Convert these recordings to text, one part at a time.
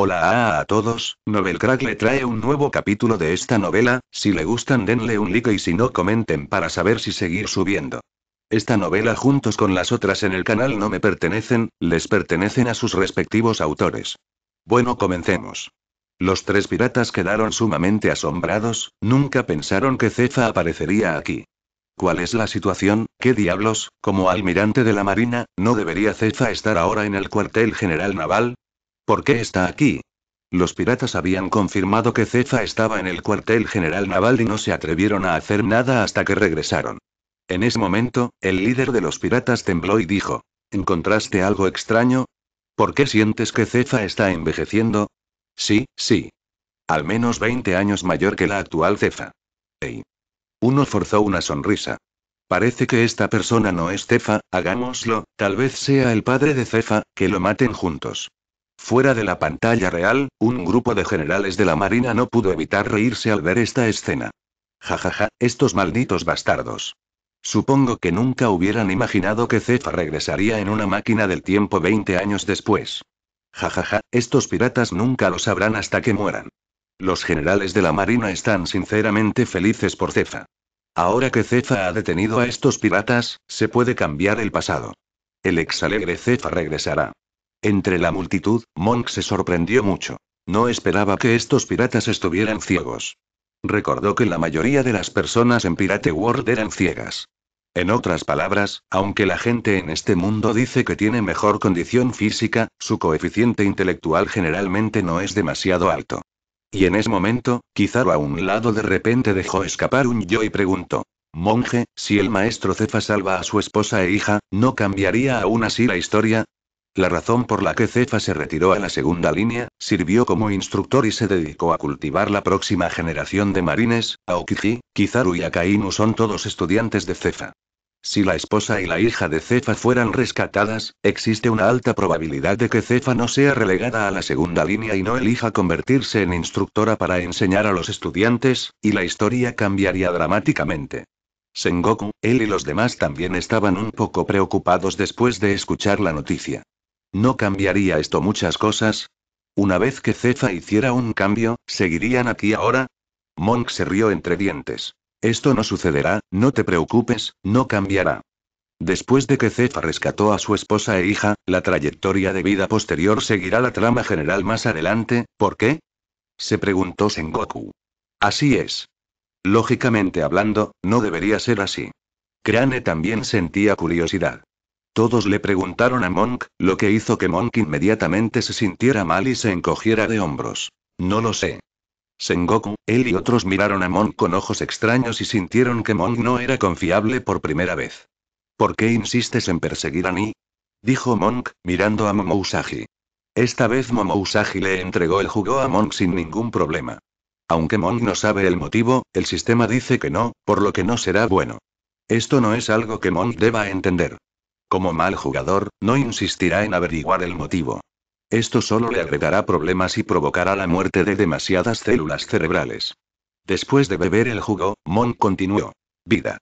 Hola a, todos, Novel Crack le trae un nuevo capítulo de esta novela, si le gustan denle un like y si no comenten para saber si seguir subiendo. Esta novela juntos con las otras en el canal no me pertenecen, les pertenecen a sus respectivos autores. Bueno, comencemos. Los tres piratas quedaron sumamente asombrados, nunca pensaron que Cefa aparecería aquí. ¿Cuál es la situación? ¿Qué diablos? Como almirante de la Marina, ¿no debería Cefa estar ahora en el cuartel general naval? ¿Por qué está aquí? Los piratas habían confirmado que Cefa estaba en el cuartel general naval y no se atrevieron a hacer nada hasta que regresaron. En ese momento, el líder de los piratas tembló y dijo, ¿Encontraste algo extraño? ¿Por qué sientes que Cefa está envejeciendo? Sí, sí. Al menos 20 años mayor que la actual Cefa. Ey. Uno forzó una sonrisa. Parece que esta persona no es Cefa, hagámoslo, tal vez sea el padre de Cefa, que lo maten juntos. Fuera de la pantalla real, un grupo de generales de la Marina no pudo evitar reírse al ver esta escena. Jajaja, ja, ja, estos malditos bastardos. Supongo que nunca hubieran imaginado que Cefa regresaría en una máquina del tiempo 20 años después. Jajaja, ja, estos piratas nunca lo sabrán hasta que mueran. Los generales de la Marina están sinceramente felices por Cefa. Ahora que Cefa ha detenido a estos piratas, se puede cambiar el pasado. El ex alegre Cefa regresará. Entre la multitud, Monk se sorprendió mucho. No esperaba que estos piratas estuvieran ciegos. Recordó que la mayoría de las personas en Pirate World eran ciegas. En otras palabras, aunque la gente en este mundo dice que tiene mejor condición física, su coeficiente intelectual generalmente no es demasiado alto. Y en ese momento, quizá a un lado de repente dejó escapar un yo y preguntó. Monje, si el maestro Cefa salva a su esposa e hija, ¿no cambiaría aún así la historia? La razón por la que Cefa se retiró a la segunda línea, sirvió como instructor y se dedicó a cultivar la próxima generación de marines, Aokiji, Kizaru y Akainu son todos estudiantes de Cefa. Si la esposa y la hija de Cefa fueran rescatadas, existe una alta probabilidad de que Cefa no sea relegada a la segunda línea y no elija convertirse en instructora para enseñar a los estudiantes, y la historia cambiaría dramáticamente. Sengoku, él y los demás también estaban un poco preocupados después de escuchar la noticia. ¿No cambiaría esto muchas cosas? Una vez que Cefa hiciera un cambio, ¿seguirían aquí ahora? Monk se rió entre dientes. Esto no sucederá, no te preocupes, no cambiará. Después de que Cefa rescató a su esposa e hija, la trayectoria de vida posterior seguirá la trama general más adelante, ¿por qué? Se preguntó Sengoku. Así es. Lógicamente hablando, no debería ser así. Crane también sentía curiosidad. Todos le preguntaron a Monk, lo que hizo que Monk inmediatamente se sintiera mal y se encogiera de hombros. No lo sé. Sengoku, él y otros miraron a Monk con ojos extraños y sintieron que Monk no era confiable por primera vez. ¿Por qué insistes en perseguir a Ni? Dijo Monk, mirando a Momousagi. Esta vez Momousagi le entregó el jugo a Monk sin ningún problema. Aunque Monk no sabe el motivo, el sistema dice que no, por lo que no será bueno. Esto no es algo que Monk deba entender. Como mal jugador, no insistirá en averiguar el motivo. Esto solo le agregará problemas y provocará la muerte de demasiadas células cerebrales. Después de beber el jugo, Mon continuó. Vida.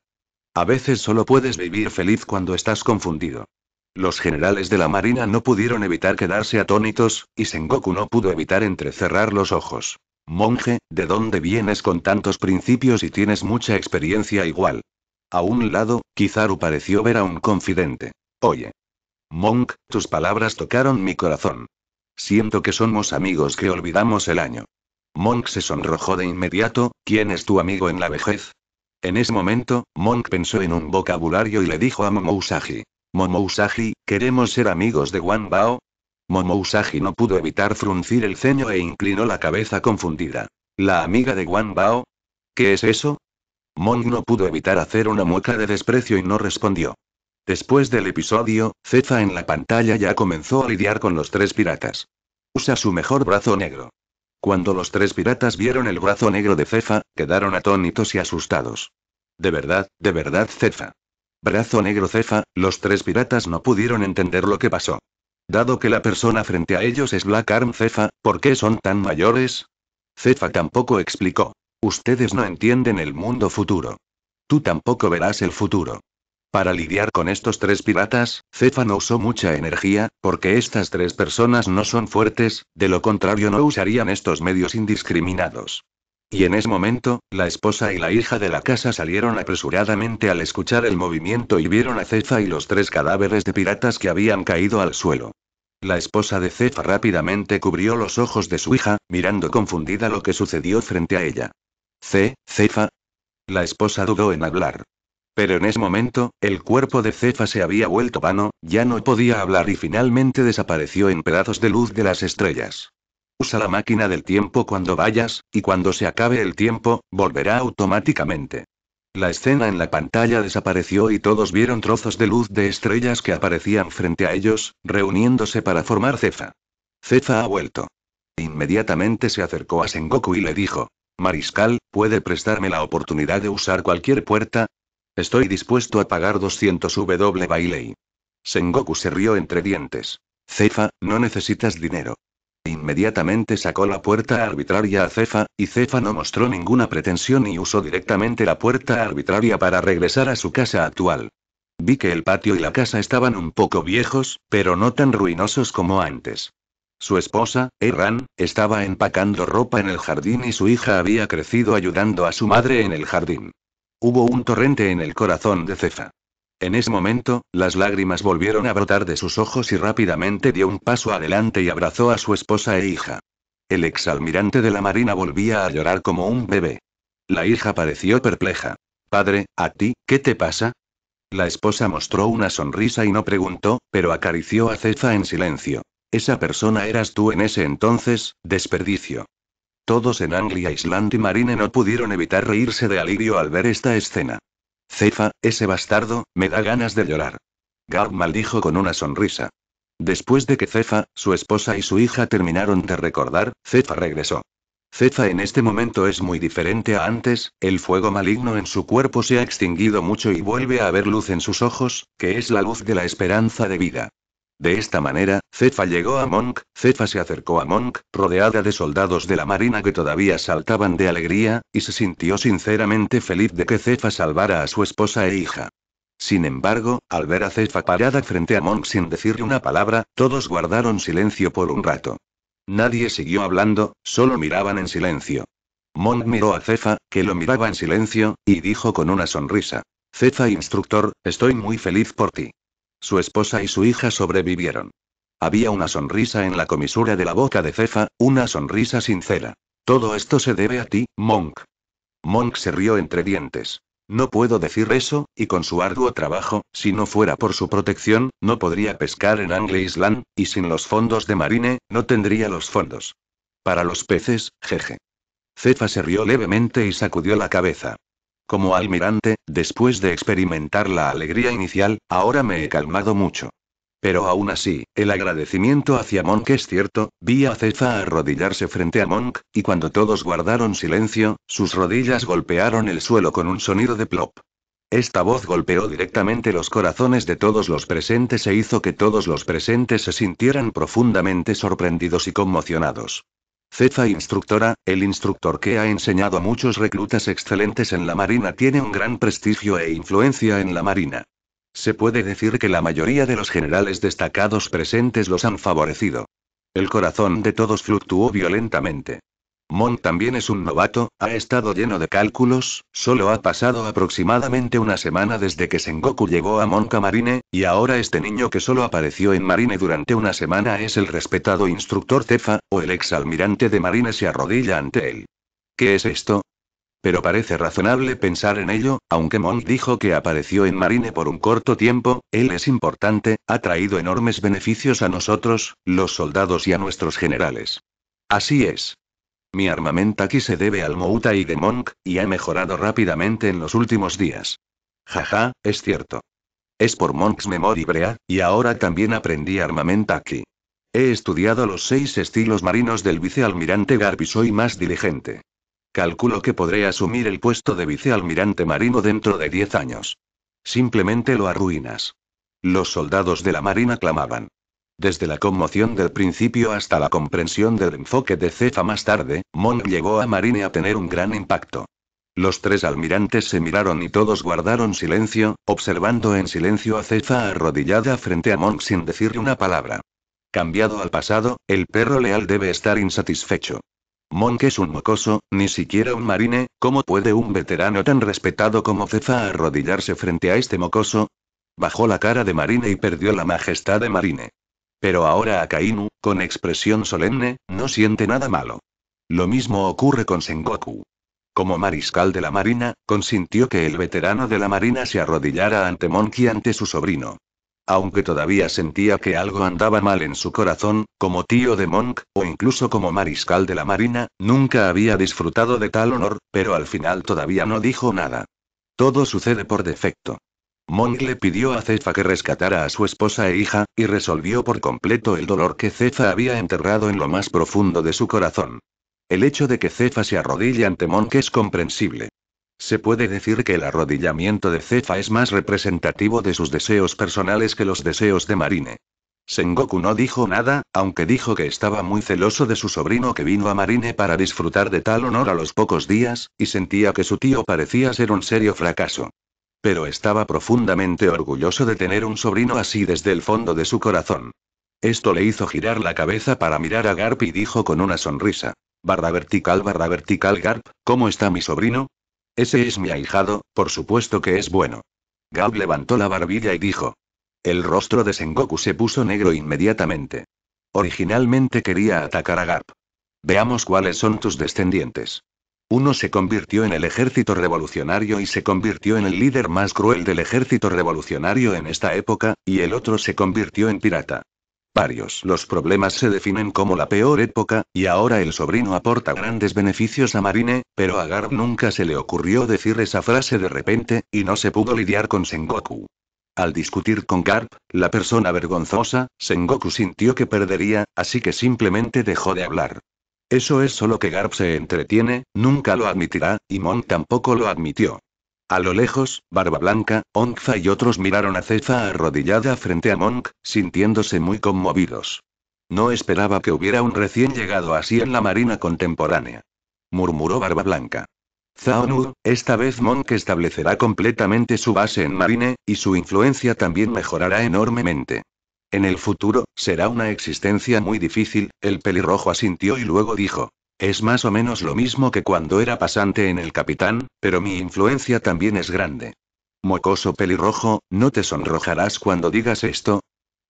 A veces solo puedes vivir feliz cuando estás confundido. Los generales de la Marina no pudieron evitar quedarse atónitos, y Sengoku no pudo evitar entrecerrar los ojos. Monje, ¿de dónde vienes con tantos principios y tienes mucha experiencia igual? A un lado, Kizaru pareció ver a un confidente. Oye. Monk, tus palabras tocaron mi corazón. Siento que somos amigos que olvidamos el año. Monk se sonrojó de inmediato, ¿quién es tu amigo en la vejez? En ese momento, Monk pensó en un vocabulario y le dijo a Momousagi. Momousagi, ¿queremos ser amigos de Wanbao? Bao? Momousagi no pudo evitar fruncir el ceño e inclinó la cabeza confundida. ¿La amiga de Wanbao? Bao? ¿Qué es eso? Monk no pudo evitar hacer una mueca de desprecio y no respondió. Después del episodio, Cefa en la pantalla ya comenzó a lidiar con los tres piratas. Usa su mejor brazo negro. Cuando los tres piratas vieron el brazo negro de Cefa, quedaron atónitos y asustados. De verdad, de verdad Cefa. Brazo negro Cefa, los tres piratas no pudieron entender lo que pasó. Dado que la persona frente a ellos es Black Arm Cefa, ¿por qué son tan mayores? Cefa tampoco explicó. Ustedes no entienden el mundo futuro. Tú tampoco verás el futuro. Para lidiar con estos tres piratas, no usó mucha energía, porque estas tres personas no son fuertes, de lo contrario no usarían estos medios indiscriminados. Y en ese momento, la esposa y la hija de la casa salieron apresuradamente al escuchar el movimiento y vieron a Cefa y los tres cadáveres de piratas que habían caído al suelo. La esposa de Cefa rápidamente cubrió los ojos de su hija, mirando confundida lo que sucedió frente a ella. C. Cefa. La esposa dudó en hablar. Pero en ese momento, el cuerpo de Cefa se había vuelto vano, ya no podía hablar y finalmente desapareció en pedazos de luz de las estrellas. Usa la máquina del tiempo cuando vayas, y cuando se acabe el tiempo, volverá automáticamente. La escena en la pantalla desapareció y todos vieron trozos de luz de estrellas que aparecían frente a ellos, reuniéndose para formar Cefa. Cefa ha vuelto. Inmediatamente se acercó a Sengoku y le dijo, Mariscal, ¿puede prestarme la oportunidad de usar cualquier puerta? Estoy dispuesto a pagar 200 W Bailey. Sengoku se rió entre dientes. Cefa, no necesitas dinero. Inmediatamente sacó la puerta arbitraria a Cefa, y Cefa no mostró ninguna pretensión y usó directamente la puerta arbitraria para regresar a su casa actual. Vi que el patio y la casa estaban un poco viejos, pero no tan ruinosos como antes. Su esposa, Erran, estaba empacando ropa en el jardín y su hija había crecido ayudando a su madre en el jardín. Hubo un torrente en el corazón de Cefa. En ese momento, las lágrimas volvieron a brotar de sus ojos y rápidamente dio un paso adelante y abrazó a su esposa e hija. El exalmirante de la Marina volvía a llorar como un bebé. La hija pareció perpleja. Padre, ¿a ti, qué te pasa? La esposa mostró una sonrisa y no preguntó, pero acarició a Cefa en silencio. Esa persona eras tú en ese entonces, desperdicio. Todos en Anglia Island y Marine no pudieron evitar reírse de alivio al ver esta escena. Cefa, ese bastardo, me da ganas de llorar. Garb maldijo con una sonrisa. Después de que Cefa, su esposa y su hija terminaron de recordar, Cefa regresó. Cefa en este momento es muy diferente a antes, el fuego maligno en su cuerpo se ha extinguido mucho y vuelve a haber luz en sus ojos, que es la luz de la esperanza de vida. De esta manera, Cefa llegó a Monk, Cefa se acercó a Monk, rodeada de soldados de la Marina que todavía saltaban de alegría, y se sintió sinceramente feliz de que Cefa salvara a su esposa e hija. Sin embargo, al ver a Cefa parada frente a Monk sin decirle una palabra, todos guardaron silencio por un rato. Nadie siguió hablando, solo miraban en silencio. Monk miró a Cefa, que lo miraba en silencio, y dijo con una sonrisa. Cefa, instructor, estoy muy feliz por ti. Su esposa y su hija sobrevivieron. Había una sonrisa en la comisura de la boca de Cefa, una sonrisa sincera. Todo esto se debe a ti, Monk. Monk se rió entre dientes. No puedo decir eso, y con su arduo trabajo, si no fuera por su protección, no podría pescar en Angle Island, y sin los fondos de Marine, no tendría los fondos. Para los peces, jeje. Cefa se rió levemente y sacudió la cabeza. Como almirante, después de experimentar la alegría inicial, ahora me he calmado mucho. Pero aún así, el agradecimiento hacia Monk es cierto, vi a Cefa arrodillarse frente a Monk, y cuando todos guardaron silencio, sus rodillas golpearon el suelo con un sonido de plop. Esta voz golpeó directamente los corazones de todos los presentes e hizo que todos los presentes se sintieran profundamente sorprendidos y conmocionados. Cefa instructora, el instructor que ha enseñado a muchos reclutas excelentes en la Marina tiene un gran prestigio e influencia en la Marina. Se puede decir que la mayoría de los generales destacados presentes los han favorecido. El corazón de todos fluctuó violentamente. Mon también es un novato, ha estado lleno de cálculos, solo ha pasado aproximadamente una semana desde que Sengoku llegó a Monka Marine, y ahora este niño que solo apareció en Marine durante una semana es el respetado instructor Tefa, o el exalmirante de Marine se arrodilla ante él. ¿Qué es esto? Pero parece razonable pensar en ello, aunque Mon dijo que apareció en Marine por un corto tiempo, él es importante, ha traído enormes beneficios a nosotros, los soldados y a nuestros generales. Así es, mi armamento aquí se debe al Mouta y de Monk, y ha mejorado rápidamente en los últimos días. Jaja, es cierto. Es por Monk's Memory Brea, y ahora también aprendí armamento aquí. He estudiado los seis estilos marinos del vicealmirante Garp y soy más diligente. Calculo que podré asumir el puesto de vicealmirante marino dentro de diez años. Simplemente lo arruinas. Los soldados de la marina clamaban. Desde la conmoción del principio hasta la comprensión del enfoque de Cefa más tarde, Monk llegó a Marine a tener un gran impacto. Los tres almirantes se miraron y todos guardaron silencio, observando en silencio a Cefa arrodillada frente a Monk sin decir una palabra. Cambiado al pasado, el perro leal debe estar insatisfecho. Monk es un mocoso, ni siquiera un marine, ¿cómo puede un veterano tan respetado como Cefa arrodillarse frente a este mocoso? Bajó la cara de marine y perdió la majestad de marine. Pero ahora Akainu, con expresión solemne, no siente nada malo. Lo mismo ocurre con Sengoku. Como mariscal de la Marina, consintió que el veterano de la Marina se arrodillara ante y ante su sobrino. Aunque todavía sentía que algo andaba mal en su corazón, como tío de Monk, o incluso como mariscal de la Marina, nunca había disfrutado de tal honor, pero al final todavía no dijo nada. Todo sucede por defecto. Monk le pidió a Cefa que rescatara a su esposa e hija, y resolvió por completo el dolor que Cefa había enterrado en lo más profundo de su corazón. El hecho de que Cefa se arrodille ante Monk es comprensible. Se puede decir que el arrodillamiento de Cefa es más representativo de sus deseos personales que los deseos de Marine. Sengoku no dijo nada, aunque dijo que estaba muy celoso de su sobrino que vino a Marine para disfrutar de tal honor a los pocos días, y sentía que su tío parecía ser un serio fracaso. Pero estaba profundamente orgulloso de tener un sobrino así desde el fondo de su corazón. Esto le hizo girar la cabeza para mirar a Garp y dijo con una sonrisa. Barra vertical, barra vertical, Garp, ¿cómo está mi sobrino? Ese es mi ahijado, por supuesto que es bueno. Garp levantó la barbilla y dijo. El rostro de Sengoku se puso negro inmediatamente. Originalmente quería atacar a Garp. Veamos cuáles son tus descendientes. Uno se convirtió en el ejército revolucionario y se convirtió en el líder más cruel del ejército revolucionario en esta época, y el otro se convirtió en pirata. Varios. Los problemas se definen como la peor época, y ahora el sobrino aporta grandes beneficios a Marine, pero a Garp nunca se le ocurrió decir esa frase de repente, y no se pudo lidiar con Sengoku. Al discutir con Garp, la persona vergonzosa, Sengoku sintió que perdería, así que simplemente dejó de hablar. Eso es solo que Garp se entretiene, nunca lo admitirá, y Monk tampoco lo admitió. A lo lejos, Barba Blanca, Onza y otros miraron a Cefa arrodillada frente a Monk, sintiéndose muy conmovidos. No esperaba que hubiera un recién llegado así en la marina contemporánea. Murmuró Barba Blanca. Zaonu, esta vez Monk establecerá completamente su base en Marine, y su influencia también mejorará enormemente. En el futuro, será una existencia muy difícil, el pelirrojo asintió y luego dijo. Es más o menos lo mismo que cuando era pasante en el capitán, pero mi influencia también es grande. Mocoso pelirrojo, ¿no te sonrojarás cuando digas esto?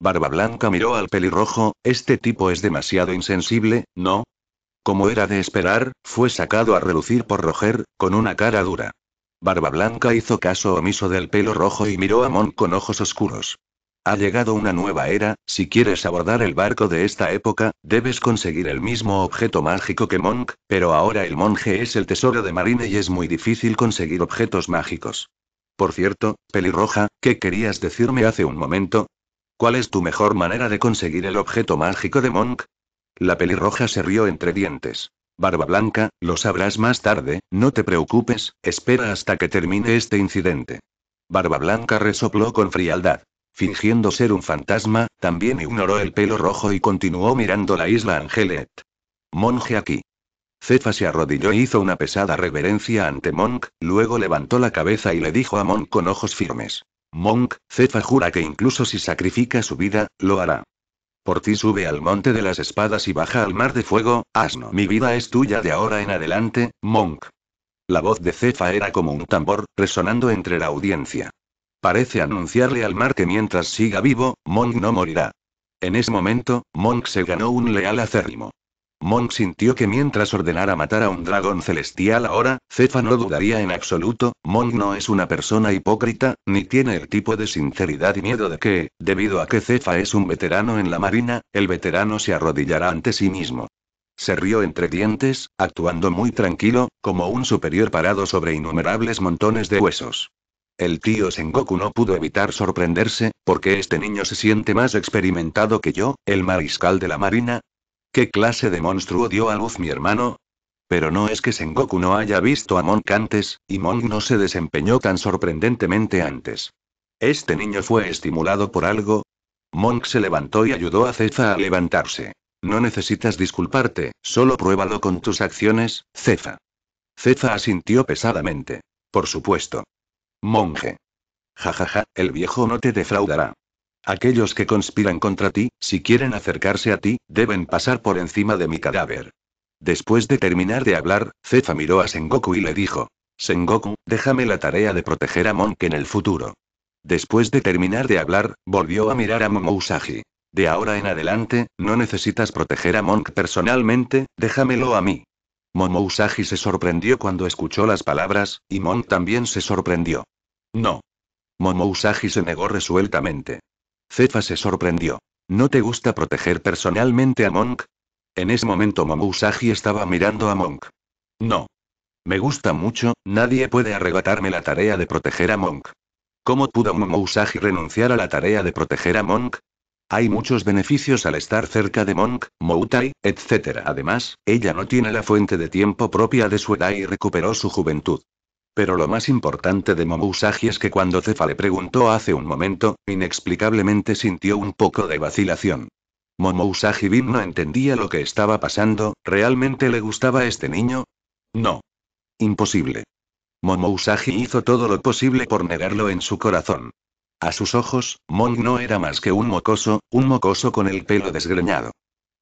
Barba Blanca miró al pelirrojo, este tipo es demasiado insensible, ¿no? Como era de esperar, fue sacado a relucir por Roger, con una cara dura. Barba Blanca hizo caso omiso del pelo rojo y miró a Mon con ojos oscuros. Ha llegado una nueva era, si quieres abordar el barco de esta época, debes conseguir el mismo objeto mágico que Monk, pero ahora el monje es el tesoro de Marine y es muy difícil conseguir objetos mágicos. Por cierto, pelirroja, ¿qué querías decirme hace un momento? ¿Cuál es tu mejor manera de conseguir el objeto mágico de Monk? La pelirroja se rió entre dientes. Barba Blanca, lo sabrás más tarde, no te preocupes, espera hasta que termine este incidente. Barba Blanca resopló con frialdad. Fingiendo ser un fantasma, también ignoró el pelo rojo y continuó mirando la isla Angelet. Monje aquí. Cefa se arrodilló e hizo una pesada reverencia ante Monk, luego levantó la cabeza y le dijo a Monk con ojos firmes. Monk, Cefa jura que incluso si sacrifica su vida, lo hará. Por ti sube al monte de las espadas y baja al mar de fuego, asno. Mi vida es tuya de ahora en adelante, Monk. La voz de Cefa era como un tambor, resonando entre la audiencia. Parece anunciarle al mar que mientras siga vivo, Monk no morirá. En ese momento, Monk se ganó un leal acérrimo. Monk sintió que mientras ordenara matar a un dragón celestial ahora, Cefa no dudaría en absoluto, Monk no es una persona hipócrita, ni tiene el tipo de sinceridad y miedo de que, debido a que Cefa es un veterano en la marina, el veterano se arrodillará ante sí mismo. Se rió entre dientes, actuando muy tranquilo, como un superior parado sobre innumerables montones de huesos. El tío Sengoku no pudo evitar sorprenderse, porque este niño se siente más experimentado que yo, el mariscal de la marina. ¿Qué clase de monstruo dio a luz mi hermano? Pero no es que Sengoku no haya visto a Monk antes, y Monk no se desempeñó tan sorprendentemente antes. Este niño fue estimulado por algo. Monk se levantó y ayudó a Cefa a levantarse. No necesitas disculparte, solo pruébalo con tus acciones, Cefa. Cefa asintió pesadamente. Por supuesto. Monje. Jajaja, ja, ja, el viejo no te defraudará. Aquellos que conspiran contra ti, si quieren acercarse a ti, deben pasar por encima de mi cadáver. Después de terminar de hablar, Cefa miró a Sengoku y le dijo: Sengoku, déjame la tarea de proteger a Monk en el futuro. Después de terminar de hablar, volvió a mirar a Momousagi. De ahora en adelante, no necesitas proteger a Monk personalmente, déjamelo a mí. Momousagi se sorprendió cuando escuchó las palabras, y Monk también se sorprendió. No. Momo se negó resueltamente. Cefa se sorprendió. ¿No te gusta proteger personalmente a Monk? En ese momento Momo estaba mirando a Monk. No. Me gusta mucho, nadie puede arrebatarme la tarea de proteger a Monk. ¿Cómo pudo Momo renunciar a la tarea de proteger a Monk? Hay muchos beneficios al estar cerca de Monk, Moutai, etc. Además, ella no tiene la fuente de tiempo propia de su edad y recuperó su juventud. Pero lo más importante de Momousagi es que cuando Cefa le preguntó hace un momento, inexplicablemente sintió un poco de vacilación. Momousagi Bim no entendía lo que estaba pasando, ¿realmente le gustaba este niño? No. Imposible. Momousagi hizo todo lo posible por negarlo en su corazón. A sus ojos, Mon no era más que un mocoso, un mocoso con el pelo desgreñado.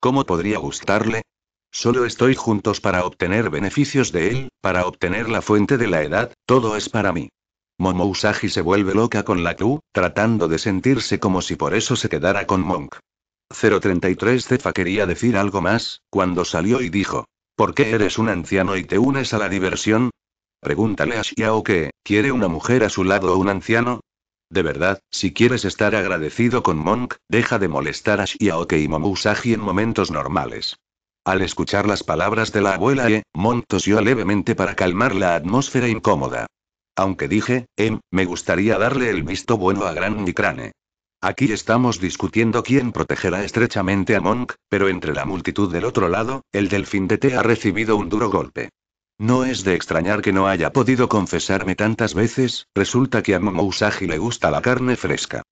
¿Cómo podría gustarle? Solo estoy juntos para obtener beneficios de él, para obtener la fuente de la edad, todo es para mí. Momo Usagi se vuelve loca con la Q, tratando de sentirse como si por eso se quedara con Monk. 033 Zefa quería decir algo más, cuando salió y dijo. ¿Por qué eres un anciano y te unes a la diversión? Pregúntale a Xiao ¿quiere una mujer a su lado o un anciano? De verdad, si quieres estar agradecido con Monk, deja de molestar a Xiaoke y Usagi en momentos normales. Al escuchar las palabras de la abuela E, Monk tosió levemente para calmar la atmósfera incómoda. Aunque dije, Em, me gustaría darle el visto bueno a Gran Crane. Aquí estamos discutiendo quién protegerá estrechamente a Monk, pero entre la multitud del otro lado, el delfín de T ha recibido un duro golpe. No es de extrañar que no haya podido confesarme tantas veces, resulta que a Mousagi le gusta la carne fresca.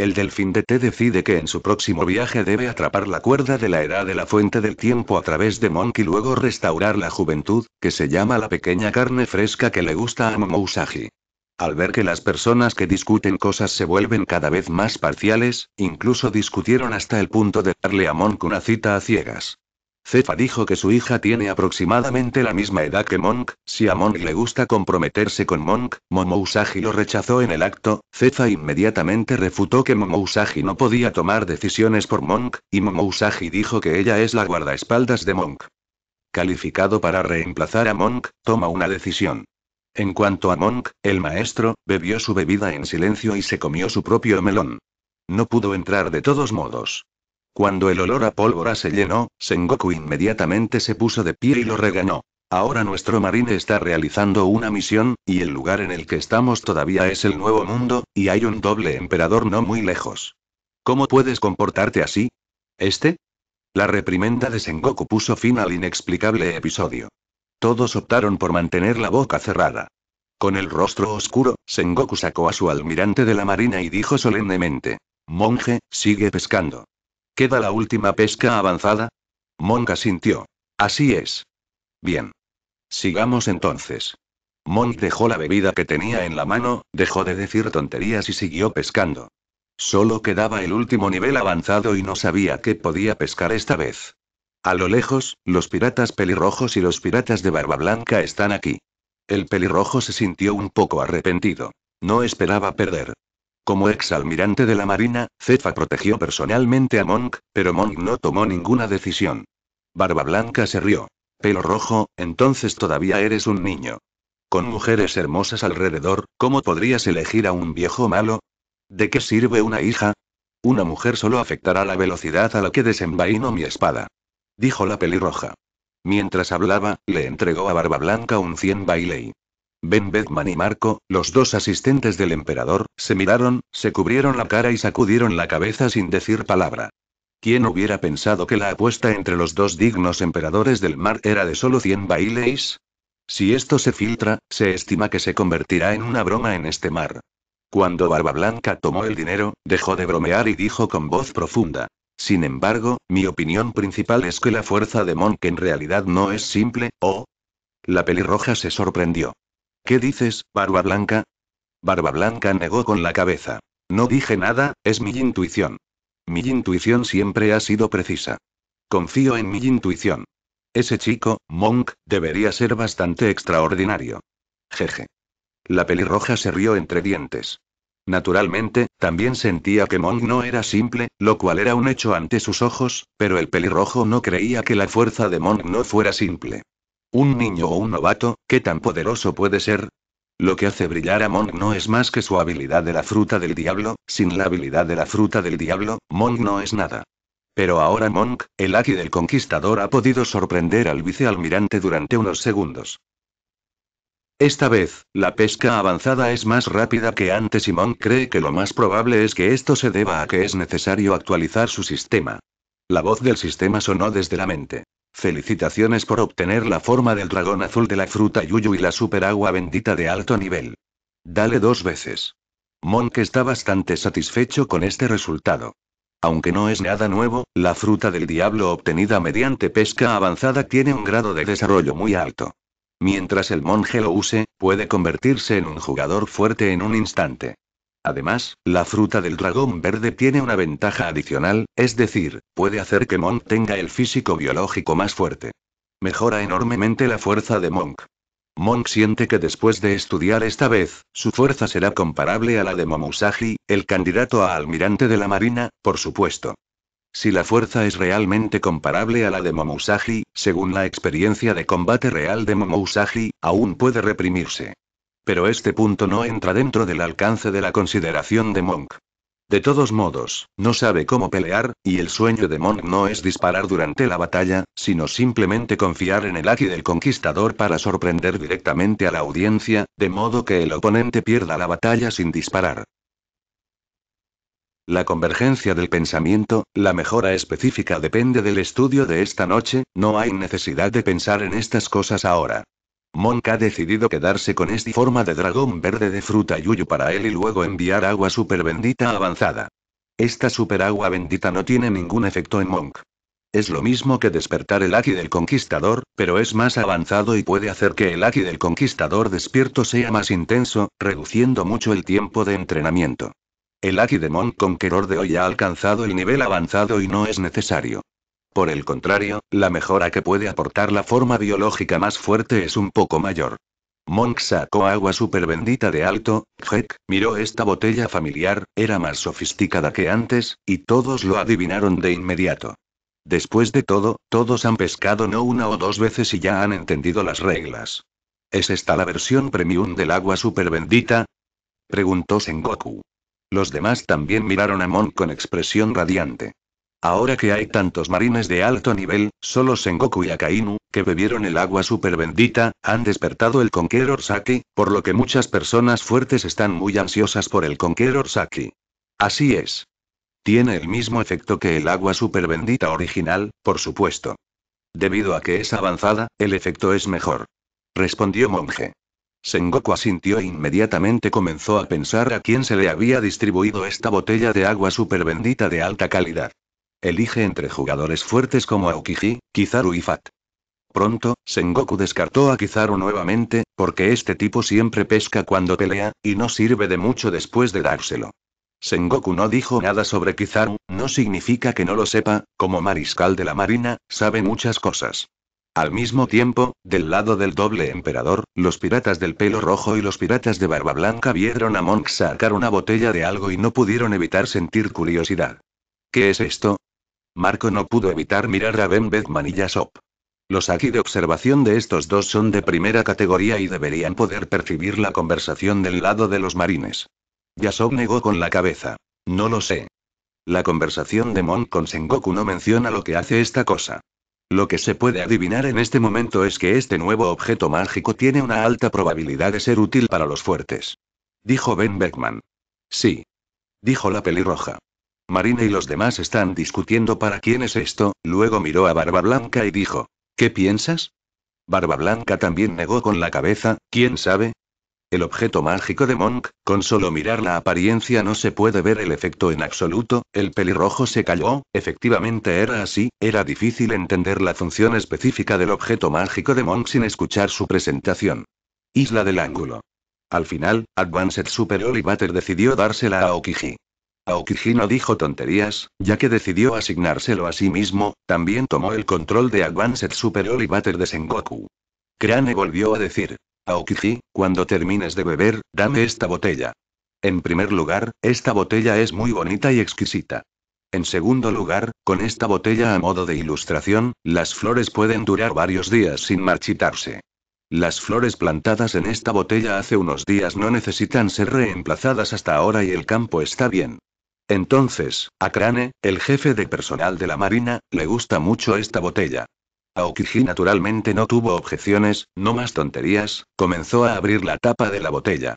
El delfín de T decide que en su próximo viaje debe atrapar la cuerda de la era de la fuente del tiempo a través de Monk y luego restaurar la juventud, que se llama la pequeña carne fresca que le gusta a Momousagi. Al ver que las personas que discuten cosas se vuelven cada vez más parciales, incluso discutieron hasta el punto de darle a Monk una cita a ciegas. Cefa dijo que su hija tiene aproximadamente la misma edad que Monk, si a Monk le gusta comprometerse con Monk, Momousagi lo rechazó en el acto, Zefa inmediatamente refutó que Momousagi no podía tomar decisiones por Monk, y Momousagi dijo que ella es la guardaespaldas de Monk. Calificado para reemplazar a Monk, toma una decisión. En cuanto a Monk, el maestro, bebió su bebida en silencio y se comió su propio melón. No pudo entrar de todos modos. Cuando el olor a pólvora se llenó, Sengoku inmediatamente se puso de pie y lo regañó. Ahora nuestro marine está realizando una misión, y el lugar en el que estamos todavía es el Nuevo Mundo, y hay un doble emperador no muy lejos. ¿Cómo puedes comportarte así? ¿Este? La reprimenda de Sengoku puso fin al inexplicable episodio. Todos optaron por mantener la boca cerrada. Con el rostro oscuro, Sengoku sacó a su almirante de la marina y dijo solemnemente. Monje, sigue pescando. ¿Queda la última pesca avanzada? Monk sintió. Así es. Bien. Sigamos entonces. Monk dejó la bebida que tenía en la mano, dejó de decir tonterías y siguió pescando. Solo quedaba el último nivel avanzado y no sabía qué podía pescar esta vez. A lo lejos, los piratas pelirrojos y los piratas de barba blanca están aquí. El pelirrojo se sintió un poco arrepentido. No esperaba perder. Como exalmirante de la Marina, Cefa protegió personalmente a Monk, pero Monk no tomó ninguna decisión. Barba Blanca se rió. Pelo rojo, entonces todavía eres un niño. Con mujeres hermosas alrededor, ¿cómo podrías elegir a un viejo malo? ¿De qué sirve una hija? Una mujer solo afectará la velocidad a la que desenvaino mi espada. Dijo la pelirroja. Mientras hablaba, le entregó a Barba Blanca un cien bailey. Ben Bedman y Marco, los dos asistentes del emperador, se miraron, se cubrieron la cara y sacudieron la cabeza sin decir palabra. ¿Quién hubiera pensado que la apuesta entre los dos dignos emperadores del mar era de solo 100 bailes? Si esto se filtra, se estima que se convertirá en una broma en este mar. Cuando Barba Blanca tomó el dinero, dejó de bromear y dijo con voz profunda. Sin embargo, mi opinión principal es que la fuerza de Monk en realidad no es simple, ¿o? La pelirroja se sorprendió. ¿Qué dices, Barba Blanca? Barba Blanca negó con la cabeza. No dije nada, es mi intuición. Mi intuición siempre ha sido precisa. Confío en mi intuición. Ese chico, Monk, debería ser bastante extraordinario. Jeje. La pelirroja se rió entre dientes. Naturalmente, también sentía que Monk no era simple, lo cual era un hecho ante sus ojos, pero el pelirrojo no creía que la fuerza de Monk no fuera simple. Un niño o un novato, ¿qué tan poderoso puede ser? Lo que hace brillar a Monk no es más que su habilidad de la fruta del diablo, sin la habilidad de la fruta del diablo, Monk no es nada. Pero ahora Monk, el Aki del Conquistador, ha podido sorprender al vicealmirante durante unos segundos. Esta vez, la pesca avanzada es más rápida que antes y Monk cree que lo más probable es que esto se deba a que es necesario actualizar su sistema. La voz del sistema sonó desde la mente. Felicitaciones por obtener la forma del dragón azul de la fruta Yuyu y la super agua bendita de alto nivel. Dale dos veces. Monk está bastante satisfecho con este resultado. Aunque no es nada nuevo, la fruta del diablo obtenida mediante pesca avanzada tiene un grado de desarrollo muy alto. Mientras el monje lo use, puede convertirse en un jugador fuerte en un instante. Además, la fruta del dragón verde tiene una ventaja adicional, es decir, puede hacer que Monk tenga el físico biológico más fuerte. Mejora enormemente la fuerza de Monk. Monk siente que después de estudiar esta vez, su fuerza será comparable a la de Momusagi, el candidato a almirante de la Marina, por supuesto. Si la fuerza es realmente comparable a la de Momusagi, según la experiencia de combate real de Momusagi, aún puede reprimirse pero este punto no entra dentro del alcance de la consideración de Monk. De todos modos, no sabe cómo pelear, y el sueño de Monk no es disparar durante la batalla, sino simplemente confiar en el aquí del conquistador para sorprender directamente a la audiencia, de modo que el oponente pierda la batalla sin disparar. La convergencia del pensamiento, la mejora específica depende del estudio de esta noche, no hay necesidad de pensar en estas cosas ahora. Monk ha decidido quedarse con esta forma de dragón verde de fruta yuyu para él y luego enviar agua super bendita avanzada. Esta super agua bendita no tiene ningún efecto en Monk. Es lo mismo que despertar el Aki del Conquistador, pero es más avanzado y puede hacer que el Aki del Conquistador despierto sea más intenso, reduciendo mucho el tiempo de entrenamiento. El Aki de Monk Conqueror de hoy ha alcanzado el nivel avanzado y no es necesario. Por el contrario, la mejora que puede aportar la forma biológica más fuerte es un poco mayor. Monk sacó agua super bendita de alto, Heck miró esta botella familiar, era más sofisticada que antes, y todos lo adivinaron de inmediato. Después de todo, todos han pescado no una o dos veces y ya han entendido las reglas. ¿Es esta la versión premium del agua super bendita? Preguntó Sengoku. Los demás también miraron a Monk con expresión radiante. Ahora que hay tantos marines de alto nivel, solo Sengoku y Akainu, que bebieron el agua super bendita, han despertado el Conqueror Saki, por lo que muchas personas fuertes están muy ansiosas por el Conqueror Saki. Así es. Tiene el mismo efecto que el agua super bendita original, por supuesto. Debido a que es avanzada, el efecto es mejor. Respondió monje. Sengoku asintió e inmediatamente comenzó a pensar a quién se le había distribuido esta botella de agua super bendita de alta calidad. Elige entre jugadores fuertes como Aokiji, Kizaru y Fat. Pronto, Sengoku descartó a Kizaru nuevamente, porque este tipo siempre pesca cuando pelea, y no sirve de mucho después de dárselo. Sengoku no dijo nada sobre Kizaru, no significa que no lo sepa, como mariscal de la marina, sabe muchas cosas. Al mismo tiempo, del lado del doble emperador, los piratas del pelo rojo y los piratas de barba blanca vieron a Monk sacar una botella de algo y no pudieron evitar sentir curiosidad. ¿Qué es esto? Marco no pudo evitar mirar a Ben Beckman y Yasop. Los aquí de observación de estos dos son de primera categoría y deberían poder percibir la conversación del lado de los marines. Yasop negó con la cabeza. No lo sé. La conversación de Mon con Sengoku no menciona lo que hace esta cosa. Lo que se puede adivinar en este momento es que este nuevo objeto mágico tiene una alta probabilidad de ser útil para los fuertes. Dijo Ben Beckman. Sí. Dijo la pelirroja. Marina y los demás están discutiendo para quién es esto, luego miró a Barba Blanca y dijo, ¿qué piensas? Barba Blanca también negó con la cabeza, ¿quién sabe? El objeto mágico de Monk, con solo mirar la apariencia no se puede ver el efecto en absoluto, el pelirrojo se calló, efectivamente era así, era difícil entender la función específica del objeto mágico de Monk sin escuchar su presentación. Isla del Ángulo. Al final, Advanced Super Olivater decidió dársela a Okiji. Aokiji no dijo tonterías, ya que decidió asignárselo a sí mismo, también tomó el control de Advanced Super Olivater de Sengoku. Crane volvió a decir, Aokiji, cuando termines de beber, dame esta botella. En primer lugar, esta botella es muy bonita y exquisita. En segundo lugar, con esta botella a modo de ilustración, las flores pueden durar varios días sin marchitarse. Las flores plantadas en esta botella hace unos días no necesitan ser reemplazadas hasta ahora y el campo está bien. Entonces, a Crane, el jefe de personal de la Marina, le gusta mucho esta botella. Aokiji naturalmente no tuvo objeciones, no más tonterías, comenzó a abrir la tapa de la botella.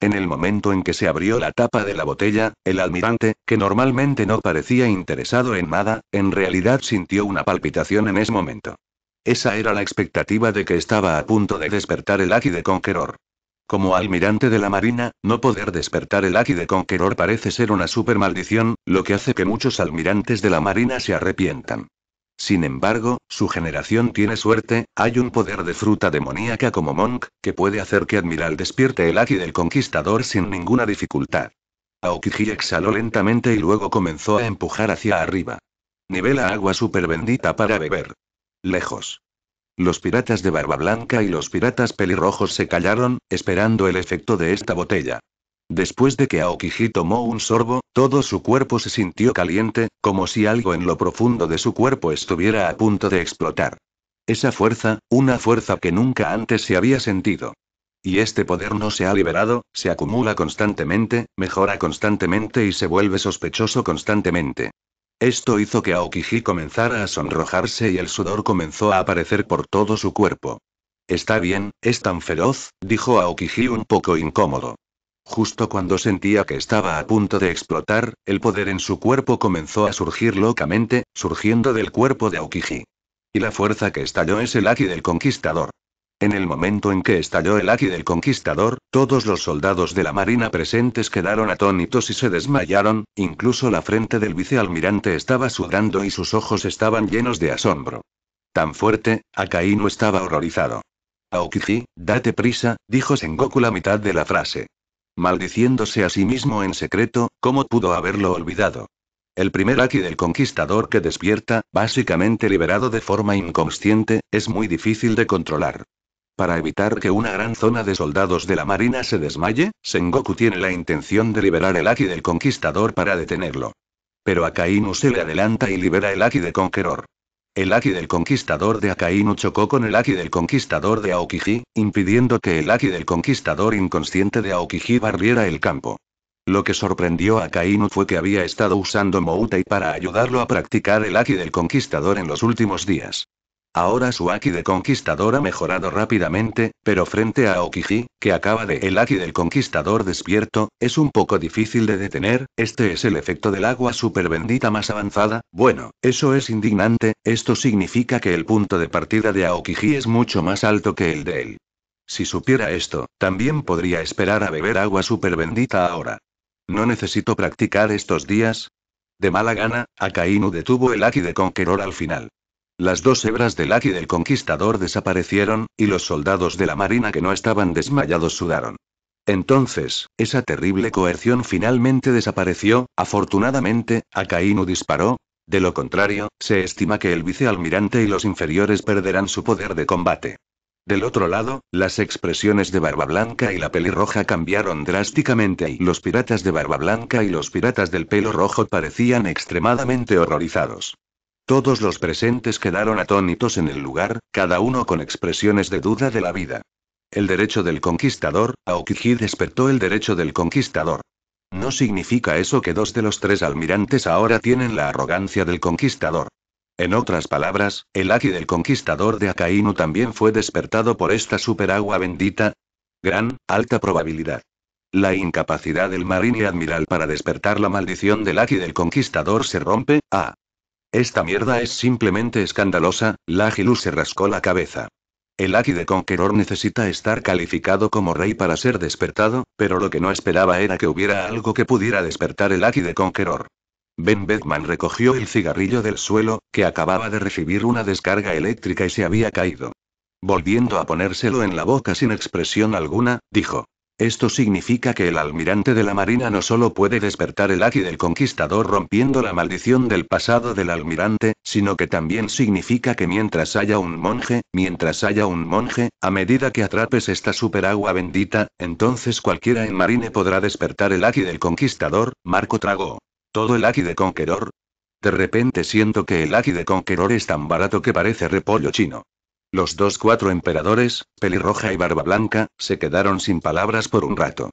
En el momento en que se abrió la tapa de la botella, el almirante, que normalmente no parecía interesado en nada, en realidad sintió una palpitación en ese momento. Esa era la expectativa de que estaba a punto de despertar el Aki de Conqueror. Como almirante de la Marina, no poder despertar el Aki de Conqueror parece ser una super maldición, lo que hace que muchos almirantes de la Marina se arrepientan. Sin embargo, su generación tiene suerte, hay un poder de fruta demoníaca como Monk, que puede hacer que Admiral despierte el Aki del conquistador sin ninguna dificultad. Aokiji exhaló lentamente y luego comenzó a empujar hacia arriba. Nivela agua super bendita para beber. Lejos. Los piratas de barba blanca y los piratas pelirrojos se callaron, esperando el efecto de esta botella. Después de que Aokiji tomó un sorbo, todo su cuerpo se sintió caliente, como si algo en lo profundo de su cuerpo estuviera a punto de explotar. Esa fuerza, una fuerza que nunca antes se había sentido. Y este poder no se ha liberado, se acumula constantemente, mejora constantemente y se vuelve sospechoso constantemente. Esto hizo que Aokiji comenzara a sonrojarse y el sudor comenzó a aparecer por todo su cuerpo. Está bien, es tan feroz, dijo Aokiji un poco incómodo. Justo cuando sentía que estaba a punto de explotar, el poder en su cuerpo comenzó a surgir locamente, surgiendo del cuerpo de Aokiji. Y la fuerza que estalló es el Aki del Conquistador. En el momento en que estalló el Aki del conquistador, todos los soldados de la marina presentes quedaron atónitos y se desmayaron, incluso la frente del vicealmirante estaba sudando y sus ojos estaban llenos de asombro. Tan fuerte, Akainu estaba horrorizado. Aokiji, date prisa, dijo Sengoku la mitad de la frase. Maldiciéndose a sí mismo en secreto, ¿cómo pudo haberlo olvidado? El primer Aki del conquistador que despierta, básicamente liberado de forma inconsciente, es muy difícil de controlar. Para evitar que una gran zona de soldados de la Marina se desmaye, Sengoku tiene la intención de liberar el Aki del Conquistador para detenerlo. Pero Akainu se le adelanta y libera el Aki de Conqueror. El Aki del Conquistador de Akainu chocó con el Aki del Conquistador de Aokiji, impidiendo que el Aki del Conquistador inconsciente de Aokiji barriera el campo. Lo que sorprendió a Akainu fue que había estado usando Moutai para ayudarlo a practicar el Aki del Conquistador en los últimos días. Ahora su Aki de Conquistador ha mejorado rápidamente, pero frente a Aokiji, que acaba de el Aki del Conquistador despierto, es un poco difícil de detener, este es el efecto del agua super bendita más avanzada, bueno, eso es indignante, esto significa que el punto de partida de Aokiji es mucho más alto que el de él. Si supiera esto, también podría esperar a beber agua super bendita ahora. No necesito practicar estos días. De mala gana, Akainu detuvo el Aki de Conqueror al final. Las dos hebras del Aki del conquistador desaparecieron, y los soldados de la marina que no estaban desmayados sudaron. Entonces, esa terrible coerción finalmente desapareció, afortunadamente, Akainu disparó. De lo contrario, se estima que el vicealmirante y los inferiores perderán su poder de combate. Del otro lado, las expresiones de Barba Blanca y la pelirroja cambiaron drásticamente y los piratas de Barba Blanca y los piratas del pelo rojo parecían extremadamente horrorizados. Todos los presentes quedaron atónitos en el lugar, cada uno con expresiones de duda de la vida. El derecho del conquistador, Aokiji despertó el derecho del conquistador. No significa eso que dos de los tres almirantes ahora tienen la arrogancia del conquistador. En otras palabras, el Aki del conquistador de Akainu también fue despertado por esta superagua bendita. Gran, alta probabilidad. La incapacidad del marine admiral para despertar la maldición del Aki del conquistador se rompe, a ah, esta mierda es simplemente escandalosa, Lajilu se rascó la cabeza. El Aki de Conqueror necesita estar calificado como rey para ser despertado, pero lo que no esperaba era que hubiera algo que pudiera despertar el Aki de Conqueror. Ben bethman recogió el cigarrillo del suelo, que acababa de recibir una descarga eléctrica y se había caído. Volviendo a ponérselo en la boca sin expresión alguna, dijo. Esto significa que el almirante de la Marina no solo puede despertar el aquí del conquistador rompiendo la maldición del pasado del almirante, sino que también significa que mientras haya un monje, mientras haya un monje, a medida que atrapes esta superagua bendita, entonces cualquiera en Marine podrá despertar el aquí del conquistador, Marco trago. Todo el aquí de Conqueror. De repente siento que el aquí de Conqueror es tan barato que parece repollo chino. Los dos cuatro emperadores, pelirroja y barba blanca, se quedaron sin palabras por un rato.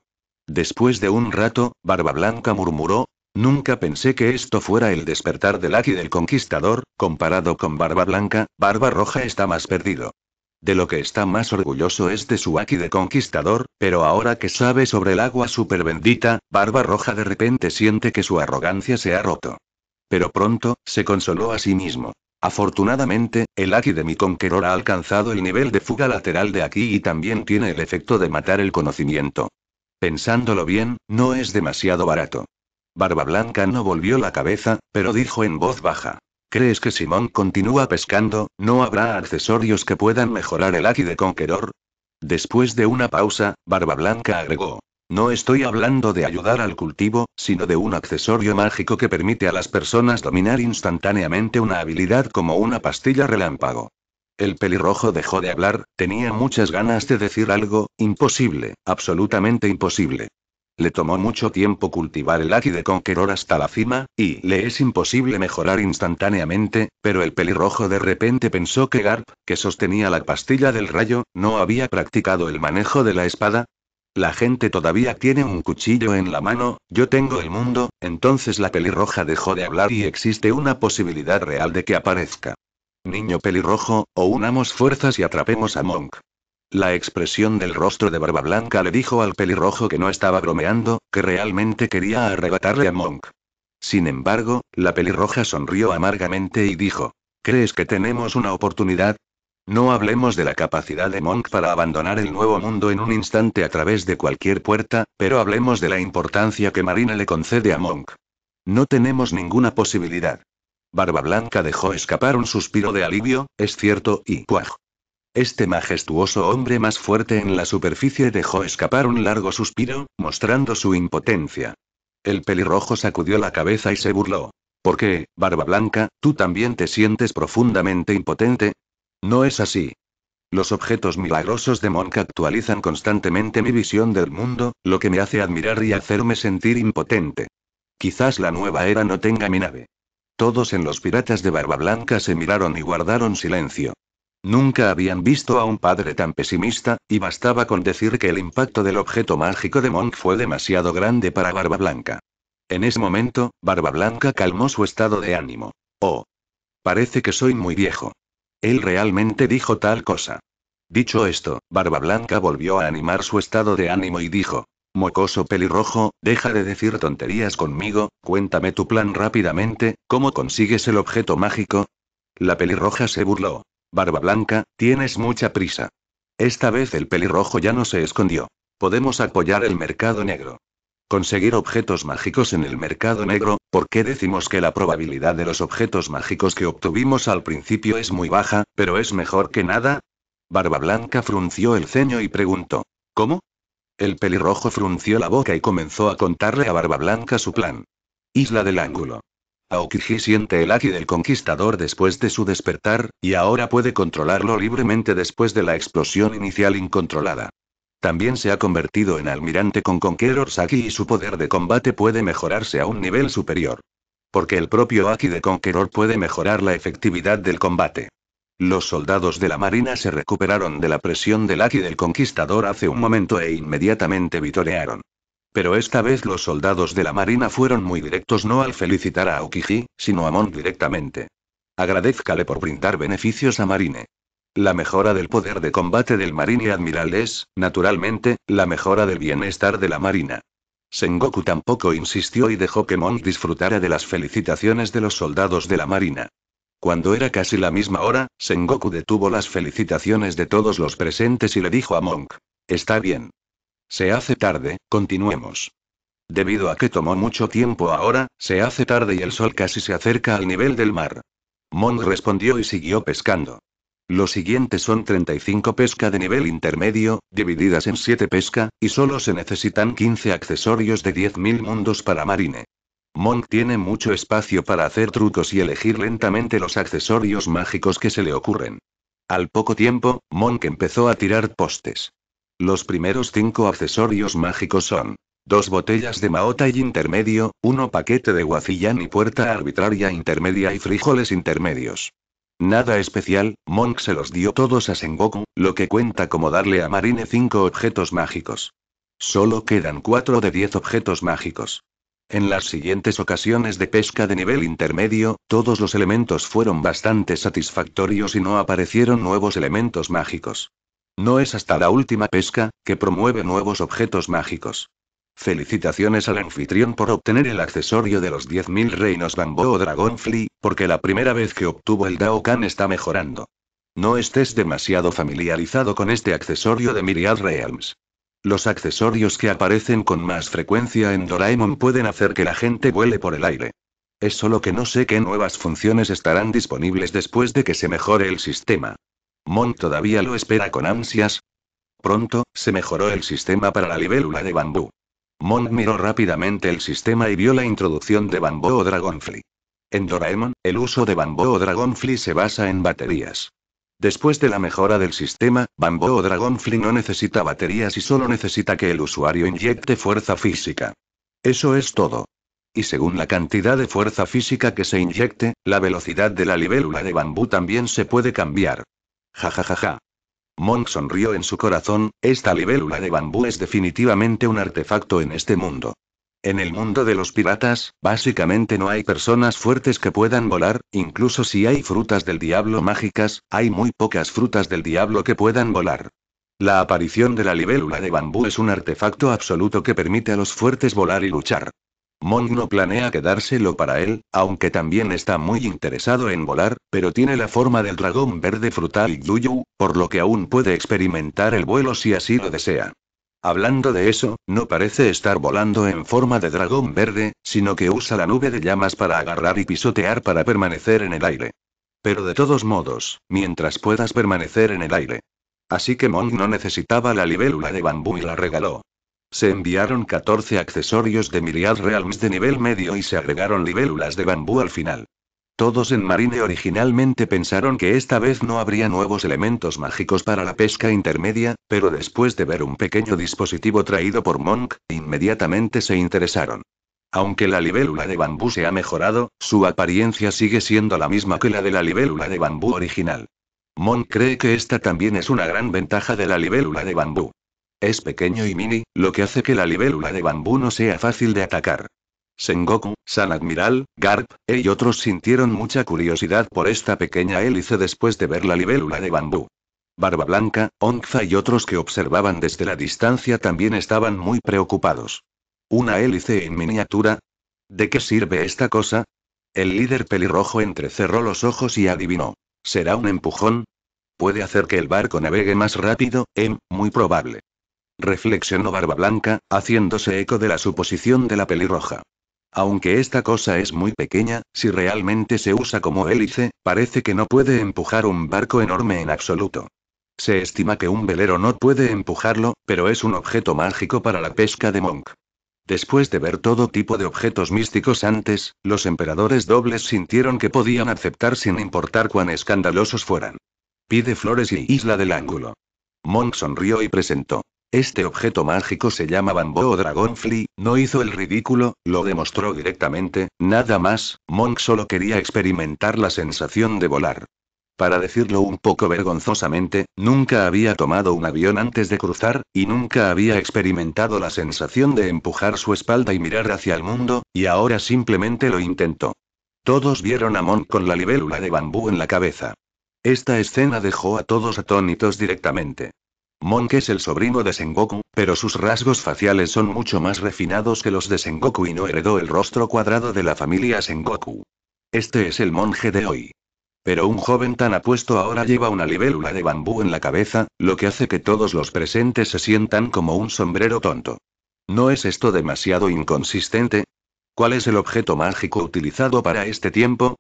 Después de un rato, barba blanca murmuró, Nunca pensé que esto fuera el despertar del Aki del Conquistador, comparado con Barba Blanca, Barba Roja está más perdido. De lo que está más orgulloso es de su Aki de Conquistador, pero ahora que sabe sobre el agua super bendita, Barba Roja de repente siente que su arrogancia se ha roto. Pero pronto, se consoló a sí mismo. Afortunadamente, el Aki de mi Conqueror ha alcanzado el nivel de fuga lateral de aquí y también tiene el efecto de matar el conocimiento. Pensándolo bien, no es demasiado barato. Barba Blanca no volvió la cabeza, pero dijo en voz baja. ¿Crees que Simón continúa pescando, no habrá accesorios que puedan mejorar el Aki de Conqueror? Después de una pausa, Barba Blanca agregó. No estoy hablando de ayudar al cultivo, sino de un accesorio mágico que permite a las personas dominar instantáneamente una habilidad como una pastilla relámpago. El pelirrojo dejó de hablar, tenía muchas ganas de decir algo, imposible, absolutamente imposible. Le tomó mucho tiempo cultivar el Aki de Conqueror hasta la cima, y le es imposible mejorar instantáneamente, pero el pelirrojo de repente pensó que Garp, que sostenía la pastilla del rayo, no había practicado el manejo de la espada, la gente todavía tiene un cuchillo en la mano, yo tengo el mundo, entonces la pelirroja dejó de hablar y existe una posibilidad real de que aparezca. Niño pelirrojo, o unamos fuerzas y atrapemos a Monk. La expresión del rostro de Barba Blanca le dijo al pelirrojo que no estaba bromeando, que realmente quería arrebatarle a Monk. Sin embargo, la pelirroja sonrió amargamente y dijo, ¿Crees que tenemos una oportunidad? No hablemos de la capacidad de Monk para abandonar el nuevo mundo en un instante a través de cualquier puerta, pero hablemos de la importancia que Marina le concede a Monk. No tenemos ninguna posibilidad. Barba Blanca dejó escapar un suspiro de alivio, es cierto, y cuaj. Este majestuoso hombre más fuerte en la superficie dejó escapar un largo suspiro, mostrando su impotencia. El pelirrojo sacudió la cabeza y se burló. ¿Por qué, Barba Blanca, tú también te sientes profundamente impotente? No es así. Los objetos milagrosos de Monk actualizan constantemente mi visión del mundo, lo que me hace admirar y hacerme sentir impotente. Quizás la nueva era no tenga mi nave. Todos en los piratas de Barba Blanca se miraron y guardaron silencio. Nunca habían visto a un padre tan pesimista, y bastaba con decir que el impacto del objeto mágico de Monk fue demasiado grande para Barba Blanca. En ese momento, Barba Blanca calmó su estado de ánimo. Oh. Parece que soy muy viejo. Él realmente dijo tal cosa. Dicho esto, Barba Blanca volvió a animar su estado de ánimo y dijo, Mocoso pelirrojo, deja de decir tonterías conmigo, cuéntame tu plan rápidamente, ¿cómo consigues el objeto mágico? La pelirroja se burló. Barba Blanca, tienes mucha prisa. Esta vez el pelirrojo ya no se escondió. Podemos apoyar el mercado negro. Conseguir objetos mágicos en el mercado negro, ¿por qué decimos que la probabilidad de los objetos mágicos que obtuvimos al principio es muy baja, pero es mejor que nada? Barba Blanca frunció el ceño y preguntó. ¿Cómo? El pelirrojo frunció la boca y comenzó a contarle a Barba Blanca su plan. Isla del Ángulo. Aokiji siente el aquí del conquistador después de su despertar, y ahora puede controlarlo libremente después de la explosión inicial incontrolada. También se ha convertido en almirante con Conqueror Saki y su poder de combate puede mejorarse a un nivel superior. Porque el propio Aki de Conqueror puede mejorar la efectividad del combate. Los soldados de la Marina se recuperaron de la presión del Aki del Conquistador hace un momento e inmediatamente vitorearon. Pero esta vez los soldados de la Marina fueron muy directos no al felicitar a Aokiji, sino a Mon directamente. Agradezcale por brindar beneficios a Marine. La mejora del poder de combate del marine admiral es, naturalmente, la mejora del bienestar de la marina. Sengoku tampoco insistió y dejó que Monk disfrutara de las felicitaciones de los soldados de la marina. Cuando era casi la misma hora, Sengoku detuvo las felicitaciones de todos los presentes y le dijo a Monk. Está bien. Se hace tarde, continuemos. Debido a que tomó mucho tiempo ahora, se hace tarde y el sol casi se acerca al nivel del mar. Monk respondió y siguió pescando. Los siguientes son 35 pesca de nivel intermedio, divididas en 7 pesca, y solo se necesitan 15 accesorios de 10.000 mundos para Marine. Monk tiene mucho espacio para hacer trucos y elegir lentamente los accesorios mágicos que se le ocurren. Al poco tiempo, Monk empezó a tirar postes. Los primeros 5 accesorios mágicos son dos botellas de maota y intermedio, uno paquete de guacillán y puerta arbitraria intermedia y frijoles intermedios. Nada especial, Monk se los dio todos a Sengoku, lo que cuenta como darle a Marine 5 objetos mágicos. Solo quedan 4 de 10 objetos mágicos. En las siguientes ocasiones de pesca de nivel intermedio, todos los elementos fueron bastante satisfactorios y no aparecieron nuevos elementos mágicos. No es hasta la última pesca, que promueve nuevos objetos mágicos. Felicitaciones al anfitrión por obtener el accesorio de los 10.000 reinos bambú o Dragonfly, porque la primera vez que obtuvo el Daokan está mejorando. No estés demasiado familiarizado con este accesorio de Myriad Realms. Los accesorios que aparecen con más frecuencia en Doraemon pueden hacer que la gente vuele por el aire. Es solo que no sé qué nuevas funciones estarán disponibles después de que se mejore el sistema. Mon todavía lo espera con ansias. Pronto, se mejoró el sistema para la libélula de bambú. Mon miró rápidamente el sistema y vio la introducción de Bamboo Dragonfly. En Doraemon, el uso de Bamboo Dragonfly se basa en baterías. Después de la mejora del sistema, Bamboo Dragonfly no necesita baterías y solo necesita que el usuario inyecte fuerza física. Eso es todo. Y según la cantidad de fuerza física que se inyecte, la velocidad de la libélula de bambú también se puede cambiar. Ja ja ja ja. Monk sonrió en su corazón, esta libélula de bambú es definitivamente un artefacto en este mundo. En el mundo de los piratas, básicamente no hay personas fuertes que puedan volar, incluso si hay frutas del diablo mágicas, hay muy pocas frutas del diablo que puedan volar. La aparición de la libélula de bambú es un artefacto absoluto que permite a los fuertes volar y luchar. Mon no planea quedárselo para él, aunque también está muy interesado en volar, pero tiene la forma del dragón verde frutal Yuyu, por lo que aún puede experimentar el vuelo si así lo desea. Hablando de eso, no parece estar volando en forma de dragón verde, sino que usa la nube de llamas para agarrar y pisotear para permanecer en el aire. Pero de todos modos, mientras puedas permanecer en el aire. Así que Mon no necesitaba la libélula de bambú y la regaló. Se enviaron 14 accesorios de Myriad Realms de nivel medio y se agregaron libélulas de bambú al final. Todos en Marine originalmente pensaron que esta vez no habría nuevos elementos mágicos para la pesca intermedia, pero después de ver un pequeño dispositivo traído por Monk, inmediatamente se interesaron. Aunque la libélula de bambú se ha mejorado, su apariencia sigue siendo la misma que la de la libélula de bambú original. Monk cree que esta también es una gran ventaja de la libélula de bambú. Es pequeño y mini, lo que hace que la libélula de bambú no sea fácil de atacar. Sengoku, San Admiral, Garp, e y otros sintieron mucha curiosidad por esta pequeña hélice después de ver la libélula de bambú. Barba Blanca, Onza y otros que observaban desde la distancia también estaban muy preocupados. ¿Una hélice en miniatura? ¿De qué sirve esta cosa? El líder pelirrojo entrecerró los ojos y adivinó. ¿Será un empujón? Puede hacer que el barco navegue más rápido, em, muy probable reflexionó Barba Blanca, haciéndose eco de la suposición de la pelirroja. Aunque esta cosa es muy pequeña, si realmente se usa como hélice, parece que no puede empujar un barco enorme en absoluto. Se estima que un velero no puede empujarlo, pero es un objeto mágico para la pesca de Monk. Después de ver todo tipo de objetos místicos antes, los emperadores dobles sintieron que podían aceptar sin importar cuán escandalosos fueran. Pide flores y Isla del Ángulo. Monk sonrió y presentó. Este objeto mágico se llama Bambú o dragonfly, no hizo el ridículo, lo demostró directamente, nada más, Monk solo quería experimentar la sensación de volar. Para decirlo un poco vergonzosamente, nunca había tomado un avión antes de cruzar, y nunca había experimentado la sensación de empujar su espalda y mirar hacia el mundo, y ahora simplemente lo intentó. Todos vieron a Monk con la libélula de bambú en la cabeza. Esta escena dejó a todos atónitos directamente. Monk es el sobrino de Sengoku, pero sus rasgos faciales son mucho más refinados que los de Sengoku y no heredó el rostro cuadrado de la familia Sengoku. Este es el monje de hoy. Pero un joven tan apuesto ahora lleva una libélula de bambú en la cabeza, lo que hace que todos los presentes se sientan como un sombrero tonto. ¿No es esto demasiado inconsistente? ¿Cuál es el objeto mágico utilizado para este tiempo?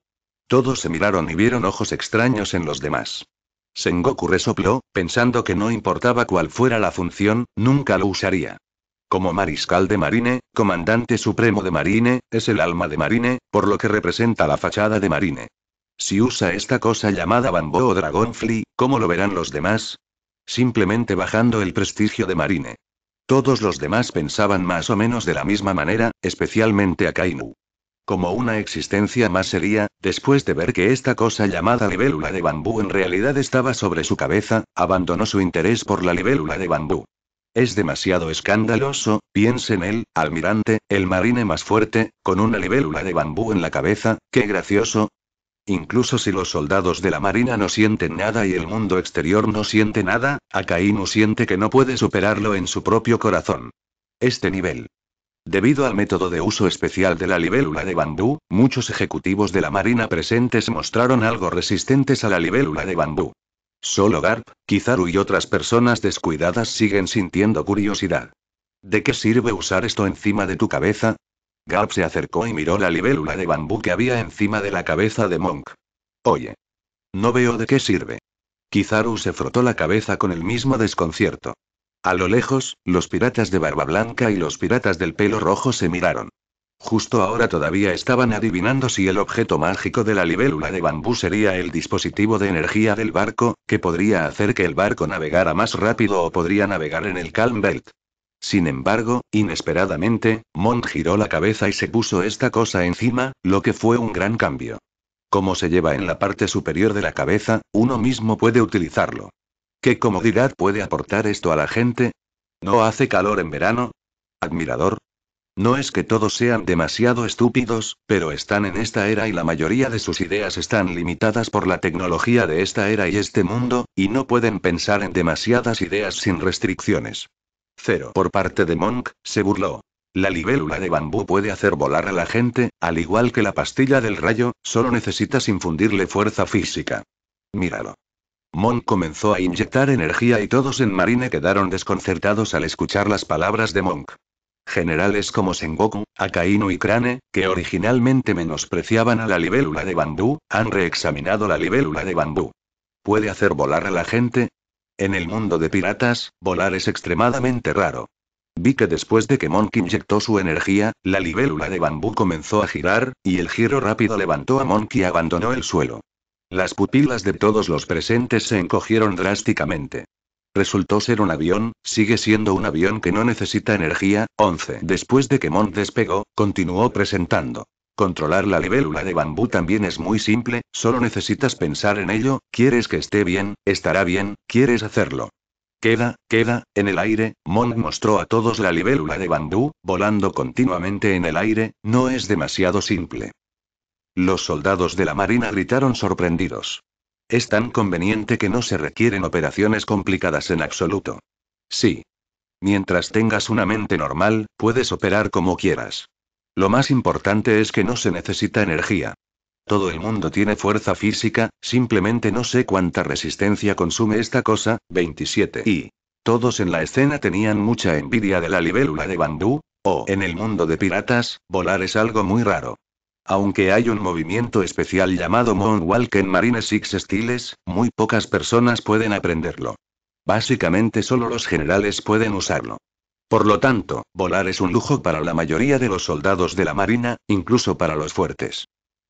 Todos se miraron y vieron ojos extraños en los demás. Sengoku resopló, pensando que no importaba cuál fuera la función, nunca lo usaría. Como mariscal de marine, comandante supremo de marine, es el alma de marine, por lo que representa la fachada de marine. Si usa esta cosa llamada bambú o dragonfly, ¿cómo lo verán los demás? Simplemente bajando el prestigio de marine. Todos los demás pensaban más o menos de la misma manera, especialmente a Kainu como una existencia más seria, después de ver que esta cosa llamada libélula de bambú en realidad estaba sobre su cabeza, abandonó su interés por la libélula de bambú. Es demasiado escandaloso, piense en él, almirante, el marine más fuerte, con una libélula de bambú en la cabeza, qué gracioso. Incluso si los soldados de la marina no sienten nada y el mundo exterior no siente nada, Akainu siente que no puede superarlo en su propio corazón. Este nivel Debido al método de uso especial de la libélula de bambú, muchos ejecutivos de la Marina presentes mostraron algo resistentes a la libélula de bambú. Solo Garp, Kizaru y otras personas descuidadas siguen sintiendo curiosidad. ¿De qué sirve usar esto encima de tu cabeza? Garp se acercó y miró la libélula de bambú que había encima de la cabeza de Monk. Oye. No veo de qué sirve. Kizaru se frotó la cabeza con el mismo desconcierto. A lo lejos, los piratas de barba blanca y los piratas del pelo rojo se miraron. Justo ahora todavía estaban adivinando si el objeto mágico de la libélula de bambú sería el dispositivo de energía del barco, que podría hacer que el barco navegara más rápido o podría navegar en el Calm Belt. Sin embargo, inesperadamente, Mont giró la cabeza y se puso esta cosa encima, lo que fue un gran cambio. Como se lleva en la parte superior de la cabeza, uno mismo puede utilizarlo. ¿Qué comodidad puede aportar esto a la gente? ¿No hace calor en verano? Admirador. No es que todos sean demasiado estúpidos, pero están en esta era y la mayoría de sus ideas están limitadas por la tecnología de esta era y este mundo, y no pueden pensar en demasiadas ideas sin restricciones. Cero. Por parte de Monk, se burló. La libélula de bambú puede hacer volar a la gente, al igual que la pastilla del rayo, solo necesitas infundirle fuerza física. Míralo. Monk comenzó a inyectar energía y todos en Marine quedaron desconcertados al escuchar las palabras de Monk. Generales como Sengoku, Akainu y Crane, que originalmente menospreciaban a la libélula de Bambú, han reexaminado la libélula de Bambú. ¿Puede hacer volar a la gente? En el mundo de piratas, volar es extremadamente raro. Vi que después de que Monk inyectó su energía, la libélula de bambú comenzó a girar, y el giro rápido levantó a Monk y abandonó el suelo. Las pupilas de todos los presentes se encogieron drásticamente. Resultó ser un avión, sigue siendo un avión que no necesita energía. 11. Después de que Mont despegó, continuó presentando. Controlar la libélula de bambú también es muy simple, solo necesitas pensar en ello, quieres que esté bien, estará bien, quieres hacerlo. Queda, queda, en el aire, Mont mostró a todos la libélula de bambú, volando continuamente en el aire, no es demasiado simple. Los soldados de la Marina gritaron sorprendidos. Es tan conveniente que no se requieren operaciones complicadas en absoluto. Sí. Mientras tengas una mente normal, puedes operar como quieras. Lo más importante es que no se necesita energía. Todo el mundo tiene fuerza física, simplemente no sé cuánta resistencia consume esta cosa, 27. Y todos en la escena tenían mucha envidia de la libélula de Bandú, o en el mundo de piratas, volar es algo muy raro. Aunque hay un movimiento especial llamado Moonwalk en Marines Six Styles, muy pocas personas pueden aprenderlo. Básicamente solo los generales pueden usarlo. Por lo tanto, volar es un lujo para la mayoría de los soldados de la Marina, incluso para los fuertes.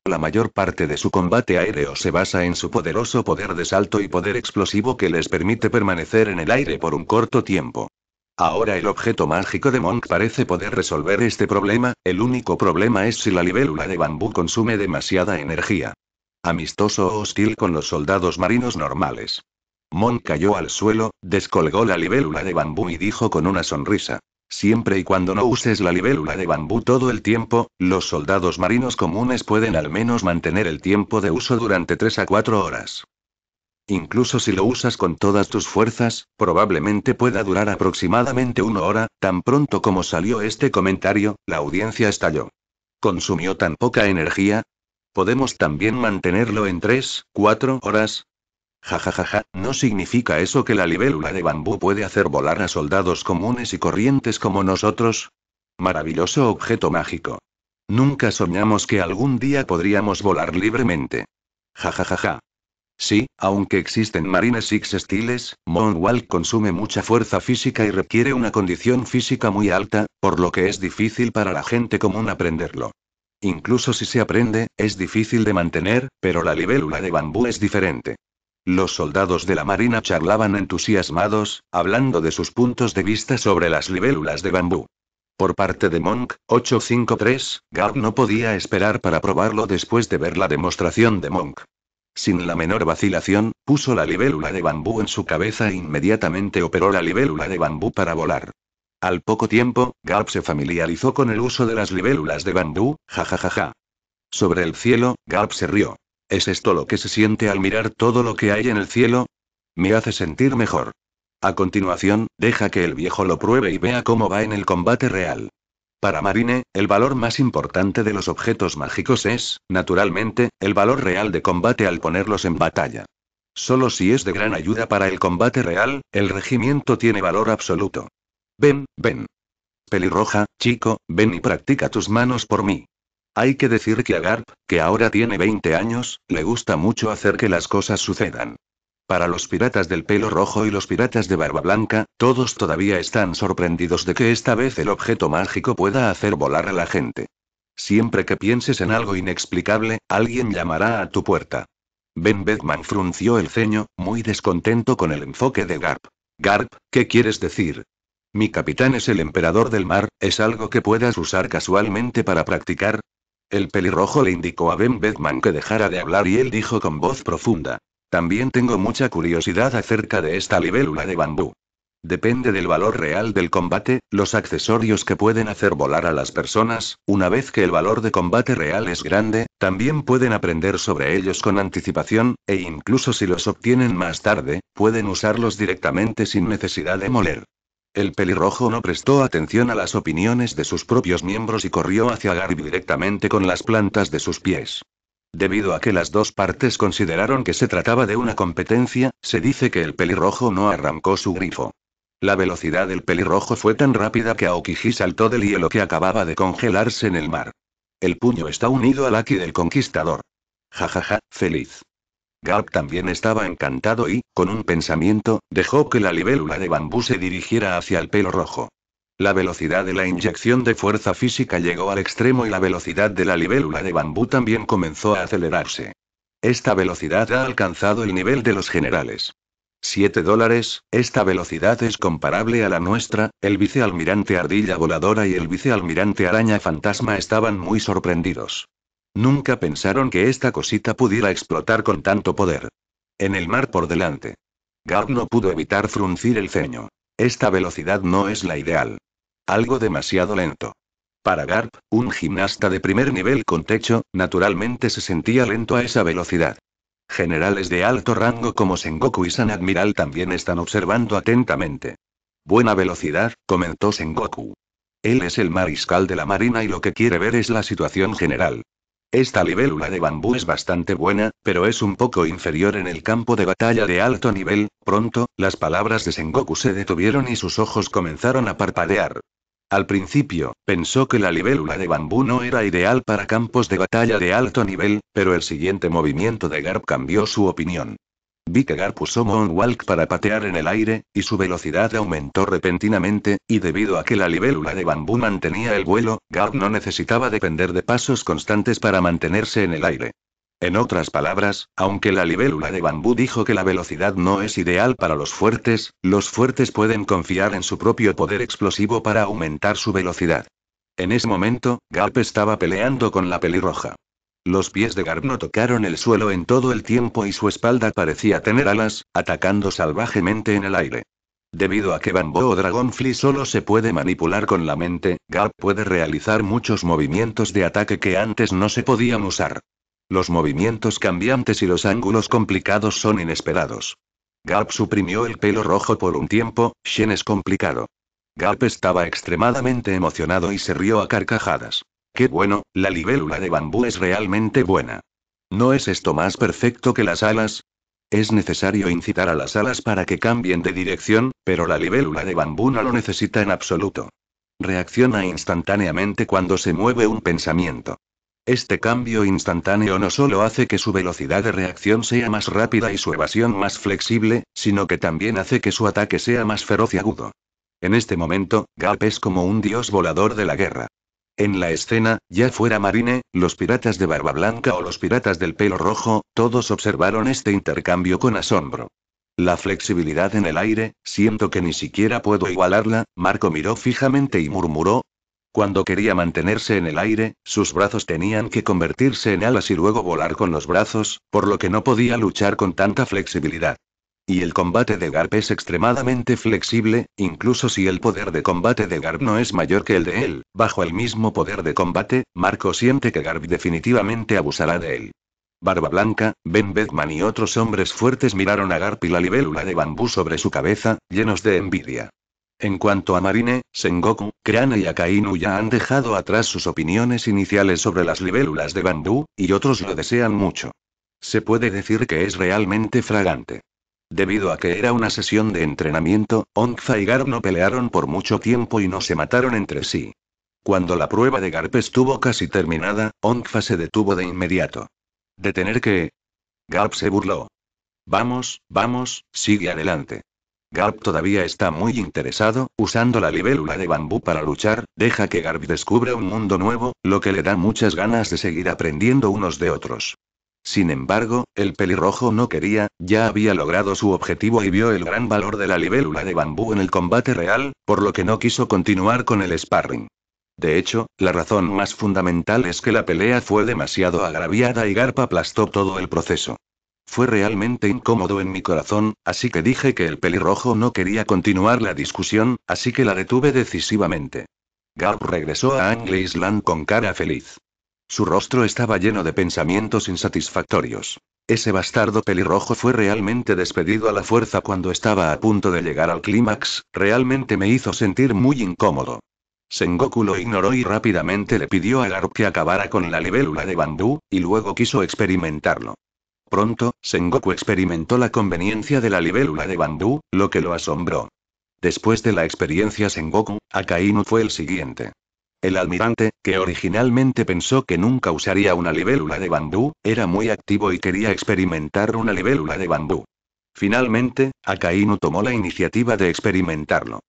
La mayor parte de su combate aéreo se basa en su poderoso poder de salto y poder explosivo que les permite permanecer en el aire por un corto tiempo. Ahora el objeto mágico de Monk parece poder resolver este problema, el único problema es si la libélula de bambú consume demasiada energía. Amistoso o hostil con los soldados marinos normales. Monk cayó al suelo, descolgó la libélula de bambú y dijo con una sonrisa. Siempre y cuando no uses la libélula de bambú todo el tiempo, los soldados marinos comunes pueden al menos mantener el tiempo de uso durante 3 a 4 horas. Incluso si lo usas con todas tus fuerzas, probablemente pueda durar aproximadamente una hora, tan pronto como salió este comentario, la audiencia estalló. ¿Consumió tan poca energía? ¿Podemos también mantenerlo en 3, 4 horas? Jajajaja, ja, ja, ja, ¿no significa eso que la libélula de bambú puede hacer volar a soldados comunes y corrientes como nosotros? Maravilloso objeto mágico. Nunca soñamos que algún día podríamos volar libremente. Jajajaja. Ja, ja, ja. Sí, aunque existen marines six-estiles, Moonwalk consume mucha fuerza física y requiere una condición física muy alta, por lo que es difícil para la gente común aprenderlo. Incluso si se aprende, es difícil de mantener, pero la libélula de bambú es diferente. Los soldados de la marina charlaban entusiasmados, hablando de sus puntos de vista sobre las libélulas de bambú. Por parte de Monk, 853, Gab no podía esperar para probarlo después de ver la demostración de Monk. Sin la menor vacilación, puso la libélula de bambú en su cabeza e inmediatamente operó la libélula de bambú para volar. Al poco tiempo, Garp se familiarizó con el uso de las libélulas de bambú, jajajaja. Sobre el cielo, Garp se rió. ¿Es esto lo que se siente al mirar todo lo que hay en el cielo? Me hace sentir mejor. A continuación, deja que el viejo lo pruebe y vea cómo va en el combate real. Para Marine, el valor más importante de los objetos mágicos es, naturalmente, el valor real de combate al ponerlos en batalla. Solo si es de gran ayuda para el combate real, el regimiento tiene valor absoluto. Ven, ven. Pelirroja, chico, ven y practica tus manos por mí. Hay que decir que a Garp, que ahora tiene 20 años, le gusta mucho hacer que las cosas sucedan. Para los piratas del pelo rojo y los piratas de barba blanca, todos todavía están sorprendidos de que esta vez el objeto mágico pueda hacer volar a la gente. Siempre que pienses en algo inexplicable, alguien llamará a tu puerta. Ben Beckman frunció el ceño, muy descontento con el enfoque de Garp. Garp, ¿qué quieres decir? Mi capitán es el emperador del mar, ¿es algo que puedas usar casualmente para practicar? El pelirrojo le indicó a Ben Beckman que dejara de hablar y él dijo con voz profunda, también tengo mucha curiosidad acerca de esta libélula de bambú. Depende del valor real del combate, los accesorios que pueden hacer volar a las personas, una vez que el valor de combate real es grande, también pueden aprender sobre ellos con anticipación, e incluso si los obtienen más tarde, pueden usarlos directamente sin necesidad de moler. El pelirrojo no prestó atención a las opiniones de sus propios miembros y corrió hacia Garby directamente con las plantas de sus pies. Debido a que las dos partes consideraron que se trataba de una competencia, se dice que el pelirrojo no arrancó su grifo. La velocidad del pelirrojo fue tan rápida que Aokiji saltó del hielo que acababa de congelarse en el mar. El puño está unido al aki del conquistador. Jajaja, ja, ja, feliz. Garp también estaba encantado y, con un pensamiento, dejó que la libélula de bambú se dirigiera hacia el pelo rojo. La velocidad de la inyección de fuerza física llegó al extremo y la velocidad de la libélula de bambú también comenzó a acelerarse. Esta velocidad ha alcanzado el nivel de los generales. 7 dólares, esta velocidad es comparable a la nuestra, el vicealmirante Ardilla Voladora y el vicealmirante Araña Fantasma estaban muy sorprendidos. Nunca pensaron que esta cosita pudiera explotar con tanto poder. En el mar por delante. Gar no pudo evitar fruncir el ceño. Esta velocidad no es la ideal. Algo demasiado lento. Para Garp, un gimnasta de primer nivel con techo, naturalmente se sentía lento a esa velocidad. Generales de alto rango como Sengoku y San Admiral también están observando atentamente. Buena velocidad, comentó Sengoku. Él es el mariscal de la marina y lo que quiere ver es la situación general. Esta libélula de bambú es bastante buena, pero es un poco inferior en el campo de batalla de alto nivel. Pronto, las palabras de Sengoku se detuvieron y sus ojos comenzaron a parpadear. Al principio, pensó que la libélula de bambú no era ideal para campos de batalla de alto nivel, pero el siguiente movimiento de Garp cambió su opinión. Vi que Gar puso Moonwalk para patear en el aire, y su velocidad aumentó repentinamente, y debido a que la libélula de bambú mantenía el vuelo, Gar no necesitaba depender de pasos constantes para mantenerse en el aire. En otras palabras, aunque la libélula de bambú dijo que la velocidad no es ideal para los fuertes, los fuertes pueden confiar en su propio poder explosivo para aumentar su velocidad. En ese momento, Garp estaba peleando con la pelirroja. Los pies de Garp no tocaron el suelo en todo el tiempo y su espalda parecía tener alas, atacando salvajemente en el aire. Debido a que Bamboo Dragonfly solo se puede manipular con la mente, Garp puede realizar muchos movimientos de ataque que antes no se podían usar. Los movimientos cambiantes y los ángulos complicados son inesperados. Garp suprimió el pelo rojo por un tiempo, Shen es complicado. Garp estaba extremadamente emocionado y se rió a carcajadas. Qué bueno, la libélula de bambú es realmente buena. ¿No es esto más perfecto que las alas? Es necesario incitar a las alas para que cambien de dirección, pero la libélula de bambú no lo necesita en absoluto. Reacciona instantáneamente cuando se mueve un pensamiento. Este cambio instantáneo no solo hace que su velocidad de reacción sea más rápida y su evasión más flexible, sino que también hace que su ataque sea más feroz y agudo. En este momento, Gap es como un dios volador de la guerra. En la escena, ya fuera Marine, los piratas de barba blanca o los piratas del pelo rojo, todos observaron este intercambio con asombro. La flexibilidad en el aire, siento que ni siquiera puedo igualarla, Marco miró fijamente y murmuró. Cuando quería mantenerse en el aire, sus brazos tenían que convertirse en alas y luego volar con los brazos, por lo que no podía luchar con tanta flexibilidad. Y el combate de Garp es extremadamente flexible, incluso si el poder de combate de Garp no es mayor que el de él, bajo el mismo poder de combate, Marco siente que Garp definitivamente abusará de él. Barba Blanca, Ben Beckman y otros hombres fuertes miraron a Garp y la libélula de bambú sobre su cabeza, llenos de envidia. En cuanto a Marine, Sengoku, Krana y Akainu ya han dejado atrás sus opiniones iniciales sobre las libélulas de bambú, y otros lo desean mucho. Se puede decir que es realmente fragante. Debido a que era una sesión de entrenamiento, Onza y Garp no pelearon por mucho tiempo y no se mataron entre sí. Cuando la prueba de Garp estuvo casi terminada, Onza se detuvo de inmediato. ¿Detener que Garp se burló. Vamos, vamos, sigue adelante. Garp todavía está muy interesado, usando la libélula de bambú para luchar, deja que Garp descubra un mundo nuevo, lo que le da muchas ganas de seguir aprendiendo unos de otros. Sin embargo, el pelirrojo no quería, ya había logrado su objetivo y vio el gran valor de la libélula de bambú en el combate real, por lo que no quiso continuar con el sparring. De hecho, la razón más fundamental es que la pelea fue demasiado agraviada y Garpa aplastó todo el proceso. Fue realmente incómodo en mi corazón, así que dije que el pelirrojo no quería continuar la discusión, así que la detuve decisivamente. Garp regresó a Angle Island con cara feliz. Su rostro estaba lleno de pensamientos insatisfactorios. Ese bastardo pelirrojo fue realmente despedido a la fuerza cuando estaba a punto de llegar al clímax, realmente me hizo sentir muy incómodo. Sengoku lo ignoró y rápidamente le pidió a Garp que acabara con la libélula de Bandú, y luego quiso experimentarlo. Pronto, Sengoku experimentó la conveniencia de la libélula de Bandú, lo que lo asombró. Después de la experiencia Sengoku, Akainu fue el siguiente. El almirante, que originalmente pensó que nunca usaría una libélula de bambú, era muy activo y quería experimentar una libélula de bambú. Finalmente, Akainu tomó la iniciativa de experimentarlo.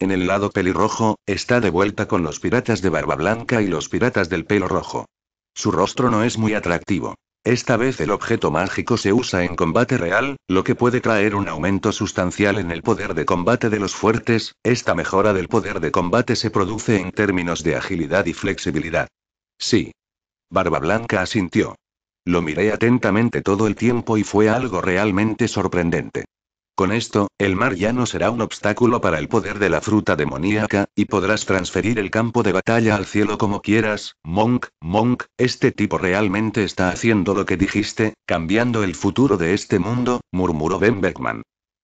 En el lado pelirrojo, está de vuelta con los piratas de barba blanca y los piratas del pelo rojo. Su rostro no es muy atractivo. Esta vez el objeto mágico se usa en combate real, lo que puede traer un aumento sustancial en el poder de combate de los fuertes, esta mejora del poder de combate se produce en términos de agilidad y flexibilidad. Sí. Barba Blanca asintió. Lo miré atentamente todo el tiempo y fue algo realmente sorprendente. Con esto, el mar ya no será un obstáculo para el poder de la fruta demoníaca, y podrás transferir el campo de batalla al cielo como quieras. Monk, Monk, este tipo realmente está haciendo lo que dijiste, cambiando el futuro de este mundo, murmuró Ben Beckman.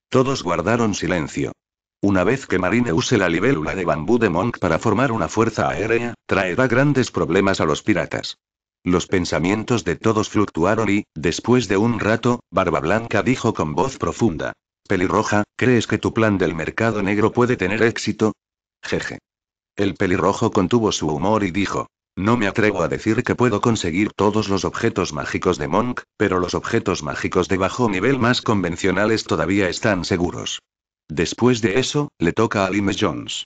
Todos guardaron silencio. Una vez que Marine use la libélula de bambú de Monk para formar una fuerza aérea, traerá grandes problemas a los piratas. Los pensamientos de todos fluctuaron y, después de un rato, Barba Blanca dijo con voz profunda. Pelirroja, ¿crees que tu plan del mercado negro puede tener éxito? Jeje. El pelirrojo contuvo su humor y dijo. No me atrevo a decir que puedo conseguir todos los objetos mágicos de Monk, pero los objetos mágicos de bajo nivel más convencionales todavía están seguros. Después de eso, le toca a Lime Jones.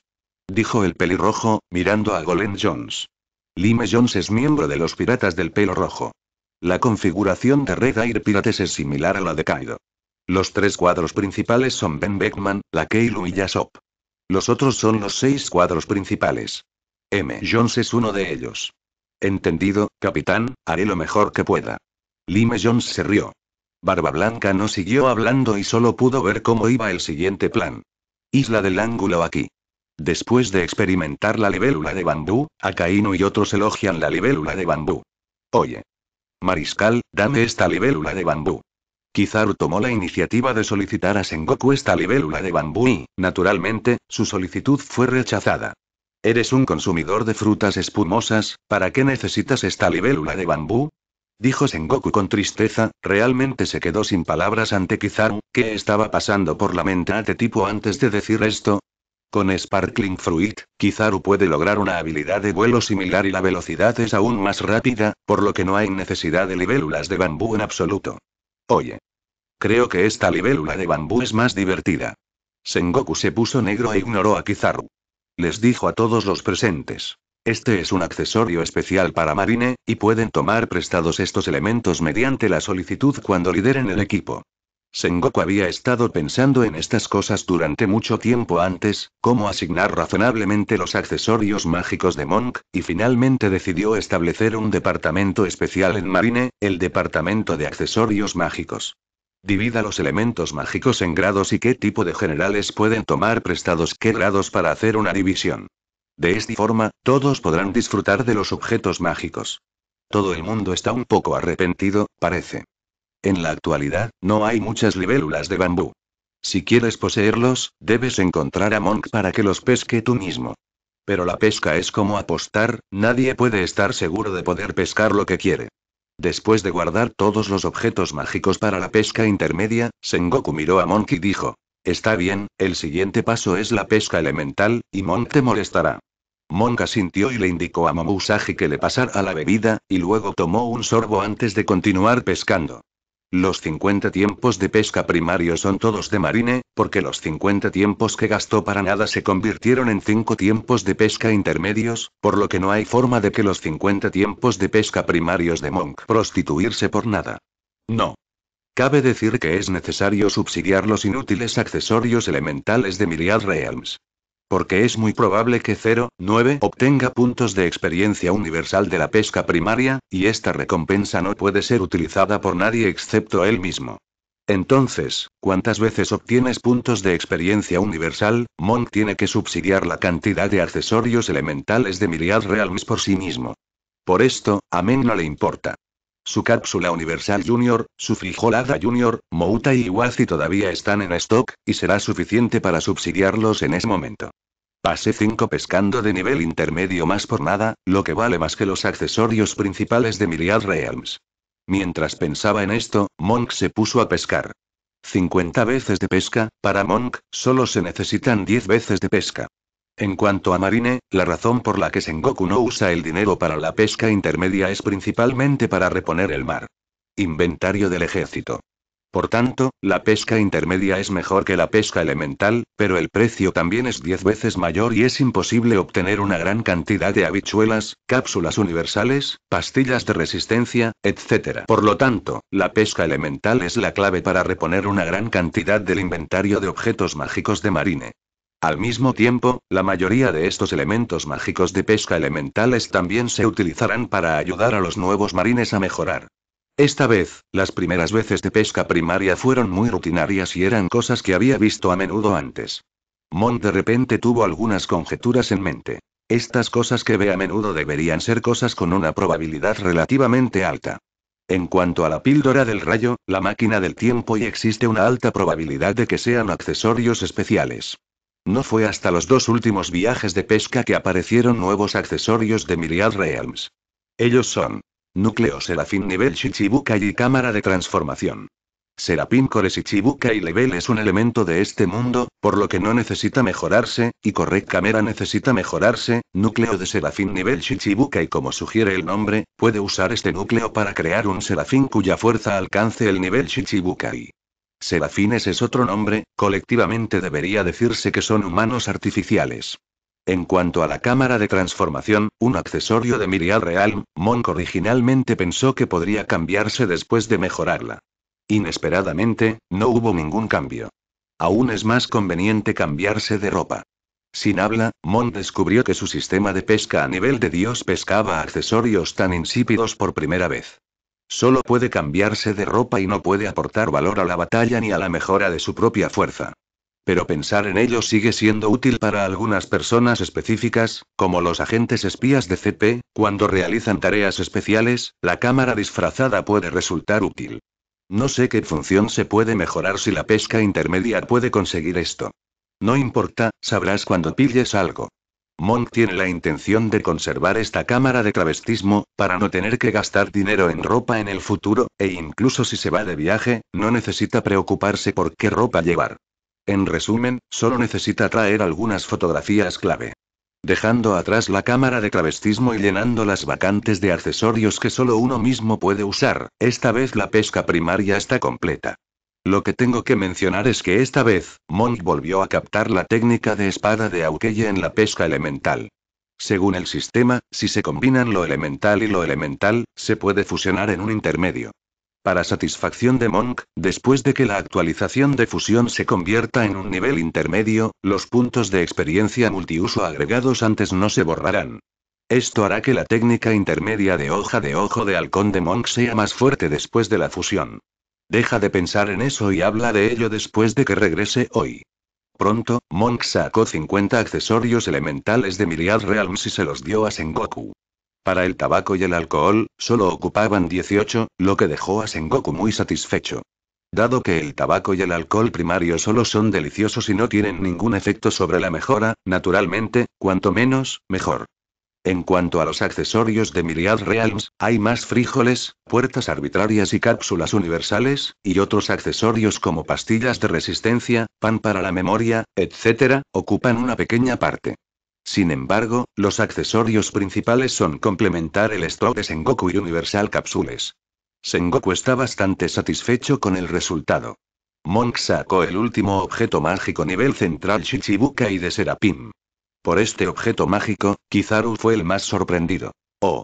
Dijo el pelirrojo, mirando a Golem Jones. Lime Jones es miembro de los Piratas del Pelo Rojo. La configuración de Red Air Pirates es similar a la de Kaido. Los tres cuadros principales son Ben Beckman, la Lakeilu y Yasop. Los otros son los seis cuadros principales. M. Jones es uno de ellos. Entendido, capitán, haré lo mejor que pueda. Lime Jones se rió. Barba Blanca no siguió hablando y solo pudo ver cómo iba el siguiente plan. Isla del Ángulo aquí. Después de experimentar la libélula de bambú, Akainu y otros elogian la libélula de bambú. Oye. Mariscal, dame esta libélula de bambú. Kizaru tomó la iniciativa de solicitar a Sengoku esta libélula de bambú y, naturalmente, su solicitud fue rechazada. Eres un consumidor de frutas espumosas, ¿para qué necesitas esta libélula de bambú? Dijo Sengoku con tristeza, realmente se quedó sin palabras ante Kizaru, ¿qué estaba pasando por la mente a este tipo antes de decir esto? Con Sparkling Fruit, Kizaru puede lograr una habilidad de vuelo similar y la velocidad es aún más rápida, por lo que no hay necesidad de libélulas de bambú en absoluto. Oye. Creo que esta libélula de bambú es más divertida. Sengoku se puso negro e ignoró a Kizaru. Les dijo a todos los presentes. Este es un accesorio especial para Marine, y pueden tomar prestados estos elementos mediante la solicitud cuando lideren el equipo. Sengoku había estado pensando en estas cosas durante mucho tiempo antes, cómo asignar razonablemente los accesorios mágicos de Monk, y finalmente decidió establecer un departamento especial en Marine, el departamento de accesorios mágicos. Divida los elementos mágicos en grados y qué tipo de generales pueden tomar prestados qué grados para hacer una división. De esta forma, todos podrán disfrutar de los objetos mágicos. Todo el mundo está un poco arrepentido, parece. En la actualidad, no hay muchas libélulas de bambú. Si quieres poseerlos, debes encontrar a Monk para que los pesque tú mismo. Pero la pesca es como apostar, nadie puede estar seguro de poder pescar lo que quiere. Después de guardar todos los objetos mágicos para la pesca intermedia, Sengoku miró a Monk y dijo, Está bien, el siguiente paso es la pesca elemental, y Monk te molestará. Monk asintió y le indicó a Momusagi que le pasara la bebida, y luego tomó un sorbo antes de continuar pescando. Los 50 tiempos de pesca primario son todos de marine, porque los 50 tiempos que gastó para nada se convirtieron en 5 tiempos de pesca intermedios, por lo que no hay forma de que los 50 tiempos de pesca primarios de Monk prostituirse por nada. No. Cabe decir que es necesario subsidiar los inútiles accesorios elementales de Myriad Realms. Porque es muy probable que 0,9 obtenga puntos de experiencia universal de la pesca primaria, y esta recompensa no puede ser utilizada por nadie excepto él mismo. Entonces, ¿cuántas veces obtienes puntos de experiencia universal? Monk tiene que subsidiar la cantidad de accesorios elementales de Myriad Realms por sí mismo. Por esto, a Men no le importa. Su cápsula Universal Junior, su frijolada Junior, Mouta y Iwazi todavía están en stock, y será suficiente para subsidiarlos en ese momento. Pasé 5 pescando de nivel intermedio más por nada, lo que vale más que los accesorios principales de Myriad Realms. Mientras pensaba en esto, Monk se puso a pescar. 50 veces de pesca, para Monk, solo se necesitan 10 veces de pesca. En cuanto a Marine, la razón por la que Sengoku no usa el dinero para la pesca intermedia es principalmente para reponer el mar. Inventario del ejército. Por tanto, la pesca intermedia es mejor que la pesca elemental, pero el precio también es 10 veces mayor y es imposible obtener una gran cantidad de habichuelas, cápsulas universales, pastillas de resistencia, etc. Por lo tanto, la pesca elemental es la clave para reponer una gran cantidad del inventario de objetos mágicos de Marine. Al mismo tiempo, la mayoría de estos elementos mágicos de pesca elementales también se utilizarán para ayudar a los nuevos marines a mejorar. Esta vez, las primeras veces de pesca primaria fueron muy rutinarias y eran cosas que había visto a menudo antes. Mon de repente tuvo algunas conjeturas en mente. Estas cosas que ve a menudo deberían ser cosas con una probabilidad relativamente alta. En cuanto a la píldora del rayo, la máquina del tiempo y existe una alta probabilidad de que sean accesorios especiales. No fue hasta los dos últimos viajes de pesca que aparecieron nuevos accesorios de Myriad Realms. Ellos son núcleo Serafín nivel Shichibukai y cámara de transformación. Serapin Core Shichibukai y Level es un elemento de este mundo, por lo que no necesita mejorarse, y Correct cámara necesita mejorarse, núcleo de Serafín nivel Shichibukai y como sugiere el nombre, puede usar este núcleo para crear un Serafín cuya fuerza alcance el nivel Shichibukai. Serafines es otro nombre, colectivamente debería decirse que son humanos artificiales. En cuanto a la cámara de transformación, un accesorio de Mirial Realm, Monk originalmente pensó que podría cambiarse después de mejorarla. Inesperadamente, no hubo ningún cambio. Aún es más conveniente cambiarse de ropa. Sin habla, Mon descubrió que su sistema de pesca a nivel de Dios pescaba accesorios tan insípidos por primera vez. Solo puede cambiarse de ropa y no puede aportar valor a la batalla ni a la mejora de su propia fuerza. Pero pensar en ello sigue siendo útil para algunas personas específicas, como los agentes espías de CP, cuando realizan tareas especiales, la cámara disfrazada puede resultar útil. No sé qué función se puede mejorar si la pesca intermedia puede conseguir esto. No importa, sabrás cuando pilles algo. Monk tiene la intención de conservar esta cámara de travestismo, para no tener que gastar dinero en ropa en el futuro, e incluso si se va de viaje, no necesita preocuparse por qué ropa llevar. En resumen, solo necesita traer algunas fotografías clave. Dejando atrás la cámara de travestismo y llenando las vacantes de accesorios que solo uno mismo puede usar, esta vez la pesca primaria está completa. Lo que tengo que mencionar es que esta vez, Monk volvió a captar la técnica de espada de Aukeye en la pesca elemental. Según el sistema, si se combinan lo elemental y lo elemental, se puede fusionar en un intermedio. Para satisfacción de Monk, después de que la actualización de fusión se convierta en un nivel intermedio, los puntos de experiencia multiuso agregados antes no se borrarán. Esto hará que la técnica intermedia de hoja de ojo de halcón de Monk sea más fuerte después de la fusión. Deja de pensar en eso y habla de ello después de que regrese hoy. Pronto, Monk sacó 50 accesorios elementales de Myriad Realms y se los dio a Sengoku. Para el tabaco y el alcohol, solo ocupaban 18, lo que dejó a Sengoku muy satisfecho. Dado que el tabaco y el alcohol primario solo son deliciosos y no tienen ningún efecto sobre la mejora, naturalmente, cuanto menos, mejor. En cuanto a los accesorios de Myriad Realms, hay más frijoles, puertas arbitrarias y cápsulas universales, y otros accesorios como pastillas de resistencia, pan para la memoria, etc., ocupan una pequeña parte. Sin embargo, los accesorios principales son complementar el stock de Sengoku y Universal Capsules. Sengoku está bastante satisfecho con el resultado. Monk sacó el último objeto mágico nivel central Shichibuka y de Serapim. Por este objeto mágico, Kizaru fue el más sorprendido. Oh.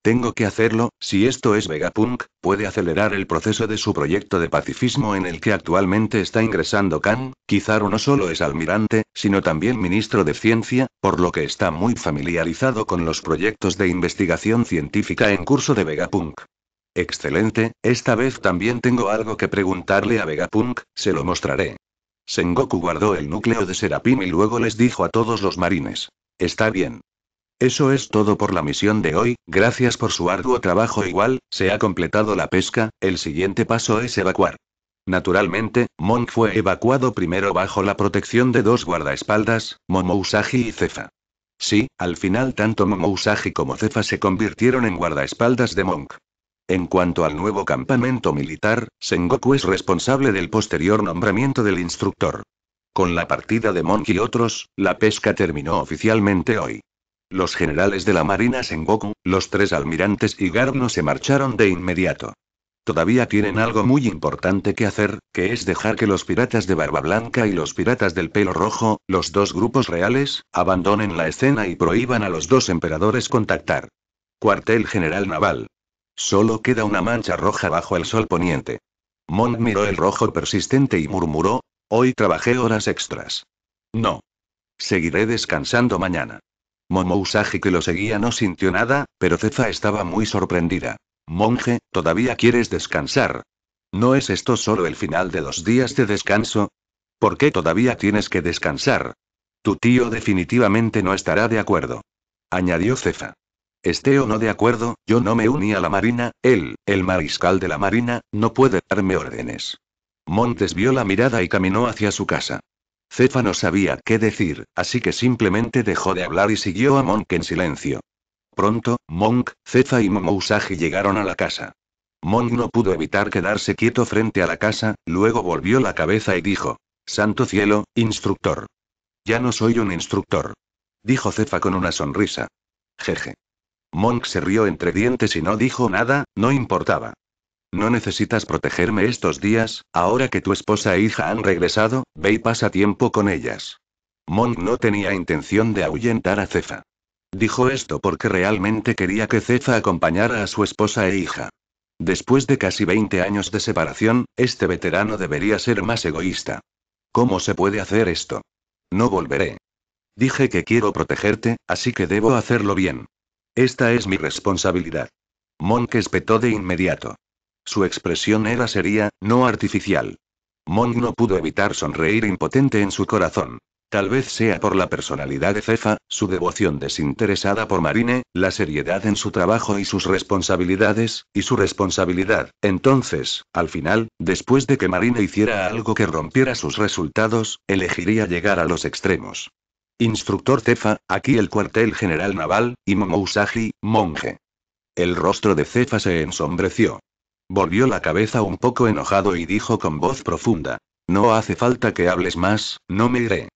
Tengo que hacerlo, si esto es Vegapunk, puede acelerar el proceso de su proyecto de pacifismo en el que actualmente está ingresando Khan, Kizaru no solo es almirante, sino también ministro de ciencia, por lo que está muy familiarizado con los proyectos de investigación científica en curso de Vegapunk. Excelente, esta vez también tengo algo que preguntarle a Vegapunk, se lo mostraré. Sengoku guardó el núcleo de Serapim y luego les dijo a todos los marines. Está bien. Eso es todo por la misión de hoy, gracias por su arduo trabajo igual, se ha completado la pesca, el siguiente paso es evacuar. Naturalmente, Monk fue evacuado primero bajo la protección de dos guardaespaldas, Momousagi y Cefa. Sí, al final tanto Momousagi como Cefa se convirtieron en guardaespaldas de Monk. En cuanto al nuevo campamento militar, Sengoku es responsable del posterior nombramiento del instructor. Con la partida de Monk y otros, la pesca terminó oficialmente hoy. Los generales de la Marina Sengoku, los tres almirantes y Garno se marcharon de inmediato. Todavía tienen algo muy importante que hacer, que es dejar que los piratas de barba blanca y los piratas del pelo rojo, los dos grupos reales, abandonen la escena y prohíban a los dos emperadores contactar. Cuartel General Naval. Solo queda una mancha roja bajo el sol poniente. Mon miró el rojo persistente y murmuró, hoy trabajé horas extras. No. Seguiré descansando mañana. Mon que lo seguía no sintió nada, pero Cefa estaba muy sorprendida. Monje, ¿todavía quieres descansar? ¿No es esto solo el final de los días de descanso? ¿Por qué todavía tienes que descansar? Tu tío definitivamente no estará de acuerdo. Añadió Cefa. Esté o no de acuerdo, yo no me uní a la Marina, él, el mariscal de la Marina, no puede darme órdenes. Montes vio la mirada y caminó hacia su casa. Cefa no sabía qué decir, así que simplemente dejó de hablar y siguió a Monk en silencio. Pronto, Monk, Cefa y Momousagi llegaron a la casa. Monk no pudo evitar quedarse quieto frente a la casa, luego volvió la cabeza y dijo, Santo cielo, instructor. Ya no soy un instructor. Dijo Cefa con una sonrisa. Jeje. Monk se rió entre dientes y no dijo nada, no importaba. No necesitas protegerme estos días, ahora que tu esposa e hija han regresado, ve y pasa tiempo con ellas. Monk no tenía intención de ahuyentar a Cefa. Dijo esto porque realmente quería que Cefa acompañara a su esposa e hija. Después de casi 20 años de separación, este veterano debería ser más egoísta. ¿Cómo se puede hacer esto? No volveré. Dije que quiero protegerte, así que debo hacerlo bien. Esta es mi responsabilidad. Monk espetó de inmediato. Su expresión era seria, no artificial. Monk no pudo evitar sonreír impotente en su corazón. Tal vez sea por la personalidad de Cefa, su devoción desinteresada por Marine, la seriedad en su trabajo y sus responsabilidades, y su responsabilidad. Entonces, al final, después de que Marine hiciera algo que rompiera sus resultados, elegiría llegar a los extremos. Instructor Cefa, aquí el cuartel general naval, y Momousagi, monje. El rostro de Cefa se ensombreció. Volvió la cabeza un poco enojado y dijo con voz profunda. No hace falta que hables más, no me iré.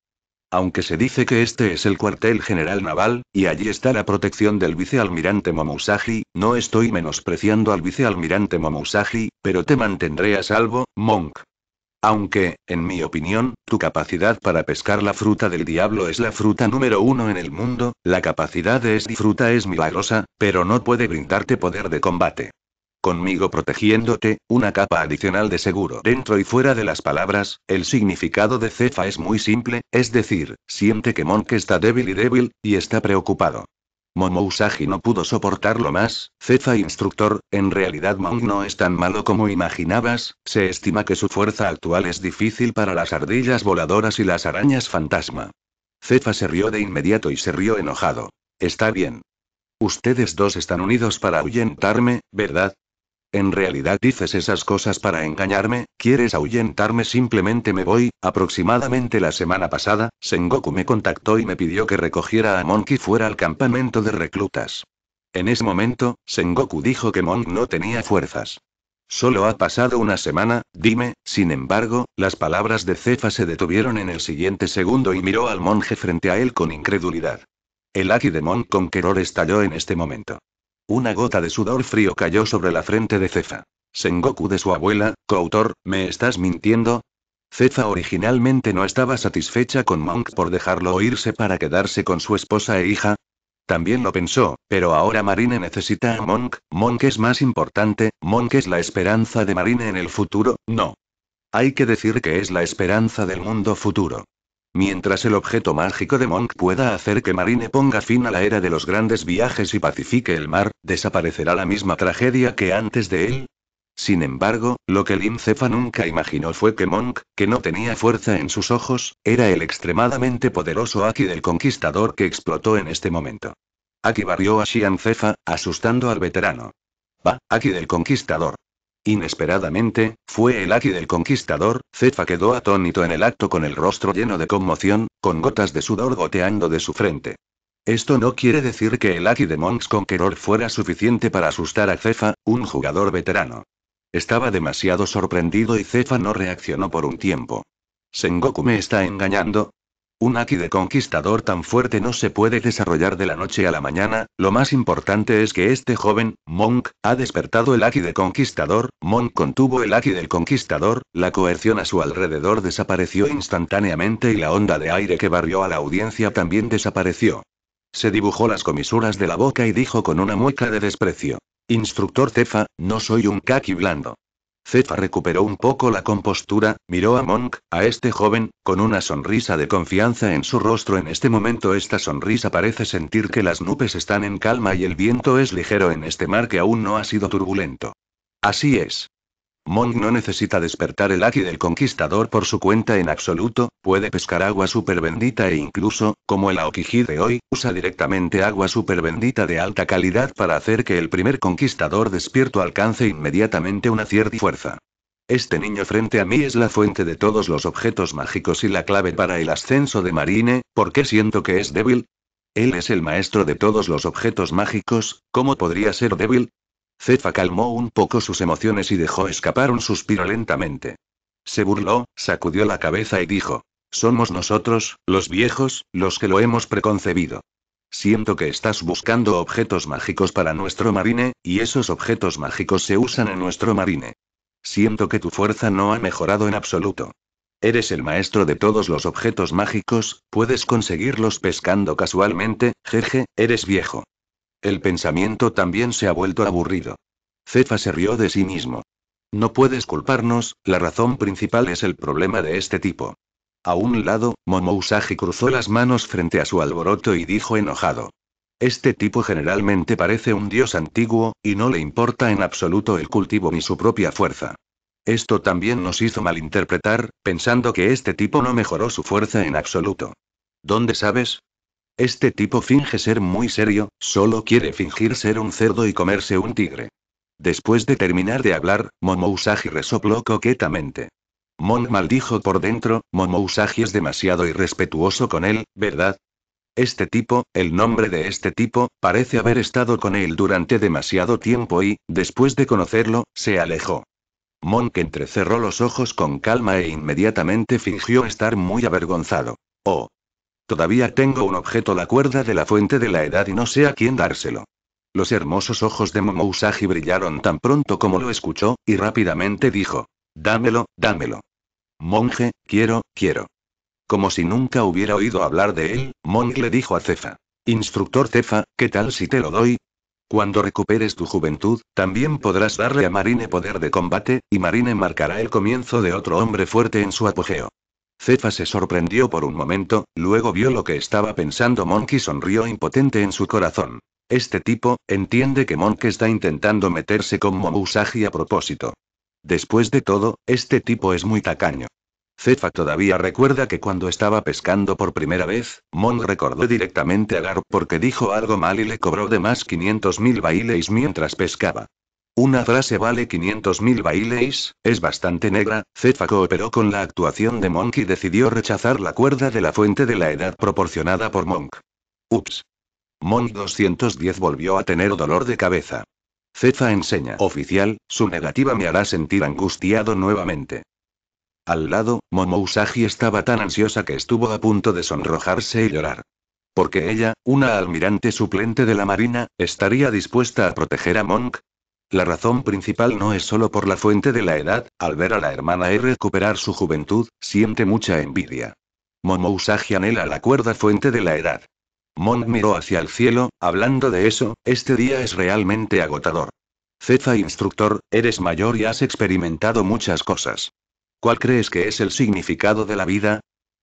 Aunque se dice que este es el cuartel general naval, y allí está la protección del vicealmirante Momousagi, no estoy menospreciando al vicealmirante Momousagi, pero te mantendré a salvo, Monk. Aunque, en mi opinión, tu capacidad para pescar la fruta del diablo es la fruta número uno en el mundo, la capacidad de esta fruta es milagrosa, pero no puede brindarte poder de combate. Conmigo protegiéndote, una capa adicional de seguro. Dentro y fuera de las palabras, el significado de cefa es muy simple, es decir, siente que Monk está débil y débil, y está preocupado. Usagi no pudo soportarlo más, Cefa instructor, en realidad Mong no es tan malo como imaginabas, se estima que su fuerza actual es difícil para las ardillas voladoras y las arañas fantasma. Cefa se rió de inmediato y se rió enojado. Está bien. Ustedes dos están unidos para ahuyentarme, ¿verdad? En realidad dices esas cosas para engañarme, quieres ahuyentarme simplemente me voy. Aproximadamente la semana pasada, Sengoku me contactó y me pidió que recogiera a Monkey fuera al campamento de reclutas. En ese momento, Sengoku dijo que Monk no tenía fuerzas. Solo ha pasado una semana, dime, sin embargo, las palabras de Cefa se detuvieron en el siguiente segundo y miró al monje frente a él con incredulidad. El Aki de Monk Conqueror estalló en este momento. Una gota de sudor frío cayó sobre la frente de Cefa. Sengoku de su abuela, coautor, ¿me estás mintiendo? Cefa originalmente no estaba satisfecha con Monk por dejarlo irse para quedarse con su esposa e hija. También lo pensó, pero ahora Marine necesita a Monk, Monk es más importante, Monk es la esperanza de Marine en el futuro, no. Hay que decir que es la esperanza del mundo futuro. Mientras el objeto mágico de Monk pueda hacer que Marine ponga fin a la era de los grandes viajes y pacifique el mar, ¿desaparecerá la misma tragedia que antes de él? Sin embargo, lo que Lin Cefa nunca imaginó fue que Monk, que no tenía fuerza en sus ojos, era el extremadamente poderoso Aki del conquistador que explotó en este momento. Aki barrió a Xian Cefa, asustando al veterano. Va, Aki del conquistador. Inesperadamente, fue el Aki del conquistador, Zefa quedó atónito en el acto con el rostro lleno de conmoción, con gotas de sudor goteando de su frente. Esto no quiere decir que el Aki de Monks Conqueror fuera suficiente para asustar a Zefa, un jugador veterano. Estaba demasiado sorprendido y Zefa no reaccionó por un tiempo. Sengoku me está engañando, un Aki de conquistador tan fuerte no se puede desarrollar de la noche a la mañana, lo más importante es que este joven, Monk, ha despertado el Aki de conquistador, Monk contuvo el Aki del conquistador, la coerción a su alrededor desapareció instantáneamente y la onda de aire que barrió a la audiencia también desapareció. Se dibujó las comisuras de la boca y dijo con una mueca de desprecio. Instructor Tefa, no soy un kaki blando. Cefa recuperó un poco la compostura, miró a Monk, a este joven, con una sonrisa de confianza en su rostro. En este momento esta sonrisa parece sentir que las nubes están en calma y el viento es ligero en este mar que aún no ha sido turbulento. Así es. Monk no necesita despertar el Aki del conquistador por su cuenta en absoluto, puede pescar agua super bendita e incluso, como el Aokiji de hoy, usa directamente agua super bendita de alta calidad para hacer que el primer conquistador despierto alcance inmediatamente una cierta fuerza. Este niño frente a mí es la fuente de todos los objetos mágicos y la clave para el ascenso de Marine, ¿por qué siento que es débil? Él es el maestro de todos los objetos mágicos, ¿cómo podría ser débil? Cefa calmó un poco sus emociones y dejó escapar un suspiro lentamente. Se burló, sacudió la cabeza y dijo, somos nosotros, los viejos, los que lo hemos preconcebido. Siento que estás buscando objetos mágicos para nuestro marine, y esos objetos mágicos se usan en nuestro marine. Siento que tu fuerza no ha mejorado en absoluto. Eres el maestro de todos los objetos mágicos, puedes conseguirlos pescando casualmente, jeje, eres viejo. El pensamiento también se ha vuelto aburrido. Cefa se rió de sí mismo. No puedes culparnos, la razón principal es el problema de este tipo. A un lado, Momo cruzó las manos frente a su alboroto y dijo enojado. Este tipo generalmente parece un dios antiguo, y no le importa en absoluto el cultivo ni su propia fuerza. Esto también nos hizo malinterpretar, pensando que este tipo no mejoró su fuerza en absoluto. ¿Dónde sabes? Este tipo finge ser muy serio, solo quiere fingir ser un cerdo y comerse un tigre. Después de terminar de hablar, Momousagi resopló coquetamente. Mon maldijo por dentro, Momousagi es demasiado irrespetuoso con él, ¿verdad? Este tipo, el nombre de este tipo, parece haber estado con él durante demasiado tiempo y, después de conocerlo, se alejó. Monk entrecerró los ojos con calma e inmediatamente fingió estar muy avergonzado. Oh, Todavía tengo un objeto la cuerda de la fuente de la edad y no sé a quién dárselo. Los hermosos ojos de Momousagi brillaron tan pronto como lo escuchó, y rápidamente dijo, Dámelo, dámelo. Monje, quiero, quiero. Como si nunca hubiera oído hablar de él, Monje le dijo a Cefa. Instructor Cefa, ¿qué tal si te lo doy? Cuando recuperes tu juventud, también podrás darle a Marine poder de combate, y Marine marcará el comienzo de otro hombre fuerte en su apogeo. Cefa se sorprendió por un momento, luego vio lo que estaba pensando Monk y sonrió impotente en su corazón. Este tipo, entiende que Monk está intentando meterse con Momusagi a propósito. Después de todo, este tipo es muy tacaño. Cefa todavía recuerda que cuando estaba pescando por primera vez, Mon recordó directamente a Gar porque dijo algo mal y le cobró de más 500.000 bailes mientras pescaba. Una frase vale 500.000 baileis, es bastante negra. Cefa cooperó con la actuación de Monk y decidió rechazar la cuerda de la fuente de la edad proporcionada por Monk. Ups. Monk 210 volvió a tener dolor de cabeza. Cefa enseña oficial, su negativa me hará sentir angustiado nuevamente. Al lado, Momo estaba tan ansiosa que estuvo a punto de sonrojarse y llorar porque ella, una almirante suplente de la Marina, estaría dispuesta a proteger a Monk, la razón principal no es solo por la fuente de la edad, al ver a la hermana y recuperar su juventud, siente mucha envidia. Momo Usagi anhela la cuerda fuente de la edad. Monk miró hacia el cielo, hablando de eso, este día es realmente agotador. Cefa instructor, eres mayor y has experimentado muchas cosas. ¿Cuál crees que es el significado de la vida?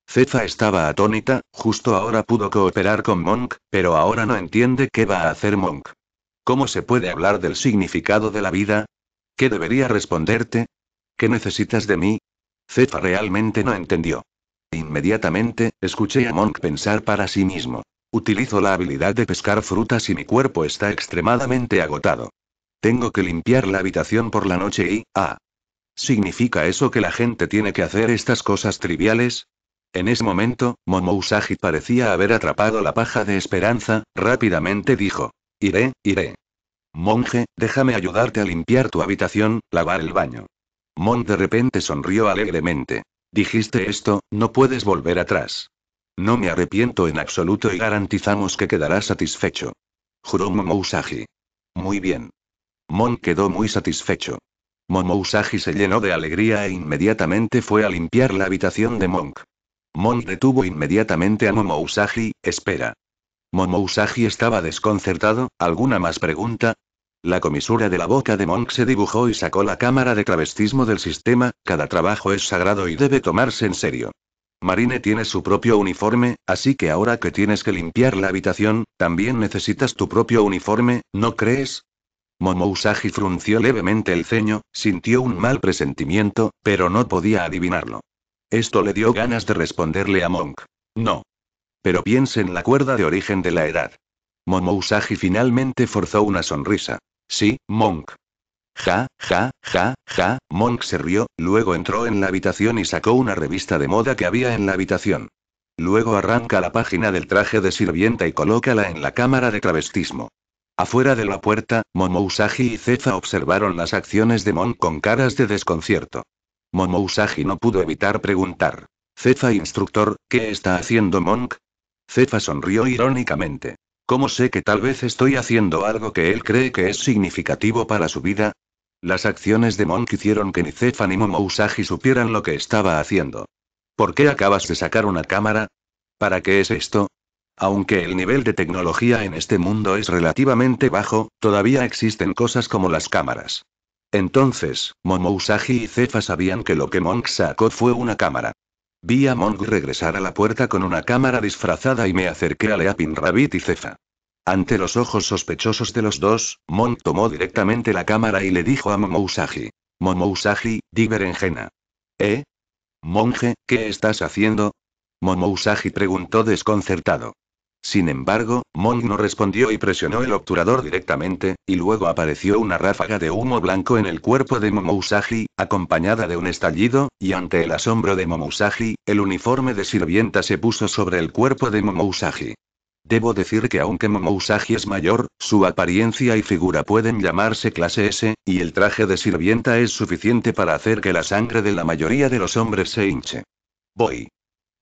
Cefa estaba atónita, justo ahora pudo cooperar con Monk, pero ahora no entiende qué va a hacer Monk. ¿Cómo se puede hablar del significado de la vida? ¿Qué debería responderte? ¿Qué necesitas de mí? Cefa realmente no entendió. Inmediatamente, escuché a Monk pensar para sí mismo. Utilizo la habilidad de pescar frutas y mi cuerpo está extremadamente agotado. Tengo que limpiar la habitación por la noche y... Ah. ¿Significa eso que la gente tiene que hacer estas cosas triviales? En ese momento, Momousagi parecía haber atrapado la paja de esperanza, rápidamente dijo. Iré, iré. Monje, déjame ayudarte a limpiar tu habitación, lavar el baño. Mon de repente sonrió alegremente. Dijiste esto, no puedes volver atrás. No me arrepiento en absoluto y garantizamos que quedarás satisfecho. Juró Momousagi. Muy bien. Mon quedó muy satisfecho. Momousagi se llenó de alegría e inmediatamente fue a limpiar la habitación de Monk. Mon detuvo inmediatamente a Momousagi, espera. Momousagi estaba desconcertado, ¿alguna más pregunta? La comisura de la boca de Monk se dibujó y sacó la cámara de travestismo del sistema, cada trabajo es sagrado y debe tomarse en serio. Marine tiene su propio uniforme, así que ahora que tienes que limpiar la habitación, también necesitas tu propio uniforme, ¿no crees? Momousagi frunció levemente el ceño, sintió un mal presentimiento, pero no podía adivinarlo. Esto le dio ganas de responderle a Monk. No. Pero en la cuerda de origen de la edad. Momousagi finalmente forzó una sonrisa. Sí, Monk. Ja, ja, ja, ja, Monk se rió, luego entró en la habitación y sacó una revista de moda que había en la habitación. Luego arranca la página del traje de sirvienta y colócala en la cámara de travestismo. Afuera de la puerta, Momousagi y Cefa observaron las acciones de Monk con caras de desconcierto. Momousagi no pudo evitar preguntar. Cefa instructor, ¿qué está haciendo Monk? Cefa sonrió irónicamente. ¿Cómo sé que tal vez estoy haciendo algo que él cree que es significativo para su vida? Las acciones de Monk hicieron que ni Cefa ni Momousagi supieran lo que estaba haciendo. ¿Por qué acabas de sacar una cámara? ¿Para qué es esto? Aunque el nivel de tecnología en este mundo es relativamente bajo, todavía existen cosas como las cámaras. Entonces, Momousagi y Cefa sabían que lo que Monk sacó fue una cámara. Vi a Monk regresar a la puerta con una cámara disfrazada y me acerqué a Leapin Rabbit y Cefa. Ante los ojos sospechosos de los dos, Monk tomó directamente la cámara y le dijo a Momousagi. Momousagi, di berenjena. ¿Eh? Monje, ¿qué estás haciendo? Momousagi preguntó desconcertado. Sin embargo, Mong no respondió y presionó el obturador directamente, y luego apareció una ráfaga de humo blanco en el cuerpo de Momousagi, acompañada de un estallido, y ante el asombro de Momousagi, el uniforme de sirvienta se puso sobre el cuerpo de Momousagi. Debo decir que aunque Momousagi es mayor, su apariencia y figura pueden llamarse clase S, y el traje de sirvienta es suficiente para hacer que la sangre de la mayoría de los hombres se hinche. Voy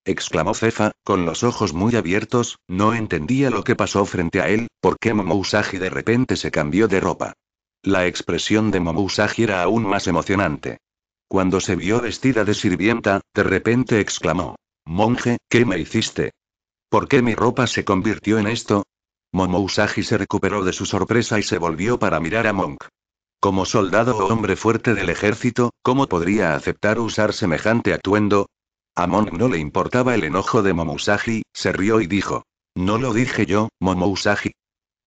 exclamó Cefa, con los ojos muy abiertos, no entendía lo que pasó frente a él, por qué Momousagi de repente se cambió de ropa. La expresión de Momousagi era aún más emocionante. Cuando se vio vestida de sirvienta, de repente exclamó. Monje, ¿qué me hiciste? ¿Por qué mi ropa se convirtió en esto? Momousagi se recuperó de su sorpresa y se volvió para mirar a Monk. Como soldado o hombre fuerte del ejército, ¿cómo podría aceptar usar semejante atuendo? A Monk no le importaba el enojo de Momousagi, se rió y dijo. No lo dije yo, Momousagi.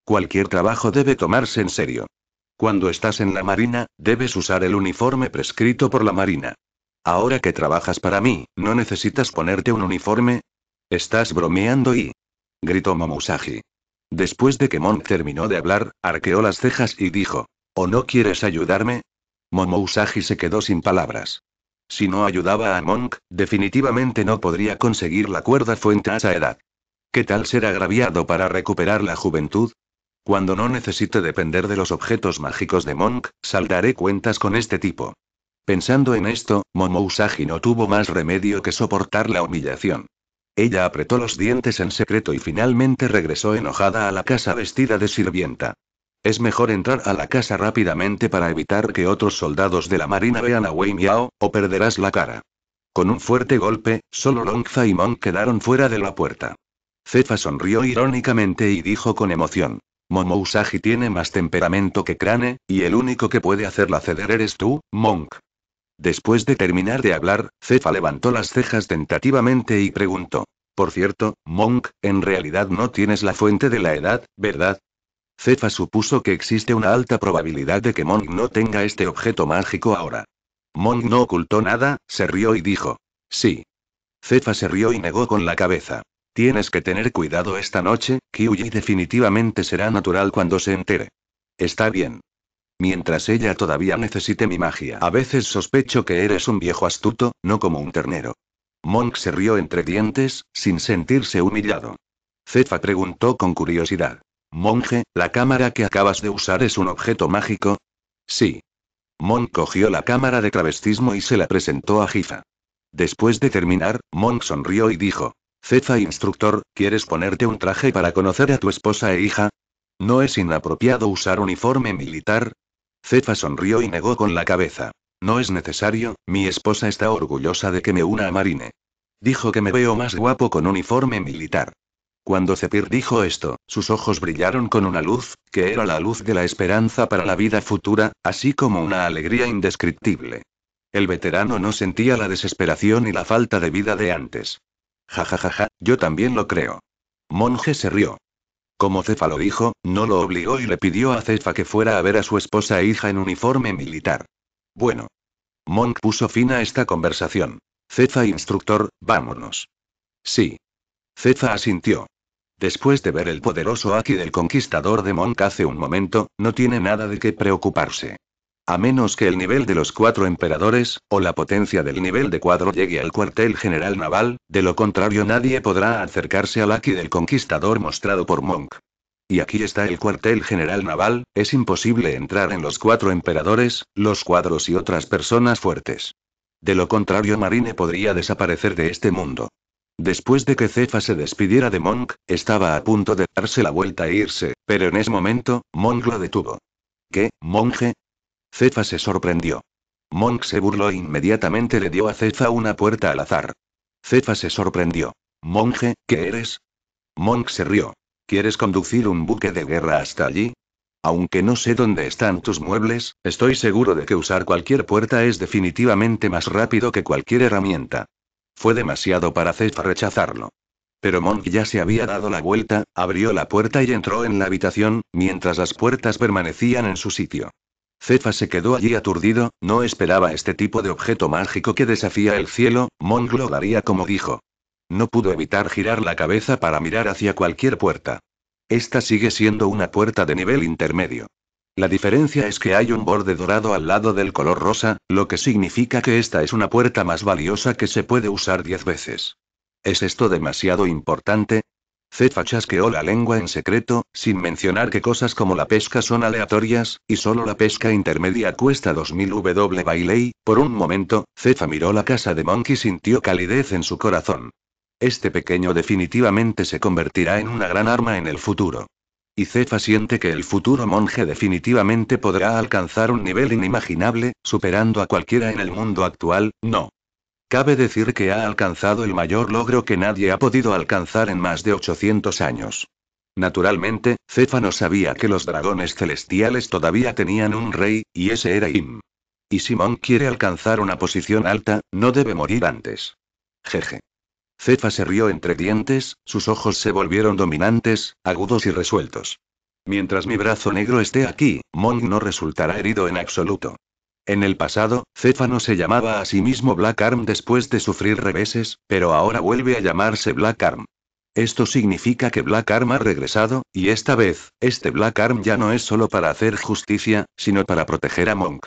Cualquier trabajo debe tomarse en serio. Cuando estás en la marina, debes usar el uniforme prescrito por la marina. Ahora que trabajas para mí, ¿no necesitas ponerte un uniforme? Estás bromeando y... gritó Momousagi. Después de que Monk terminó de hablar, arqueó las cejas y dijo. ¿O no quieres ayudarme? Momousagi se quedó sin palabras. Si no ayudaba a Monk, definitivamente no podría conseguir la cuerda fuente a esa edad. ¿Qué tal ser agraviado para recuperar la juventud? Cuando no necesite depender de los objetos mágicos de Monk, saldaré cuentas con este tipo. Pensando en esto, Momousagi no tuvo más remedio que soportar la humillación. Ella apretó los dientes en secreto y finalmente regresó enojada a la casa vestida de sirvienta. Es mejor entrar a la casa rápidamente para evitar que otros soldados de la marina vean a Wei Miao, o perderás la cara. Con un fuerte golpe, solo Longfa y Monk quedaron fuera de la puerta. Cefa sonrió irónicamente y dijo con emoción. Usagi tiene más temperamento que Crane, y el único que puede hacerla ceder eres tú, Monk. Después de terminar de hablar, Cefa levantó las cejas tentativamente y preguntó. Por cierto, Monk, en realidad no tienes la fuente de la edad, ¿verdad? Cefa supuso que existe una alta probabilidad de que Monk no tenga este objeto mágico ahora. Monk no ocultó nada, se rió y dijo. Sí. Cefa se rió y negó con la cabeza. Tienes que tener cuidado esta noche, Kyuji definitivamente será natural cuando se entere. Está bien. Mientras ella todavía necesite mi magia. A veces sospecho que eres un viejo astuto, no como un ternero. Monk se rió entre dientes, sin sentirse humillado. Cefa preguntó con curiosidad. Monje, ¿la cámara que acabas de usar es un objeto mágico? Sí. Mon cogió la cámara de travestismo y se la presentó a Jifa. Después de terminar, Monk sonrió y dijo, Cefa instructor, ¿quieres ponerte un traje para conocer a tu esposa e hija? ¿No es inapropiado usar uniforme militar? Cefa sonrió y negó con la cabeza. No es necesario, mi esposa está orgullosa de que me una a Marine. Dijo que me veo más guapo con uniforme militar. Cuando Zepir dijo esto, sus ojos brillaron con una luz, que era la luz de la esperanza para la vida futura, así como una alegría indescriptible. El veterano no sentía la desesperación y la falta de vida de antes. Ja ja ja ja, yo también lo creo. Monje se rió. Como Cefa lo dijo, no lo obligó y le pidió a Cefa que fuera a ver a su esposa e hija en uniforme militar. Bueno. Monge puso fin a esta conversación. Cefa instructor, vámonos. Sí. Cefa asintió. Después de ver el poderoso Aki del conquistador de Monk hace un momento, no tiene nada de qué preocuparse. A menos que el nivel de los cuatro emperadores, o la potencia del nivel de cuadro llegue al cuartel general naval, de lo contrario nadie podrá acercarse al Aki del conquistador mostrado por Monk. Y aquí está el cuartel general naval, es imposible entrar en los cuatro emperadores, los cuadros y otras personas fuertes. De lo contrario Marine podría desaparecer de este mundo. Después de que Cefa se despidiera de Monk, estaba a punto de darse la vuelta e irse, pero en ese momento, Monk lo detuvo. ¿Qué, monje? Cefa se sorprendió. Monk se burló e inmediatamente le dio a Cefa una puerta al azar. Cefa se sorprendió. Monje, ¿qué eres? Monk se rió. ¿Quieres conducir un buque de guerra hasta allí? Aunque no sé dónde están tus muebles, estoy seguro de que usar cualquier puerta es definitivamente más rápido que cualquier herramienta. Fue demasiado para Cefa rechazarlo. Pero Monk ya se había dado la vuelta, abrió la puerta y entró en la habitación, mientras las puertas permanecían en su sitio. Cefa se quedó allí aturdido, no esperaba este tipo de objeto mágico que desafía el cielo, Monk lo daría como dijo. No pudo evitar girar la cabeza para mirar hacia cualquier puerta. Esta sigue siendo una puerta de nivel intermedio. La diferencia es que hay un borde dorado al lado del color rosa, lo que significa que esta es una puerta más valiosa que se puede usar diez veces. ¿Es esto demasiado importante? Cefa chasqueó la lengua en secreto, sin mencionar que cosas como la pesca son aleatorias, y solo la pesca intermedia cuesta 2000 W Bailey. Por un momento, Cefa miró la casa de Monkey y sintió calidez en su corazón. Este pequeño definitivamente se convertirá en una gran arma en el futuro. Y Cefa siente que el futuro monje definitivamente podrá alcanzar un nivel inimaginable, superando a cualquiera en el mundo actual, no. Cabe decir que ha alcanzado el mayor logro que nadie ha podido alcanzar en más de 800 años. Naturalmente, Cefa no sabía que los dragones celestiales todavía tenían un rey, y ese era Im. Y si Mon quiere alcanzar una posición alta, no debe morir antes. Jeje. Cefa se rió entre dientes, sus ojos se volvieron dominantes, agudos y resueltos. Mientras mi brazo negro esté aquí, Monk no resultará herido en absoluto. En el pasado, no se llamaba a sí mismo Black Arm después de sufrir reveses, pero ahora vuelve a llamarse Black Arm. Esto significa que Black Arm ha regresado, y esta vez, este Black Arm ya no es solo para hacer justicia, sino para proteger a Monk.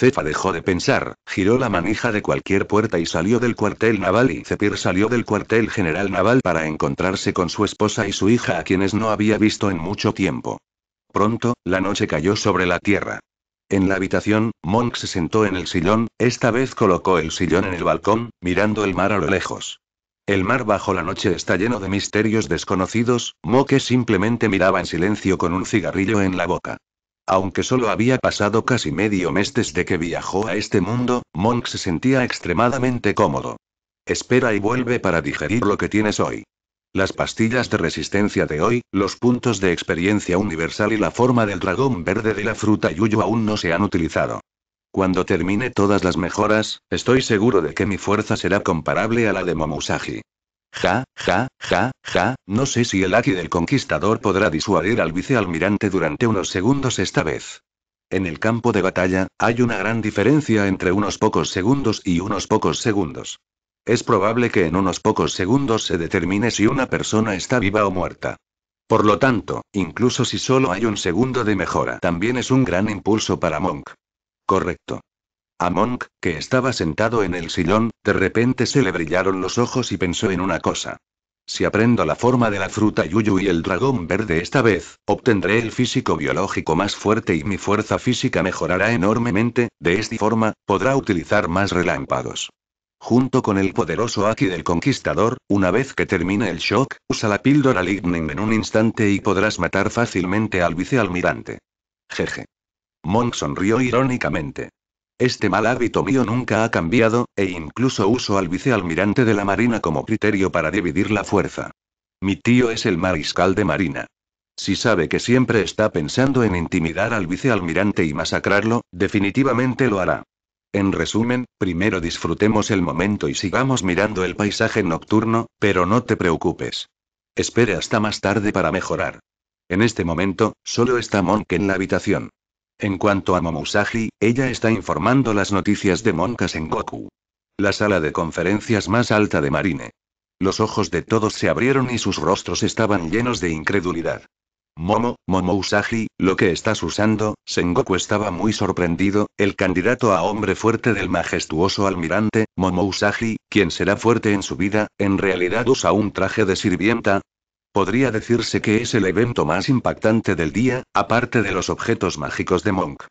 Cefa dejó de pensar, giró la manija de cualquier puerta y salió del cuartel naval y Cepir salió del cuartel general naval para encontrarse con su esposa y su hija a quienes no había visto en mucho tiempo. Pronto, la noche cayó sobre la tierra. En la habitación, Monk se sentó en el sillón, esta vez colocó el sillón en el balcón, mirando el mar a lo lejos. El mar bajo la noche está lleno de misterios desconocidos, Moque simplemente miraba en silencio con un cigarrillo en la boca. Aunque solo había pasado casi medio mes desde que viajó a este mundo, Monk se sentía extremadamente cómodo. Espera y vuelve para digerir lo que tienes hoy. Las pastillas de resistencia de hoy, los puntos de experiencia universal y la forma del dragón verde de la fruta yuyo aún no se han utilizado. Cuando termine todas las mejoras, estoy seguro de que mi fuerza será comparable a la de Momusagi. Ja, ja, ja, ja, no sé si el aquí del conquistador podrá disuadir al vicealmirante durante unos segundos esta vez. En el campo de batalla, hay una gran diferencia entre unos pocos segundos y unos pocos segundos. Es probable que en unos pocos segundos se determine si una persona está viva o muerta. Por lo tanto, incluso si solo hay un segundo de mejora, también es un gran impulso para Monk. Correcto. A Monk, que estaba sentado en el sillón, de repente se le brillaron los ojos y pensó en una cosa. Si aprendo la forma de la fruta yuyu y el dragón verde esta vez, obtendré el físico biológico más fuerte y mi fuerza física mejorará enormemente, de esta forma, podrá utilizar más relámpagos. Junto con el poderoso Aki del Conquistador, una vez que termine el shock, usa la píldora lightning en un instante y podrás matar fácilmente al vicealmirante. Jeje. Monk sonrió irónicamente. Este mal hábito mío nunca ha cambiado, e incluso uso al vicealmirante de la Marina como criterio para dividir la fuerza. Mi tío es el mariscal de Marina. Si sabe que siempre está pensando en intimidar al vicealmirante y masacrarlo, definitivamente lo hará. En resumen, primero disfrutemos el momento y sigamos mirando el paisaje nocturno, pero no te preocupes. Espere hasta más tarde para mejorar. En este momento, solo está Monk en la habitación. En cuanto a Momusagi, ella está informando las noticias de Monka Sengoku. La sala de conferencias más alta de Marine. Los ojos de todos se abrieron y sus rostros estaban llenos de incredulidad. Momo, Momo lo que estás usando, Sengoku estaba muy sorprendido, el candidato a hombre fuerte del majestuoso almirante, Momo quien será fuerte en su vida, en realidad usa un traje de sirvienta, Podría decirse que es el evento más impactante del día, aparte de los objetos mágicos de Monk.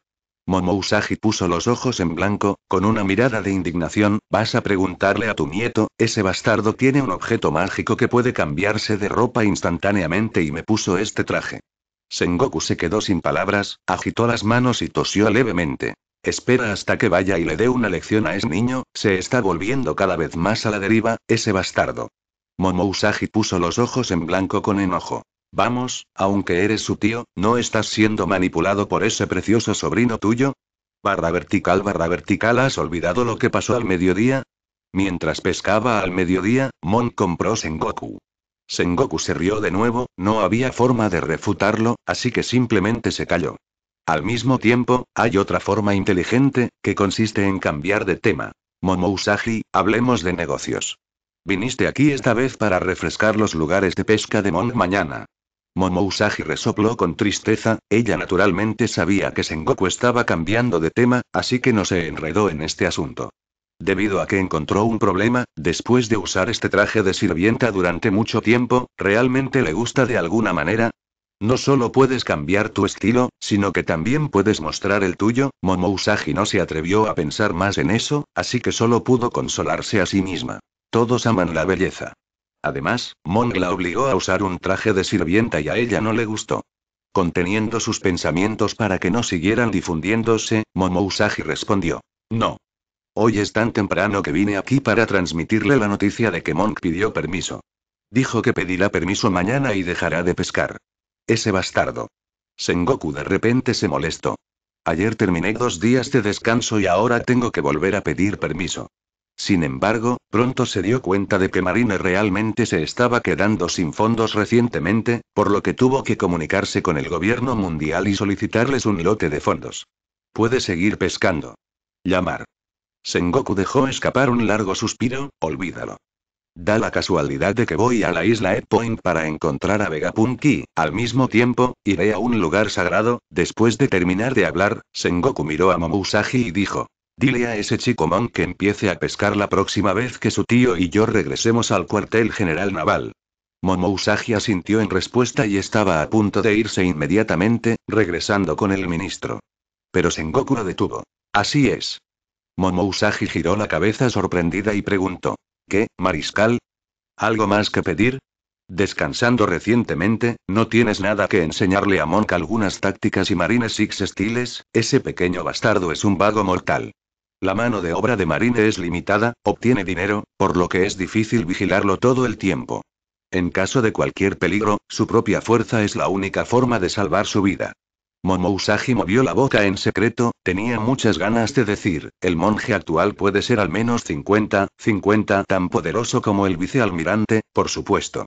Momousagi puso los ojos en blanco, con una mirada de indignación, vas a preguntarle a tu nieto, ese bastardo tiene un objeto mágico que puede cambiarse de ropa instantáneamente y me puso este traje. Sengoku se quedó sin palabras, agitó las manos y tosió levemente. Espera hasta que vaya y le dé una lección a ese niño, se está volviendo cada vez más a la deriva, ese bastardo. Momousagi puso los ojos en blanco con enojo. Vamos, aunque eres su tío, ¿no estás siendo manipulado por ese precioso sobrino tuyo? Barra vertical, barra vertical, ¿has olvidado lo que pasó al mediodía? Mientras pescaba al mediodía, Mon compró Sengoku. Sengoku se rió de nuevo, no había forma de refutarlo, así que simplemente se calló. Al mismo tiempo, hay otra forma inteligente, que consiste en cambiar de tema. Momousagi, hablemos de negocios. Viniste aquí esta vez para refrescar los lugares de pesca de Mon mañana. Momousagi resopló con tristeza, ella naturalmente sabía que Sengoku estaba cambiando de tema, así que no se enredó en este asunto. Debido a que encontró un problema, después de usar este traje de sirvienta durante mucho tiempo, ¿realmente le gusta de alguna manera? No solo puedes cambiar tu estilo, sino que también puedes mostrar el tuyo. Momousagi no se atrevió a pensar más en eso, así que solo pudo consolarse a sí misma. Todos aman la belleza. Además, Monk la obligó a usar un traje de sirvienta y a ella no le gustó. Conteniendo sus pensamientos para que no siguieran difundiéndose, Momo respondió. No. Hoy es tan temprano que vine aquí para transmitirle la noticia de que Monk pidió permiso. Dijo que pedirá permiso mañana y dejará de pescar. Ese bastardo. Sengoku de repente se molestó. Ayer terminé dos días de descanso y ahora tengo que volver a pedir permiso. Sin embargo, pronto se dio cuenta de que Marine realmente se estaba quedando sin fondos recientemente, por lo que tuvo que comunicarse con el gobierno mundial y solicitarles un lote de fondos. Puede seguir pescando. Llamar. Sengoku dejó escapar un largo suspiro, olvídalo. Da la casualidad de que voy a la isla Ed Point para encontrar a y, al mismo tiempo, iré a un lugar sagrado, después de terminar de hablar, Sengoku miró a Momusagi y dijo, Dile a ese chico Monk que empiece a pescar la próxima vez que su tío y yo regresemos al cuartel general naval. Momousagi asintió en respuesta y estaba a punto de irse inmediatamente, regresando con el ministro. Pero Sengoku lo detuvo. Así es. Momousagi giró la cabeza sorprendida y preguntó. ¿Qué, mariscal? ¿Algo más que pedir? Descansando recientemente, no tienes nada que enseñarle a Monk algunas tácticas y marines six estiles, ese pequeño bastardo es un vago mortal. La mano de obra de Marine es limitada, obtiene dinero, por lo que es difícil vigilarlo todo el tiempo. En caso de cualquier peligro, su propia fuerza es la única forma de salvar su vida. Momousagi movió la boca en secreto, tenía muchas ganas de decir, el monje actual puede ser al menos 50, 50 tan poderoso como el vicealmirante, por supuesto.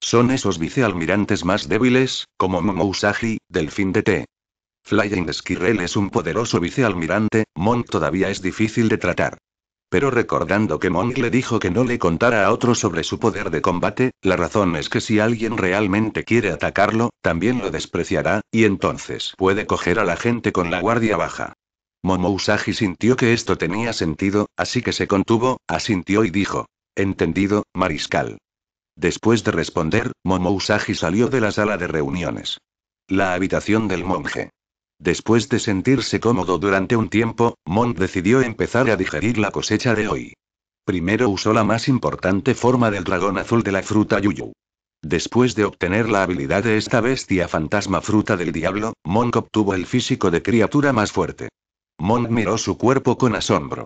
Son esos vicealmirantes más débiles, como Momousagi, del fin de T. Flying Skirrel es un poderoso vicealmirante, Mon todavía es difícil de tratar. Pero recordando que Mon le dijo que no le contara a otro sobre su poder de combate, la razón es que si alguien realmente quiere atacarlo, también lo despreciará, y entonces puede coger a la gente con la guardia baja. Momo sintió que esto tenía sentido, así que se contuvo, asintió y dijo. Entendido, mariscal. Después de responder, Momo salió de la sala de reuniones. La habitación del monje. Después de sentirse cómodo durante un tiempo, Monk decidió empezar a digerir la cosecha de hoy. Primero usó la más importante forma del dragón azul de la fruta Yuyu. Después de obtener la habilidad de esta bestia fantasma fruta del diablo, Monk obtuvo el físico de criatura más fuerte. Monk miró su cuerpo con asombro.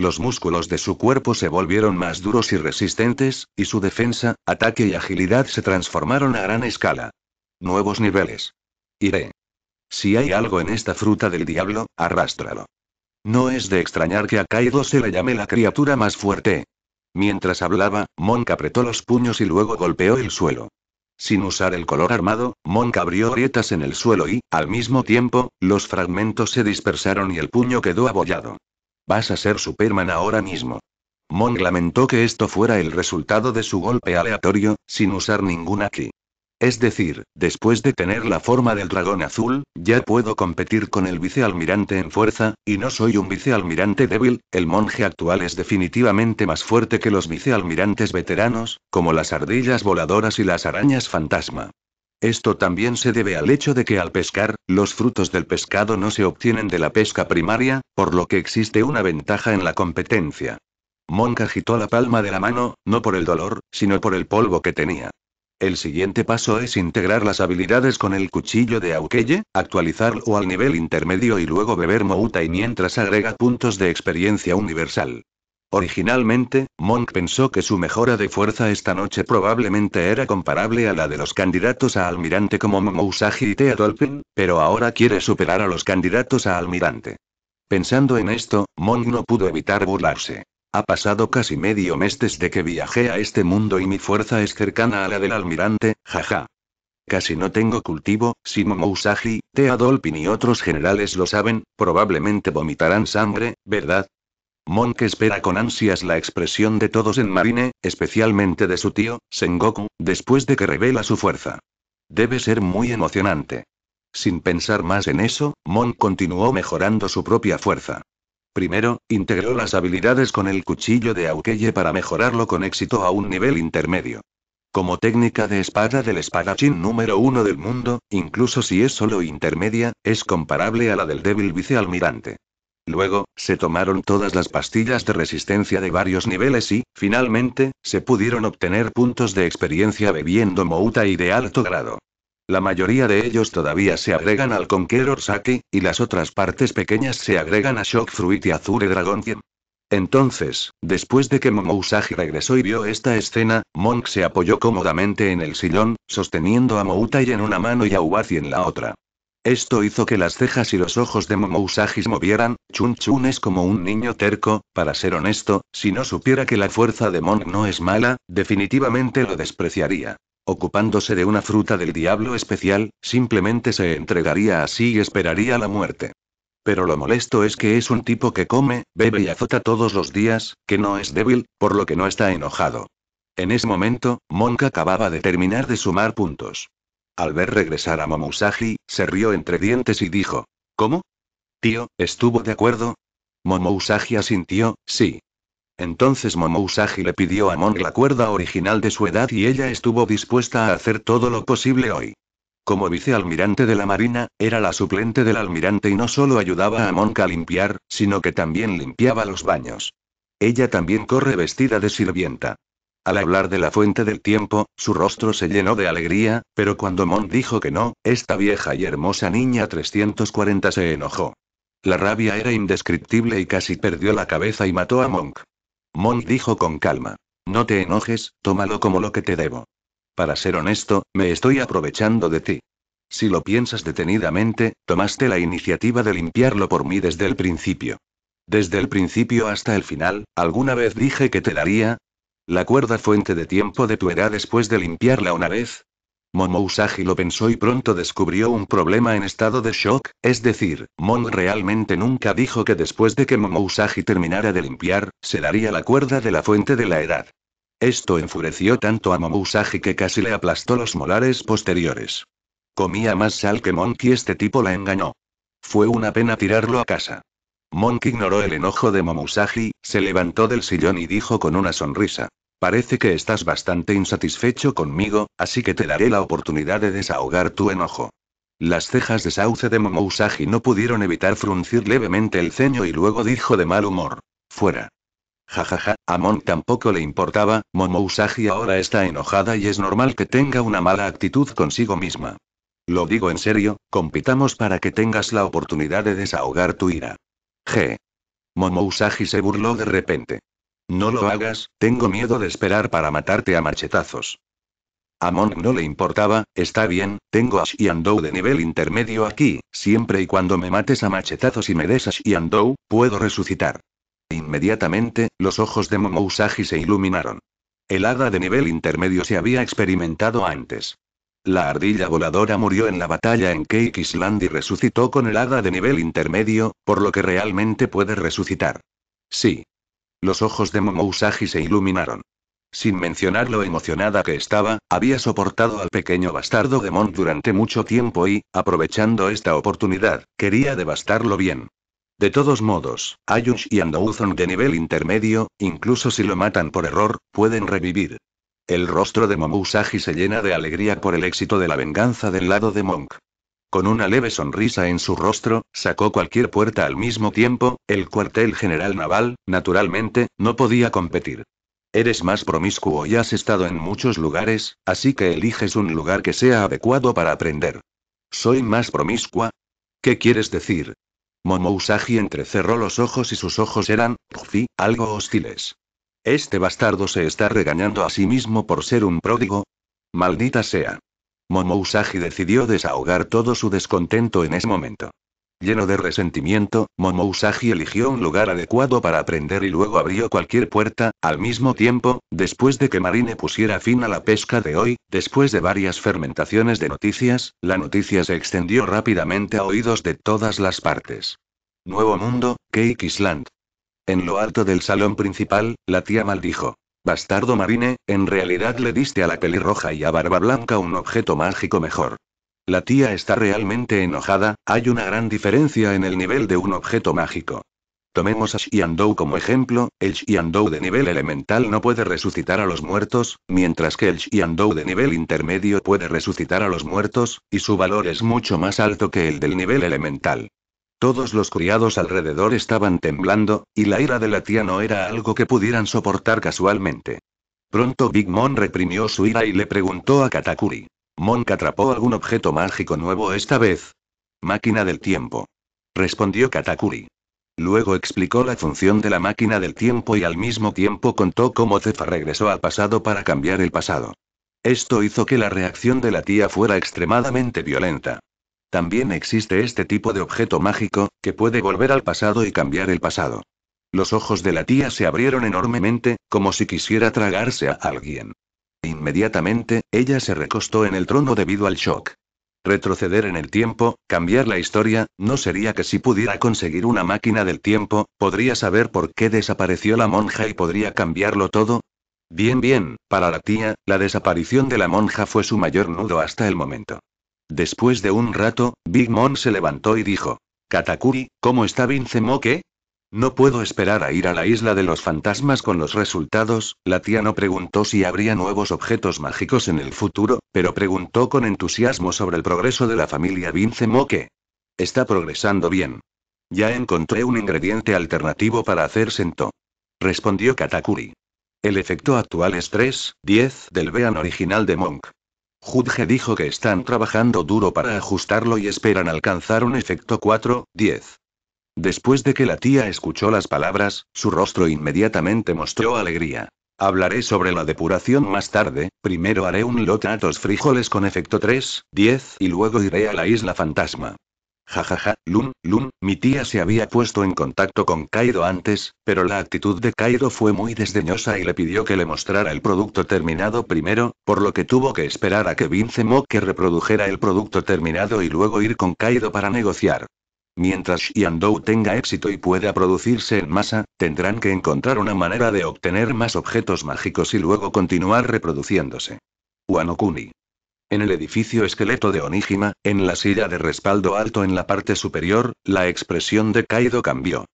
Los músculos de su cuerpo se volvieron más duros y resistentes, y su defensa, ataque y agilidad se transformaron a gran escala. Nuevos niveles. Iré. Si hay algo en esta fruta del diablo, arrástralo. No es de extrañar que a Kaido se le llame la criatura más fuerte. Mientras hablaba, Monk apretó los puños y luego golpeó el suelo. Sin usar el color armado, Monk abrió grietas en el suelo y, al mismo tiempo, los fragmentos se dispersaron y el puño quedó abollado. Vas a ser Superman ahora mismo. Monk lamentó que esto fuera el resultado de su golpe aleatorio, sin usar ningún aquí. Es decir, después de tener la forma del dragón azul, ya puedo competir con el vicealmirante en fuerza, y no soy un vicealmirante débil, el monje actual es definitivamente más fuerte que los vicealmirantes veteranos, como las ardillas voladoras y las arañas fantasma. Esto también se debe al hecho de que al pescar, los frutos del pescado no se obtienen de la pesca primaria, por lo que existe una ventaja en la competencia. Monk agitó la palma de la mano, no por el dolor, sino por el polvo que tenía. El siguiente paso es integrar las habilidades con el cuchillo de Aukeye, actualizarlo al nivel intermedio y luego beber Mouta y mientras agrega puntos de experiencia universal. Originalmente, Monk pensó que su mejora de fuerza esta noche probablemente era comparable a la de los candidatos a almirante como Momousagi y Teadolpin, pero ahora quiere superar a los candidatos a almirante. Pensando en esto, Monk no pudo evitar burlarse. Ha pasado casi medio mes desde que viajé a este mundo y mi fuerza es cercana a la del almirante, jaja. Casi no tengo cultivo, si Momousagi, Tea Dolpin y otros generales lo saben, probablemente vomitarán sangre, ¿verdad? Monk espera con ansias la expresión de todos en Marine, especialmente de su tío, Sengoku, después de que revela su fuerza. Debe ser muy emocionante. Sin pensar más en eso, Monk continuó mejorando su propia fuerza. Primero, integró las habilidades con el cuchillo de Aukeye para mejorarlo con éxito a un nivel intermedio. Como técnica de espada del espadachín número uno del mundo, incluso si es solo intermedia, es comparable a la del débil vicealmirante. Luego, se tomaron todas las pastillas de resistencia de varios niveles y, finalmente, se pudieron obtener puntos de experiencia bebiendo Mouta y de alto grado. La mayoría de ellos todavía se agregan al Conqueror Saki, y las otras partes pequeñas se agregan a Shock Fruit y Azure Dragon Entonces, después de que Momousagi regresó y vio esta escena, Monk se apoyó cómodamente en el sillón, sosteniendo a Moutai en una mano y a Ubazi en la otra. Esto hizo que las cejas y los ojos de Momousagi se movieran, Chun Chun es como un niño terco, para ser honesto, si no supiera que la fuerza de Monk no es mala, definitivamente lo despreciaría. Ocupándose de una fruta del diablo especial, simplemente se entregaría así y esperaría la muerte. Pero lo molesto es que es un tipo que come, bebe y azota todos los días, que no es débil, por lo que no está enojado. En ese momento, Monk acababa de terminar de sumar puntos. Al ver regresar a Momousagi, se rió entre dientes y dijo: ¿Cómo? Tío, ¿estuvo de acuerdo? Momousagi asintió, sí. Entonces Momousagi le pidió a Monk la cuerda original de su edad y ella estuvo dispuesta a hacer todo lo posible hoy. Como vicealmirante de la Marina, era la suplente del almirante y no solo ayudaba a Monk a limpiar, sino que también limpiaba los baños. Ella también corre vestida de sirvienta. Al hablar de la fuente del tiempo, su rostro se llenó de alegría, pero cuando Monk dijo que no, esta vieja y hermosa niña 340 se enojó. La rabia era indescriptible y casi perdió la cabeza y mató a Monk. Mon dijo con calma. No te enojes, tómalo como lo que te debo. Para ser honesto, me estoy aprovechando de ti. Si lo piensas detenidamente, tomaste la iniciativa de limpiarlo por mí desde el principio. Desde el principio hasta el final, ¿alguna vez dije que te daría? La cuerda fuente de tiempo de tu edad después de limpiarla una vez, Momousagi lo pensó y pronto descubrió un problema en estado de shock, es decir, Mon realmente nunca dijo que después de que Momousagi terminara de limpiar, se daría la cuerda de la fuente de la edad. Esto enfureció tanto a Momousagi que casi le aplastó los molares posteriores. Comía más sal que Monkey este tipo la engañó. Fue una pena tirarlo a casa. Monk ignoró el enojo de Momousagi, se levantó del sillón y dijo con una sonrisa. Parece que estás bastante insatisfecho conmigo, así que te daré la oportunidad de desahogar tu enojo. Las cejas de Sauce de Momousagi no pudieron evitar fruncir levemente el ceño y luego dijo de mal humor. Fuera. Jajaja, ja, ja, a Mon tampoco le importaba, Momousagi ahora está enojada y es normal que tenga una mala actitud consigo misma. Lo digo en serio, compitamos para que tengas la oportunidad de desahogar tu ira. G. Momousagi se burló de repente. No lo hagas, tengo miedo de esperar para matarte a machetazos. A no le importaba, está bien, tengo a Andou de nivel intermedio aquí, siempre y cuando me mates a machetazos y me des a Andou, puedo resucitar. Inmediatamente, los ojos de Momousagi se iluminaron. El hada de nivel intermedio se había experimentado antes. La ardilla voladora murió en la batalla en Cake Island y resucitó con el hada de nivel intermedio, por lo que realmente puede resucitar. Sí, los ojos de Momousagi se iluminaron. Sin mencionar lo emocionada que estaba, había soportado al pequeño bastardo de Monk durante mucho tiempo y, aprovechando esta oportunidad, quería devastarlo bien. De todos modos, Ayush y Andouzon de nivel intermedio, incluso si lo matan por error, pueden revivir. El rostro de Momousagi se llena de alegría por el éxito de la venganza del lado de Monk. Con una leve sonrisa en su rostro, sacó cualquier puerta al mismo tiempo, el cuartel general naval, naturalmente, no podía competir. Eres más promiscuo y has estado en muchos lugares, así que eliges un lugar que sea adecuado para aprender. ¿Soy más promiscua? ¿Qué quieres decir? Momo entrecerró los ojos y sus ojos eran, sí algo hostiles. ¿Este bastardo se está regañando a sí mismo por ser un pródigo? Maldita sea. Momousagi decidió desahogar todo su descontento en ese momento. Lleno de resentimiento, Momousagi eligió un lugar adecuado para aprender y luego abrió cualquier puerta, al mismo tiempo, después de que Marine pusiera fin a la pesca de hoy, después de varias fermentaciones de noticias, la noticia se extendió rápidamente a oídos de todas las partes. Nuevo Mundo, Cake Island. En lo alto del salón principal, la tía maldijo. Bastardo marine, en realidad le diste a la pelirroja y a barba blanca un objeto mágico mejor. La tía está realmente enojada, hay una gran diferencia en el nivel de un objeto mágico. Tomemos a Xiandou como ejemplo, el Xiandou de nivel elemental no puede resucitar a los muertos, mientras que el Xiandou de nivel intermedio puede resucitar a los muertos, y su valor es mucho más alto que el del nivel elemental. Todos los criados alrededor estaban temblando, y la ira de la tía no era algo que pudieran soportar casualmente. Pronto Big Mon reprimió su ira y le preguntó a Katakuri. Monk atrapó algún objeto mágico nuevo esta vez. Máquina del tiempo. Respondió Katakuri. Luego explicó la función de la máquina del tiempo y al mismo tiempo contó cómo Zefa regresó al pasado para cambiar el pasado. Esto hizo que la reacción de la tía fuera extremadamente violenta. También existe este tipo de objeto mágico, que puede volver al pasado y cambiar el pasado. Los ojos de la tía se abrieron enormemente, como si quisiera tragarse a alguien. Inmediatamente, ella se recostó en el trono debido al shock. Retroceder en el tiempo, cambiar la historia, no sería que si pudiera conseguir una máquina del tiempo, podría saber por qué desapareció la monja y podría cambiarlo todo. Bien, bien, para la tía, la desaparición de la monja fue su mayor nudo hasta el momento. Después de un rato, Big Mom se levantó y dijo: Katakuri, ¿cómo está Vince Moke? No puedo esperar a ir a la isla de los fantasmas con los resultados. La tía no preguntó si habría nuevos objetos mágicos en el futuro, pero preguntó con entusiasmo sobre el progreso de la familia Vince Moke. Está progresando bien. Ya encontré un ingrediente alternativo para hacer sento. Respondió Katakuri. El efecto actual es 3, 10 del Bean original de Monk. Judge dijo que están trabajando duro para ajustarlo y esperan alcanzar un efecto 4-10. Después de que la tía escuchó las palabras, su rostro inmediatamente mostró alegría. Hablaré sobre la depuración más tarde, primero haré un lote a frijoles con efecto 3, 10 y luego iré a la isla fantasma. Jajaja, Lun, Lun, mi tía se había puesto en contacto con Kaido antes, pero la actitud de Kaido fue muy desdeñosa y le pidió que le mostrara el producto terminado primero, por lo que tuvo que esperar a que Vince Moque reprodujera el producto terminado y luego ir con Kaido para negociar. Mientras Xiandou tenga éxito y pueda producirse en masa, tendrán que encontrar una manera de obtener más objetos mágicos y luego continuar reproduciéndose. Wanokuni. En el edificio esqueleto de Onijima, en la silla de respaldo alto en la parte superior, la expresión de Kaido cambió.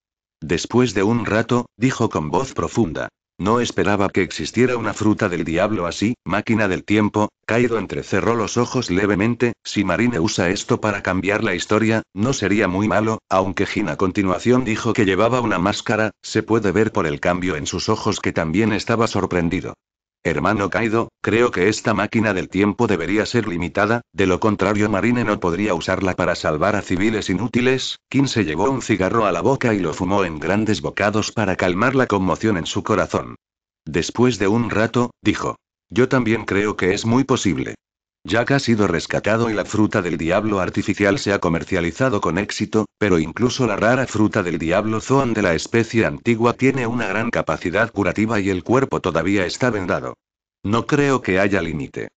Después de un rato, dijo con voz profunda. No esperaba que existiera una fruta del diablo así, máquina del tiempo, Kaido entrecerró los ojos levemente, si Marine usa esto para cambiar la historia, no sería muy malo, aunque Jin a continuación dijo que llevaba una máscara, se puede ver por el cambio en sus ojos que también estaba sorprendido. Hermano Kaido, creo que esta máquina del tiempo debería ser limitada, de lo contrario Marine no podría usarla para salvar a civiles inútiles. Kim se llevó un cigarro a la boca y lo fumó en grandes bocados para calmar la conmoción en su corazón. Después de un rato, dijo. Yo también creo que es muy posible. Jack ha sido rescatado y la fruta del diablo artificial se ha comercializado con éxito, pero incluso la rara fruta del diablo zoan de la especie antigua tiene una gran capacidad curativa y el cuerpo todavía está vendado. No creo que haya límite.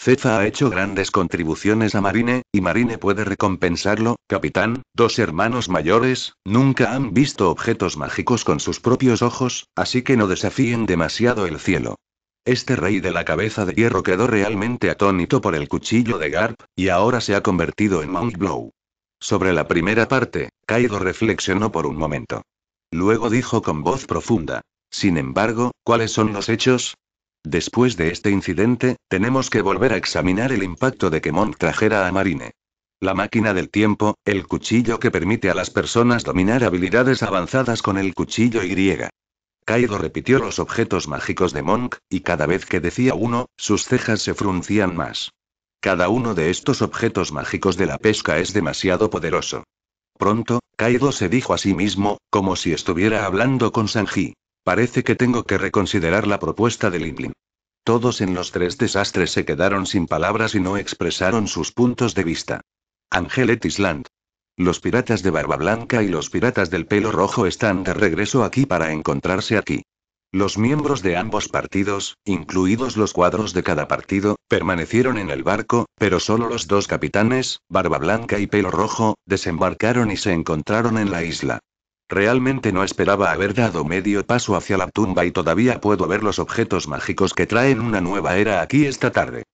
Cefa ha hecho grandes contribuciones a Marine, y Marine puede recompensarlo, capitán, dos hermanos mayores, nunca han visto objetos mágicos con sus propios ojos, así que no desafíen demasiado el cielo. Este rey de la cabeza de hierro quedó realmente atónito por el cuchillo de Garp, y ahora se ha convertido en Mount Blow. Sobre la primera parte, Kaido reflexionó por un momento. Luego dijo con voz profunda. Sin embargo, ¿cuáles son los hechos? Después de este incidente, tenemos que volver a examinar el impacto de que Monk trajera a Marine. La máquina del tiempo, el cuchillo que permite a las personas dominar habilidades avanzadas con el cuchillo Y Kaido repitió los objetos mágicos de Monk, y cada vez que decía uno, sus cejas se fruncían más. Cada uno de estos objetos mágicos de la pesca es demasiado poderoso. Pronto, Kaido se dijo a sí mismo, como si estuviera hablando con Sanji. Parece que tengo que reconsiderar la propuesta de Limpin. Todos en los tres desastres se quedaron sin palabras y no expresaron sus puntos de vista. Angelet Island. Los piratas de barba blanca y los piratas del pelo rojo están de regreso aquí para encontrarse aquí. Los miembros de ambos partidos, incluidos los cuadros de cada partido, permanecieron en el barco, pero solo los dos capitanes, Barba Blanca y Pelo Rojo, desembarcaron y se encontraron en la isla. Realmente no esperaba haber dado medio paso hacia la tumba y todavía puedo ver los objetos mágicos que traen una nueva era aquí esta tarde.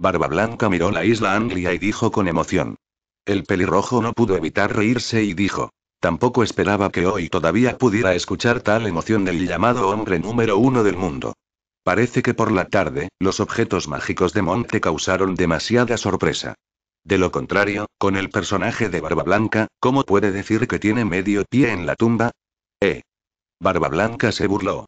Barba Blanca miró la isla Anglia y dijo con emoción. El pelirrojo no pudo evitar reírse y dijo. Tampoco esperaba que hoy todavía pudiera escuchar tal emoción del llamado hombre número uno del mundo. Parece que por la tarde, los objetos mágicos de Monte causaron demasiada sorpresa. De lo contrario, con el personaje de Barba Blanca, ¿cómo puede decir que tiene medio pie en la tumba? Eh. Barba Blanca se burló.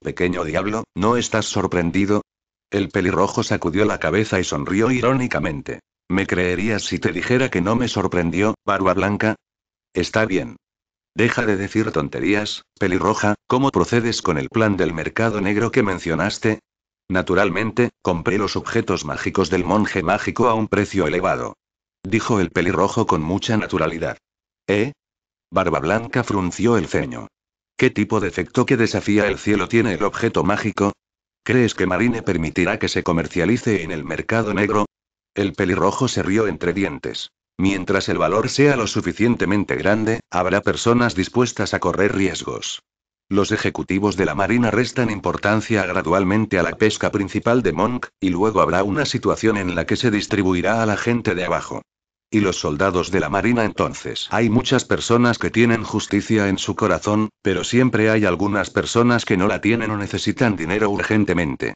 Pequeño diablo, ¿no estás sorprendido? El pelirrojo sacudió la cabeza y sonrió irónicamente. ¿Me creerías si te dijera que no me sorprendió, Barba Blanca? Está bien. Deja de decir tonterías, pelirroja, ¿cómo procedes con el plan del mercado negro que mencionaste? Naturalmente, compré los objetos mágicos del monje mágico a un precio elevado. Dijo el pelirrojo con mucha naturalidad. ¿Eh? Barba Blanca frunció el ceño. ¿Qué tipo de efecto que desafía el cielo tiene el objeto mágico? ¿Crees que Marine permitirá que se comercialice en el mercado negro? El pelirrojo se rió entre dientes. Mientras el valor sea lo suficientemente grande, habrá personas dispuestas a correr riesgos. Los ejecutivos de la Marina restan importancia gradualmente a la pesca principal de Monk, y luego habrá una situación en la que se distribuirá a la gente de abajo. ¿Y los soldados de la Marina entonces? Hay muchas personas que tienen justicia en su corazón, pero siempre hay algunas personas que no la tienen o necesitan dinero urgentemente.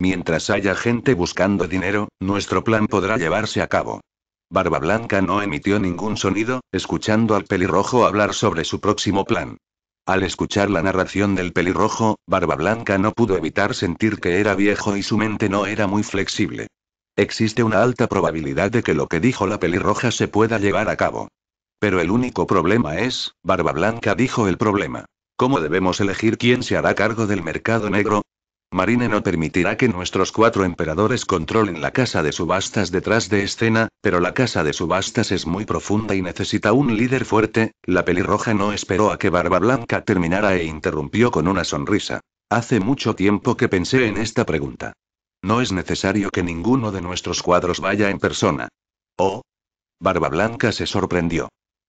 Mientras haya gente buscando dinero, nuestro plan podrá llevarse a cabo. Barba Blanca no emitió ningún sonido, escuchando al pelirrojo hablar sobre su próximo plan. Al escuchar la narración del pelirrojo, Barba Blanca no pudo evitar sentir que era viejo y su mente no era muy flexible. Existe una alta probabilidad de que lo que dijo la pelirroja se pueda llevar a cabo. Pero el único problema es, Barba Blanca dijo el problema. ¿Cómo debemos elegir quién se hará cargo del mercado negro? Marine no permitirá que nuestros cuatro emperadores controlen la casa de subastas detrás de escena, pero la casa de subastas es muy profunda y necesita un líder fuerte, la pelirroja no esperó a que Barba Blanca terminara e interrumpió con una sonrisa. Hace mucho tiempo que pensé en esta pregunta. No es necesario que ninguno de nuestros cuadros vaya en persona. Oh. Barba Blanca se sorprendió.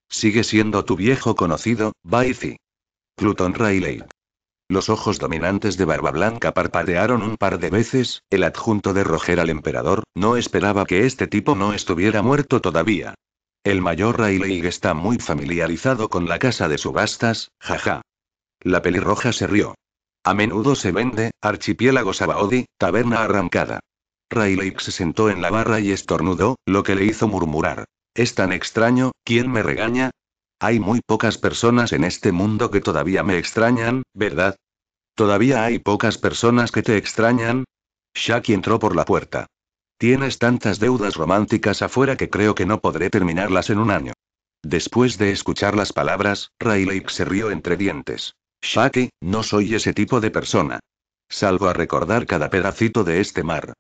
Sigue siendo tu viejo conocido, Baifi. Plutón Rayleigh. Los ojos dominantes de Barba Blanca parpadearon un par de veces, el adjunto de Roger al emperador, no esperaba que este tipo no estuviera muerto todavía. El mayor Rayleigh está muy familiarizado con la casa de subastas, jaja. La pelirroja se rió. A menudo se vende, archipiélago Sabaody, taberna arrancada. Rayleigh se sentó en la barra y estornudó, lo que le hizo murmurar. Es tan extraño, ¿quién me regaña? Hay muy pocas personas en este mundo que todavía me extrañan, ¿verdad? ¿Todavía hay pocas personas que te extrañan? Shaki entró por la puerta. Tienes tantas deudas románticas afuera que creo que no podré terminarlas en un año. Después de escuchar las palabras, Rayleigh se rió entre dientes. Shaki, no soy ese tipo de persona. Salvo a recordar cada pedacito de este mar.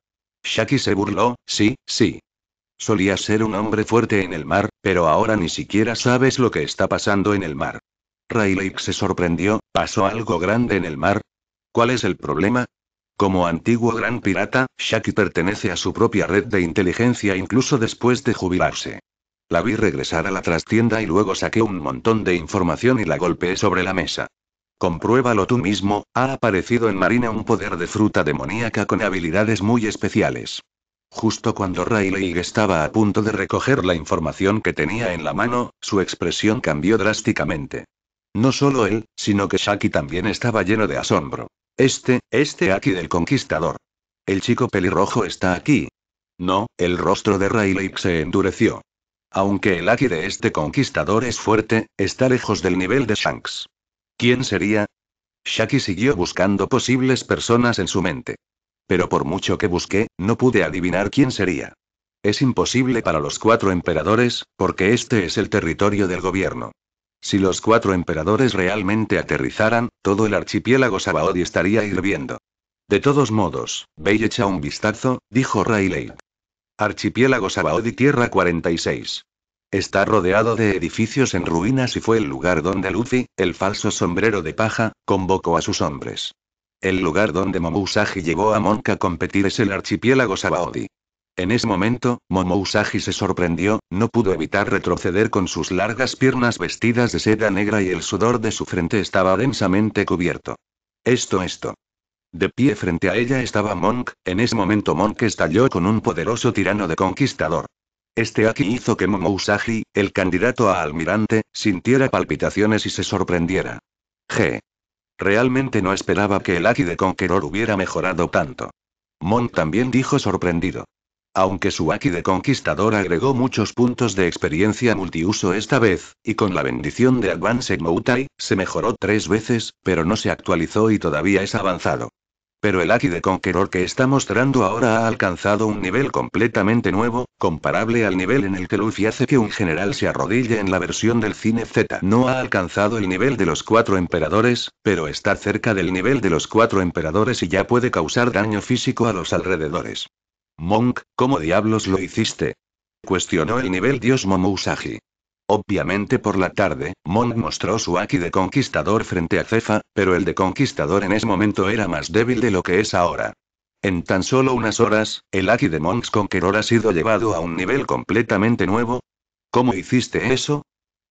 Shaki se burló, sí, sí. Solía ser un hombre fuerte en el mar, pero ahora ni siquiera sabes lo que está pasando en el mar. Rayleigh se sorprendió, ¿pasó algo grande en el mar? ¿Cuál es el problema? Como antiguo gran pirata, Shaki pertenece a su propia red de inteligencia incluso después de jubilarse. La vi regresar a la trastienda y luego saqué un montón de información y la golpeé sobre la mesa. Compruébalo tú mismo, ha aparecido en Marina un poder de fruta demoníaca con habilidades muy especiales. Justo cuando Rayleigh estaba a punto de recoger la información que tenía en la mano, su expresión cambió drásticamente. No solo él, sino que Shaki también estaba lleno de asombro. Este, este Aki del conquistador. El chico pelirrojo está aquí. No, el rostro de Rayleigh se endureció. Aunque el Aki de este conquistador es fuerte, está lejos del nivel de Shanks. ¿Quién sería? Shaki siguió buscando posibles personas en su mente. Pero por mucho que busqué, no pude adivinar quién sería. Es imposible para los cuatro emperadores, porque este es el territorio del gobierno. Si los cuatro emperadores realmente aterrizaran, todo el archipiélago Sabaody estaría hirviendo. De todos modos, ve y echa un vistazo, dijo Rayleigh. Archipiélago Sabaody Tierra 46. Está rodeado de edificios en ruinas y fue el lugar donde Luffy, el falso sombrero de paja, convocó a sus hombres. El lugar donde Momousagi llevó a Monk a competir es el archipiélago Sabaody. En ese momento, Momousagi se sorprendió, no pudo evitar retroceder con sus largas piernas vestidas de seda negra y el sudor de su frente estaba densamente cubierto. Esto, esto. De pie frente a ella estaba Monk, en ese momento Monk estalló con un poderoso tirano de conquistador. Este aquí hizo que Momousagi, el candidato a almirante, sintiera palpitaciones y se sorprendiera. G. Realmente no esperaba que el Aki de Conqueror hubiera mejorado tanto. Mon también dijo sorprendido. Aunque su Aki de Conquistador agregó muchos puntos de experiencia multiuso esta vez, y con la bendición de Advanced Moutai, se mejoró tres veces, pero no se actualizó y todavía es avanzado. Pero el Aki de Conqueror que está mostrando ahora ha alcanzado un nivel completamente nuevo, comparable al nivel en el que Luffy hace que un general se arrodille en la versión del cine Z. No ha alcanzado el nivel de los cuatro emperadores, pero está cerca del nivel de los cuatro emperadores y ya puede causar daño físico a los alrededores. Monk, ¿cómo diablos lo hiciste? Cuestionó el nivel dios Momousagi. Obviamente por la tarde, Mon mostró su Aki de conquistador frente a Cefa, pero el de conquistador en ese momento era más débil de lo que es ahora. En tan solo unas horas, el Aki de Monks Conqueror ha sido llevado a un nivel completamente nuevo. ¿Cómo hiciste eso?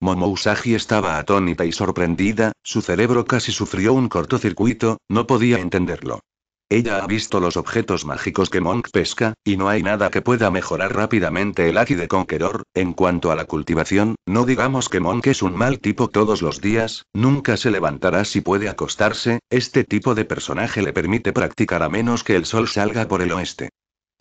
Momo estaba atónita y sorprendida, su cerebro casi sufrió un cortocircuito, no podía entenderlo. Ella ha visto los objetos mágicos que Monk pesca, y no hay nada que pueda mejorar rápidamente el Aki de Conqueror. En cuanto a la cultivación, no digamos que Monk es un mal tipo todos los días, nunca se levantará si puede acostarse, este tipo de personaje le permite practicar a menos que el sol salga por el oeste.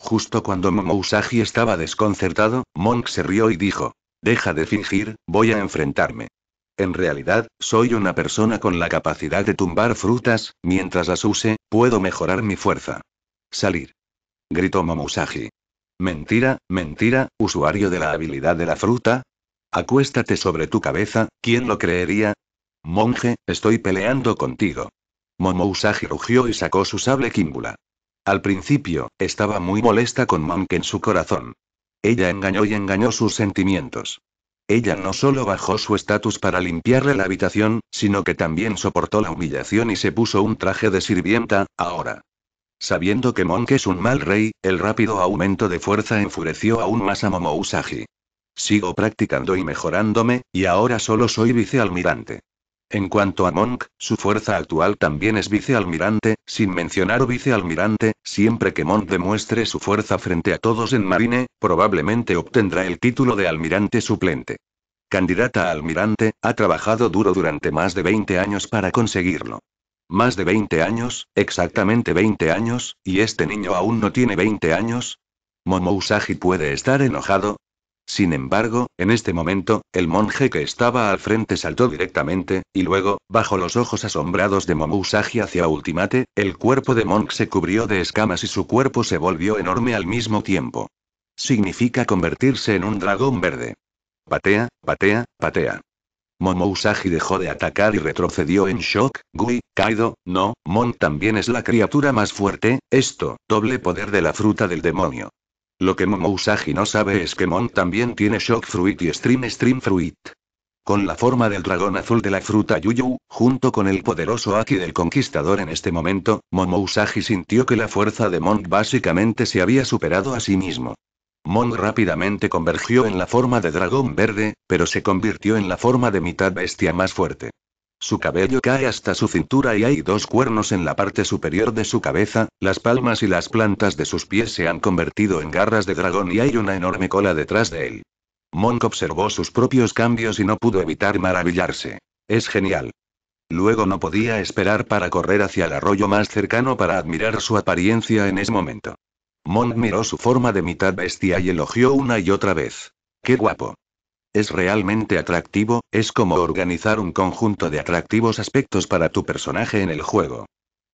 Justo cuando Momousagi estaba desconcertado, Monk se rió y dijo, Deja de fingir, voy a enfrentarme. En realidad, soy una persona con la capacidad de tumbar frutas, mientras las use. Puedo mejorar mi fuerza. Salir. Gritó Momusagi. Mentira, mentira, usuario de la habilidad de la fruta. Acuéstate sobre tu cabeza, ¿quién lo creería? Monje, estoy peleando contigo. Momousagi rugió y sacó su sable Kimbula. Al principio, estaba muy molesta con Monk en su corazón. Ella engañó y engañó sus sentimientos. Ella no solo bajó su estatus para limpiarle la habitación, sino que también soportó la humillación y se puso un traje de sirvienta, ahora. Sabiendo que Monk es un mal rey, el rápido aumento de fuerza enfureció aún más a Momousagi. Sigo practicando y mejorándome, y ahora solo soy vicealmirante. En cuanto a Monk, su fuerza actual también es vicealmirante, sin mencionar o vicealmirante, siempre que Monk demuestre su fuerza frente a todos en Marine, probablemente obtendrá el título de almirante suplente. Candidata a almirante, ha trabajado duro durante más de 20 años para conseguirlo. Más de 20 años, exactamente 20 años, y este niño aún no tiene 20 años. Usagi puede estar enojado, sin embargo, en este momento, el monje que estaba al frente saltó directamente, y luego, bajo los ojos asombrados de Momusagi hacia Ultimate, el cuerpo de Monk se cubrió de escamas y su cuerpo se volvió enorme al mismo tiempo. Significa convertirse en un dragón verde. Patea, patea, patea. Momousagi dejó de atacar y retrocedió en shock. Gui, Kaido, no, Monk también es la criatura más fuerte, esto, doble poder de la fruta del demonio. Lo que Momousagi no sabe es que Mon también tiene Shock Fruit y Stream Stream Fruit. Con la forma del dragón azul de la fruta Yuyu, junto con el poderoso Aki del Conquistador en este momento, Momousagi sintió que la fuerza de Mon básicamente se había superado a sí mismo. Mon rápidamente convergió en la forma de dragón verde, pero se convirtió en la forma de mitad bestia más fuerte. Su cabello cae hasta su cintura y hay dos cuernos en la parte superior de su cabeza, las palmas y las plantas de sus pies se han convertido en garras de dragón y hay una enorme cola detrás de él. Monk observó sus propios cambios y no pudo evitar maravillarse. Es genial. Luego no podía esperar para correr hacia el arroyo más cercano para admirar su apariencia en ese momento. Monk miró su forma de mitad bestia y elogió una y otra vez. ¡Qué guapo! es realmente atractivo, es como organizar un conjunto de atractivos aspectos para tu personaje en el juego.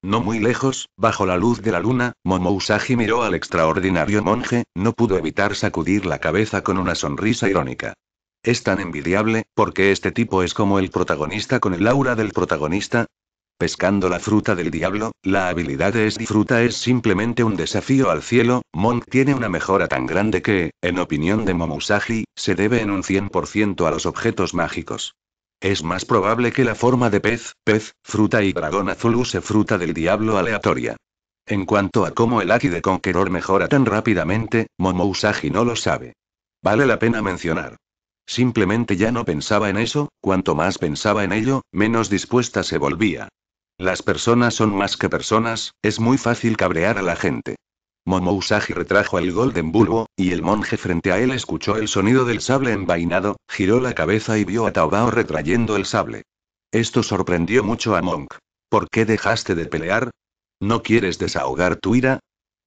No muy lejos, bajo la luz de la luna, Momo miró al extraordinario monje, no pudo evitar sacudir la cabeza con una sonrisa irónica. Es tan envidiable, porque este tipo es como el protagonista con el aura del protagonista, Pescando la fruta del diablo, la habilidad de fruta es simplemente un desafío al cielo, Monk tiene una mejora tan grande que, en opinión de Momusagi, se debe en un 100% a los objetos mágicos. Es más probable que la forma de pez, pez, fruta y dragón azul use fruta del diablo aleatoria. En cuanto a cómo el Aki de Conqueror mejora tan rápidamente, Momousagi no lo sabe. Vale la pena mencionar. Simplemente ya no pensaba en eso, cuanto más pensaba en ello, menos dispuesta se volvía. Las personas son más que personas, es muy fácil cabrear a la gente. Momousagi retrajo el golden bulbo, y el monje frente a él escuchó el sonido del sable envainado, giró la cabeza y vio a Taobao retrayendo el sable. Esto sorprendió mucho a Monk. ¿Por qué dejaste de pelear? ¿No quieres desahogar tu ira?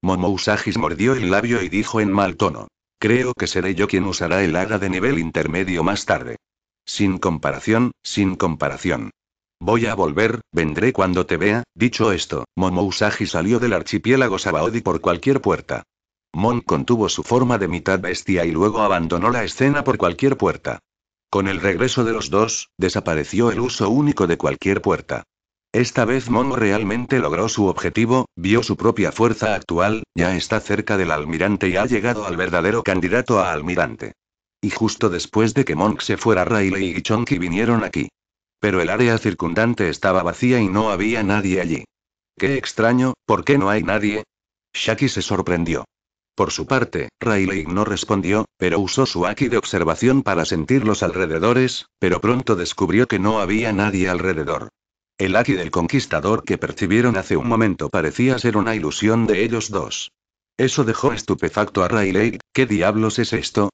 Momousagi mordió el labio y dijo en mal tono. Creo que seré yo quien usará el haga de nivel intermedio más tarde. Sin comparación, sin comparación. Voy a volver, vendré cuando te vea. Dicho esto, Momo Usagi salió del archipiélago Sabaody por cualquier puerta. Mon contuvo su forma de mitad bestia y luego abandonó la escena por cualquier puerta. Con el regreso de los dos, desapareció el uso único de cualquier puerta. Esta vez Mon realmente logró su objetivo, vio su propia fuerza actual, ya está cerca del almirante y ha llegado al verdadero candidato a almirante. Y justo después de que Monk se fuera, Riley y Chonky vinieron aquí. Pero el área circundante estaba vacía y no había nadie allí. Qué extraño, ¿por qué no hay nadie? Shaki se sorprendió. Por su parte, Rayleigh no respondió, pero usó su Aki de observación para sentir los alrededores, pero pronto descubrió que no había nadie alrededor. El Aki del conquistador que percibieron hace un momento parecía ser una ilusión de ellos dos. Eso dejó estupefacto a Rayleigh, ¿qué diablos es esto?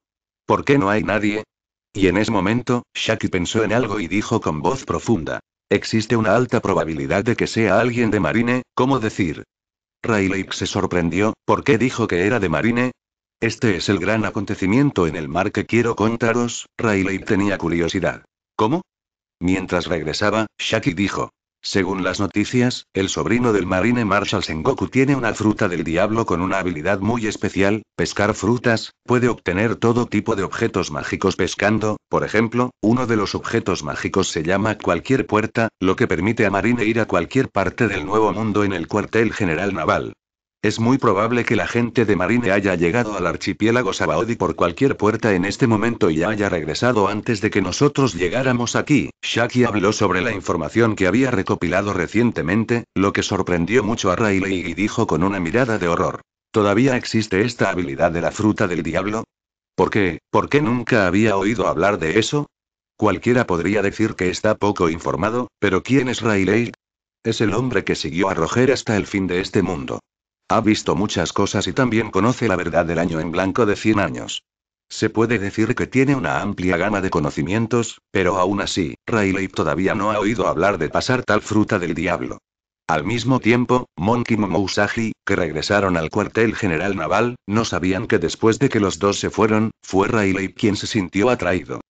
¿Por qué no hay nadie? Y en ese momento, Shaki pensó en algo y dijo con voz profunda. Existe una alta probabilidad de que sea alguien de Marine, ¿cómo decir? Rayleigh se sorprendió, ¿por qué dijo que era de Marine? Este es el gran acontecimiento en el mar que quiero contaros, Rayleigh tenía curiosidad. ¿Cómo? Mientras regresaba, Shaki dijo, según las noticias, el sobrino del Marine Marshall Sengoku tiene una fruta del diablo con una habilidad muy especial, pescar frutas, puede obtener todo tipo de objetos mágicos pescando, por ejemplo, uno de los objetos mágicos se llama cualquier puerta, lo que permite a Marine ir a cualquier parte del nuevo mundo en el cuartel general naval. Es muy probable que la gente de Marine haya llegado al archipiélago Sabaody por cualquier puerta en este momento y haya regresado antes de que nosotros llegáramos aquí. Shaki habló sobre la información que había recopilado recientemente, lo que sorprendió mucho a Rayleigh y dijo con una mirada de horror. ¿Todavía existe esta habilidad de la fruta del diablo? ¿Por qué? ¿Por qué nunca había oído hablar de eso? Cualquiera podría decir que está poco informado, pero ¿quién es Rayleigh? Es el hombre que siguió a Roger hasta el fin de este mundo. Ha visto muchas cosas y también conoce la verdad del año en blanco de 100 años. Se puede decir que tiene una amplia gama de conocimientos, pero aún así, Rayleigh todavía no ha oído hablar de pasar tal fruta del diablo. Al mismo tiempo, Monkey Momousagi, que regresaron al cuartel general naval, no sabían que después de que los dos se fueron, fue Rayleigh quien se sintió atraído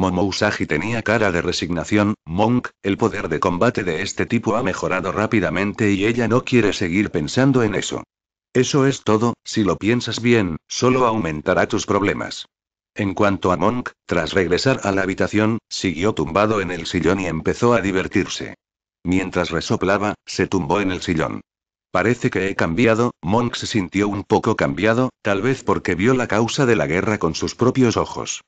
Momo Usagi tenía cara de resignación, Monk, el poder de combate de este tipo ha mejorado rápidamente y ella no quiere seguir pensando en eso. Eso es todo, si lo piensas bien, solo aumentará tus problemas. En cuanto a Monk, tras regresar a la habitación, siguió tumbado en el sillón y empezó a divertirse. Mientras resoplaba, se tumbó en el sillón. Parece que he cambiado, Monk se sintió un poco cambiado, tal vez porque vio la causa de la guerra con sus propios ojos.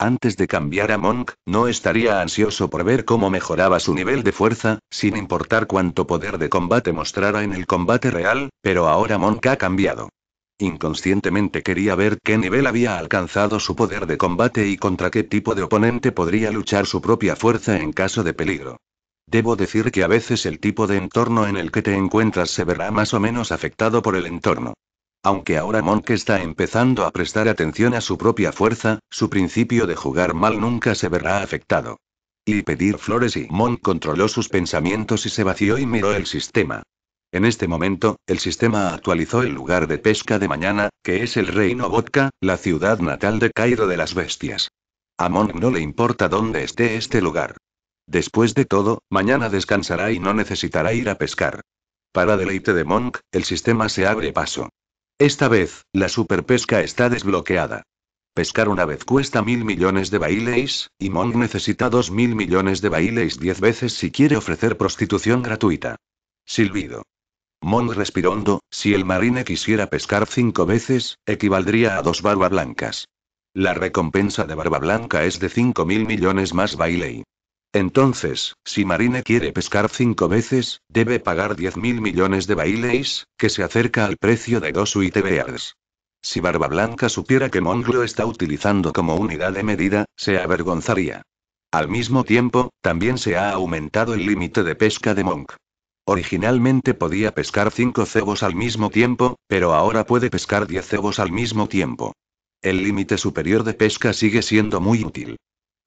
Antes de cambiar a Monk, no estaría ansioso por ver cómo mejoraba su nivel de fuerza, sin importar cuánto poder de combate mostrara en el combate real, pero ahora Monk ha cambiado. Inconscientemente quería ver qué nivel había alcanzado su poder de combate y contra qué tipo de oponente podría luchar su propia fuerza en caso de peligro. Debo decir que a veces el tipo de entorno en el que te encuentras se verá más o menos afectado por el entorno. Aunque ahora Monk está empezando a prestar atención a su propia fuerza, su principio de jugar mal nunca se verá afectado. Y pedir flores y Monk controló sus pensamientos y se vació y miró el sistema. En este momento, el sistema actualizó el lugar de pesca de mañana, que es el reino Vodka, la ciudad natal de Cairo de las Bestias. A Monk no le importa dónde esté este lugar. Después de todo, mañana descansará y no necesitará ir a pescar. Para deleite de Monk, el sistema se abre paso. Esta vez, la superpesca está desbloqueada. Pescar una vez cuesta mil millones de baileys, y Mon necesita dos mil millones de baileys diez veces si quiere ofrecer prostitución gratuita. Silbido. Monk respirando, si el marine quisiera pescar cinco veces, equivaldría a dos barba blancas. La recompensa de barba blanca es de cinco mil millones más baileys. Entonces, si Marine quiere pescar cinco veces, debe pagar 10.000 mil millones de bailes, que se acerca al precio de dos UITBARs. Si Barba Blanca supiera que Monk lo está utilizando como unidad de medida, se avergonzaría. Al mismo tiempo, también se ha aumentado el límite de pesca de Monk. Originalmente podía pescar 5 cebos al mismo tiempo, pero ahora puede pescar 10 cebos al mismo tiempo. El límite superior de pesca sigue siendo muy útil.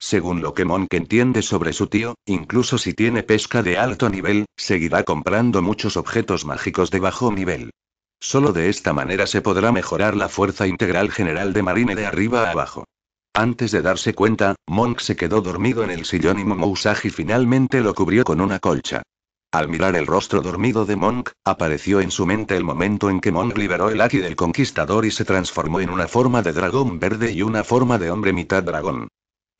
Según lo que Monk entiende sobre su tío, incluso si tiene pesca de alto nivel, seguirá comprando muchos objetos mágicos de bajo nivel. Solo de esta manera se podrá mejorar la fuerza integral general de Marine de arriba a abajo. Antes de darse cuenta, Monk se quedó dormido en el sillón y Momousagi finalmente lo cubrió con una colcha. Al mirar el rostro dormido de Monk, apareció en su mente el momento en que Monk liberó el Aki del Conquistador y se transformó en una forma de dragón verde y una forma de hombre mitad dragón.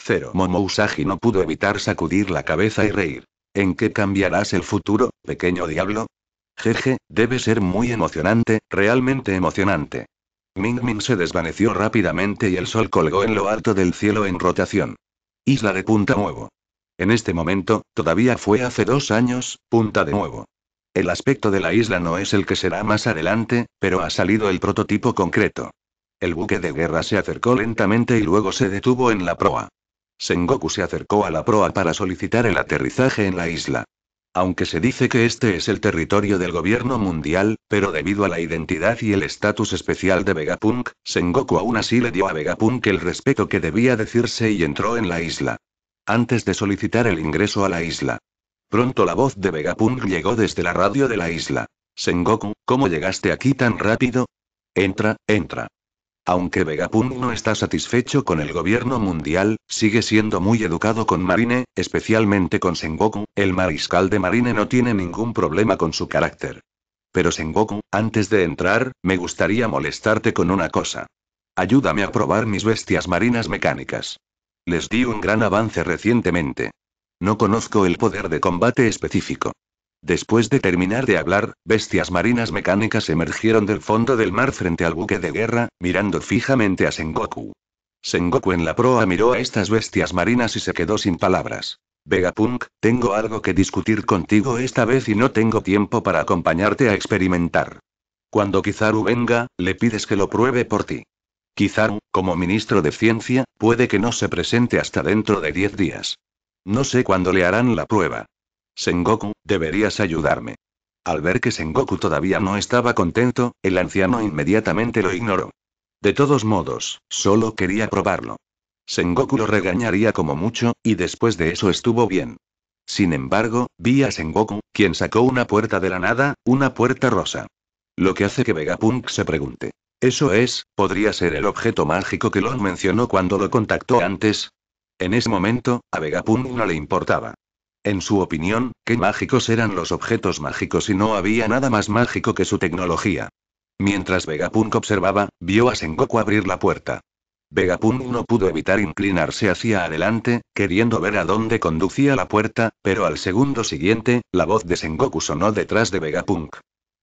Cero. Momo Usagi no pudo evitar sacudir la cabeza y reír. ¿En qué cambiarás el futuro, pequeño diablo? Jeje, debe ser muy emocionante, realmente emocionante. Ming Ming se desvaneció rápidamente y el sol colgó en lo alto del cielo en rotación. Isla de Punta Nuevo. En este momento, todavía fue hace dos años, Punta de Nuevo. El aspecto de la isla no es el que será más adelante, pero ha salido el prototipo concreto. El buque de guerra se acercó lentamente y luego se detuvo en la proa. Sengoku se acercó a la proa para solicitar el aterrizaje en la isla. Aunque se dice que este es el territorio del gobierno mundial, pero debido a la identidad y el estatus especial de Vegapunk, Sengoku aún así le dio a Vegapunk el respeto que debía decirse y entró en la isla. Antes de solicitar el ingreso a la isla. Pronto la voz de Vegapunk llegó desde la radio de la isla. Sengoku, ¿cómo llegaste aquí tan rápido? Entra, entra. Aunque Vegapunk no está satisfecho con el gobierno mundial, sigue siendo muy educado con Marine, especialmente con Sengoku, el mariscal de Marine no tiene ningún problema con su carácter. Pero Sengoku, antes de entrar, me gustaría molestarte con una cosa. Ayúdame a probar mis bestias marinas mecánicas. Les di un gran avance recientemente. No conozco el poder de combate específico. Después de terminar de hablar, bestias marinas mecánicas emergieron del fondo del mar frente al buque de guerra, mirando fijamente a Sengoku. Sengoku en la proa miró a estas bestias marinas y se quedó sin palabras. Vegapunk, tengo algo que discutir contigo esta vez y no tengo tiempo para acompañarte a experimentar. Cuando Kizaru venga, le pides que lo pruebe por ti. Kizaru, como ministro de ciencia, puede que no se presente hasta dentro de 10 días. No sé cuándo le harán la prueba, Sengoku, deberías ayudarme. Al ver que Sengoku todavía no estaba contento, el anciano inmediatamente lo ignoró. De todos modos, solo quería probarlo. Sengoku lo regañaría como mucho, y después de eso estuvo bien. Sin embargo, vi a Sengoku, quien sacó una puerta de la nada, una puerta rosa. Lo que hace que Vegapunk se pregunte. Eso es, podría ser el objeto mágico que Lon mencionó cuando lo contactó antes. En ese momento, a Vegapunk no le importaba. En su opinión, qué mágicos eran los objetos mágicos y no había nada más mágico que su tecnología. Mientras Vegapunk observaba, vio a Sengoku abrir la puerta. Vegapunk no pudo evitar inclinarse hacia adelante, queriendo ver a dónde conducía la puerta, pero al segundo siguiente, la voz de Sengoku sonó detrás de Vegapunk.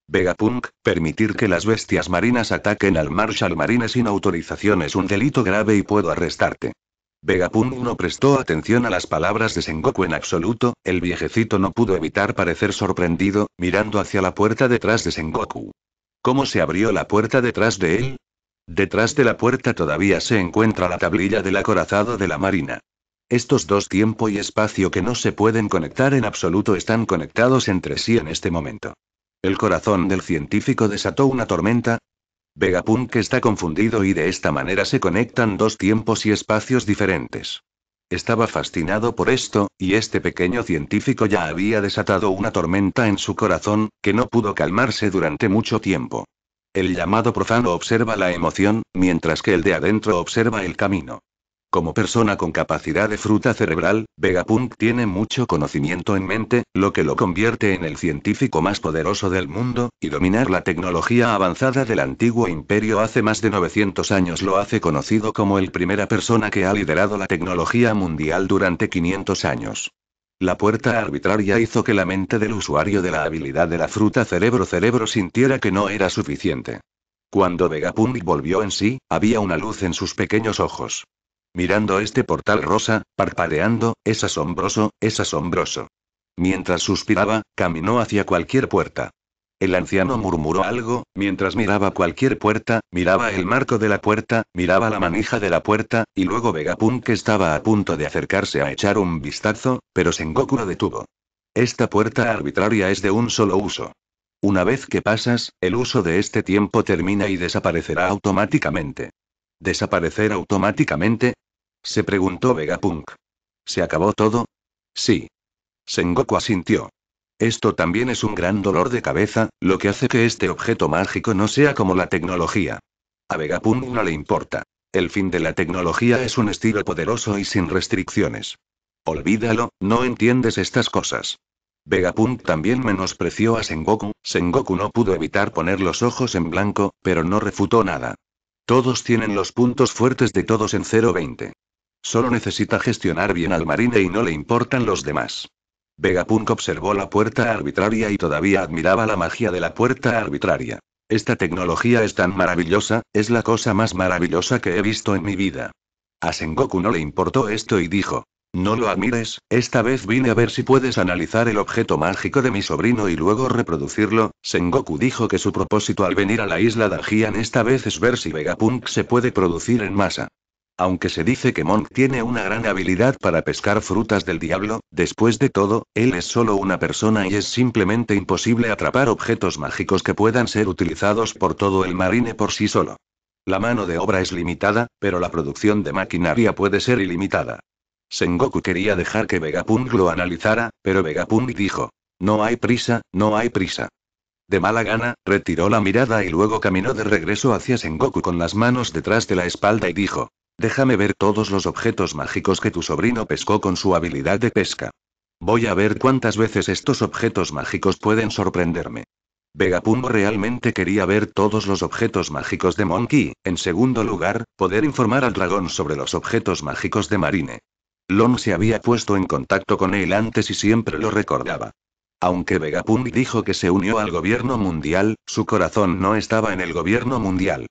Vegapunk, permitir que las bestias marinas ataquen al Marshall Marine sin autorización es un delito grave y puedo arrestarte. Vegapunk no prestó atención a las palabras de Sengoku en absoluto, el viejecito no pudo evitar parecer sorprendido, mirando hacia la puerta detrás de Sengoku. ¿Cómo se abrió la puerta detrás de él? Detrás de la puerta todavía se encuentra la tablilla del acorazado de la marina. Estos dos tiempo y espacio que no se pueden conectar en absoluto están conectados entre sí en este momento. El corazón del científico desató una tormenta, Vegapunk está confundido y de esta manera se conectan dos tiempos y espacios diferentes. Estaba fascinado por esto, y este pequeño científico ya había desatado una tormenta en su corazón, que no pudo calmarse durante mucho tiempo. El llamado profano observa la emoción, mientras que el de adentro observa el camino. Como persona con capacidad de fruta cerebral, Vegapunk tiene mucho conocimiento en mente, lo que lo convierte en el científico más poderoso del mundo, y dominar la tecnología avanzada del antiguo imperio hace más de 900 años lo hace conocido como el primera persona que ha liderado la tecnología mundial durante 500 años. La puerta arbitraria hizo que la mente del usuario de la habilidad de la fruta cerebro-cerebro sintiera que no era suficiente. Cuando Vegapunk volvió en sí, había una luz en sus pequeños ojos. Mirando este portal rosa, parpadeando, es asombroso, es asombroso. Mientras suspiraba, caminó hacia cualquier puerta. El anciano murmuró algo, mientras miraba cualquier puerta, miraba el marco de la puerta, miraba la manija de la puerta, y luego Vegapunk estaba a punto de acercarse a echar un vistazo, pero Sengoku lo detuvo. Esta puerta arbitraria es de un solo uso. Una vez que pasas, el uso de este tiempo termina y desaparecerá automáticamente. ¿Desaparecer automáticamente? Se preguntó Vegapunk. ¿Se acabó todo? Sí. Sengoku asintió. Esto también es un gran dolor de cabeza, lo que hace que este objeto mágico no sea como la tecnología. A Vegapunk no le importa. El fin de la tecnología es un estilo poderoso y sin restricciones. Olvídalo, no entiendes estas cosas. Vegapunk también menospreció a Sengoku, Sengoku no pudo evitar poner los ojos en blanco, pero no refutó nada. Todos tienen los puntos fuertes de todos en 020. Solo necesita gestionar bien al marine y no le importan los demás. Vegapunk observó la puerta arbitraria y todavía admiraba la magia de la puerta arbitraria. Esta tecnología es tan maravillosa, es la cosa más maravillosa que he visto en mi vida. A Sengoku no le importó esto y dijo, no lo admires, esta vez vine a ver si puedes analizar el objeto mágico de mi sobrino y luego reproducirlo. Sengoku dijo que su propósito al venir a la isla Dajian esta vez es ver si Vegapunk se puede producir en masa. Aunque se dice que Monk tiene una gran habilidad para pescar frutas del diablo, después de todo, él es solo una persona y es simplemente imposible atrapar objetos mágicos que puedan ser utilizados por todo el marine por sí solo. La mano de obra es limitada, pero la producción de maquinaria puede ser ilimitada. Sengoku quería dejar que Vegapunk lo analizara, pero Vegapunk dijo. No hay prisa, no hay prisa. De mala gana, retiró la mirada y luego caminó de regreso hacia Sengoku con las manos detrás de la espalda y dijo. Déjame ver todos los objetos mágicos que tu sobrino pescó con su habilidad de pesca. Voy a ver cuántas veces estos objetos mágicos pueden sorprenderme. Vegapunk realmente quería ver todos los objetos mágicos de Monkey, en segundo lugar, poder informar al dragón sobre los objetos mágicos de Marine. Lon se había puesto en contacto con él antes y siempre lo recordaba. Aunque Vegapunk dijo que se unió al gobierno mundial, su corazón no estaba en el gobierno mundial.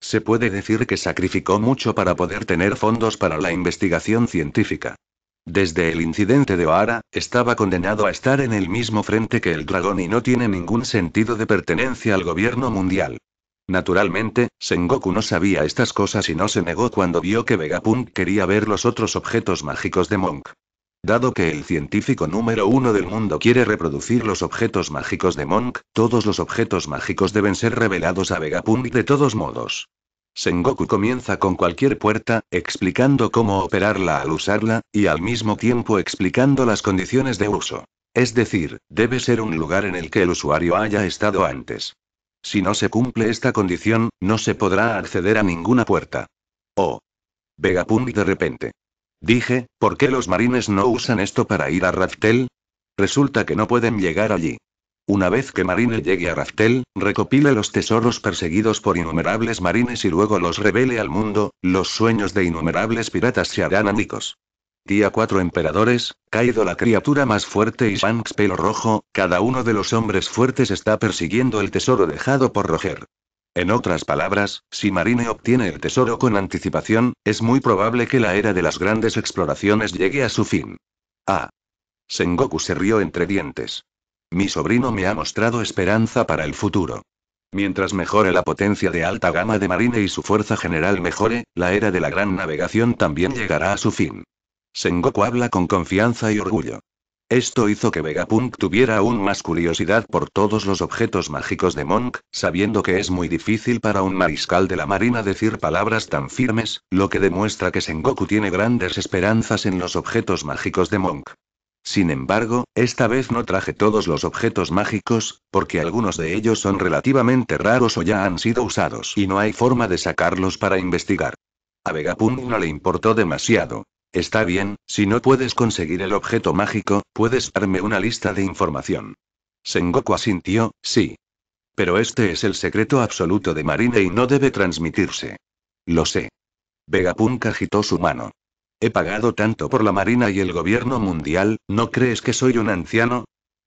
Se puede decir que sacrificó mucho para poder tener fondos para la investigación científica. Desde el incidente de Ohara, estaba condenado a estar en el mismo frente que el dragón y no tiene ningún sentido de pertenencia al gobierno mundial. Naturalmente, Sengoku no sabía estas cosas y no se negó cuando vio que Vegapunk quería ver los otros objetos mágicos de Monk. Dado que el científico número uno del mundo quiere reproducir los objetos mágicos de Monk, todos los objetos mágicos deben ser revelados a Vegapunk de todos modos. Sengoku comienza con cualquier puerta, explicando cómo operarla al usarla, y al mismo tiempo explicando las condiciones de uso. Es decir, debe ser un lugar en el que el usuario haya estado antes. Si no se cumple esta condición, no se podrá acceder a ninguna puerta. Oh. Vegapunk de repente. Dije, ¿por qué los marines no usan esto para ir a Raftel? Resulta que no pueden llegar allí. Una vez que Marine llegue a Raftel, recopile los tesoros perseguidos por innumerables marines y luego los revele al mundo, los sueños de innumerables piratas se harán amigos. Día 4 Emperadores, caído la criatura más fuerte y Shanks pelo rojo, cada uno de los hombres fuertes está persiguiendo el tesoro dejado por Roger. En otras palabras, si Marine obtiene el tesoro con anticipación, es muy probable que la era de las grandes exploraciones llegue a su fin. Ah. Sengoku se rió entre dientes. Mi sobrino me ha mostrado esperanza para el futuro. Mientras mejore la potencia de alta gama de Marine y su fuerza general mejore, la era de la gran navegación también llegará a su fin. Sengoku habla con confianza y orgullo. Esto hizo que Vegapunk tuviera aún más curiosidad por todos los objetos mágicos de Monk, sabiendo que es muy difícil para un mariscal de la marina decir palabras tan firmes, lo que demuestra que Sengoku tiene grandes esperanzas en los objetos mágicos de Monk. Sin embargo, esta vez no traje todos los objetos mágicos, porque algunos de ellos son relativamente raros o ya han sido usados y no hay forma de sacarlos para investigar. A Vegapunk no le importó demasiado, Está bien, si no puedes conseguir el objeto mágico, puedes darme una lista de información. Sengoku asintió, sí. Pero este es el secreto absoluto de Marine y no debe transmitirse. Lo sé. Vegapunk agitó su mano. He pagado tanto por la Marina y el gobierno mundial, ¿no crees que soy un anciano?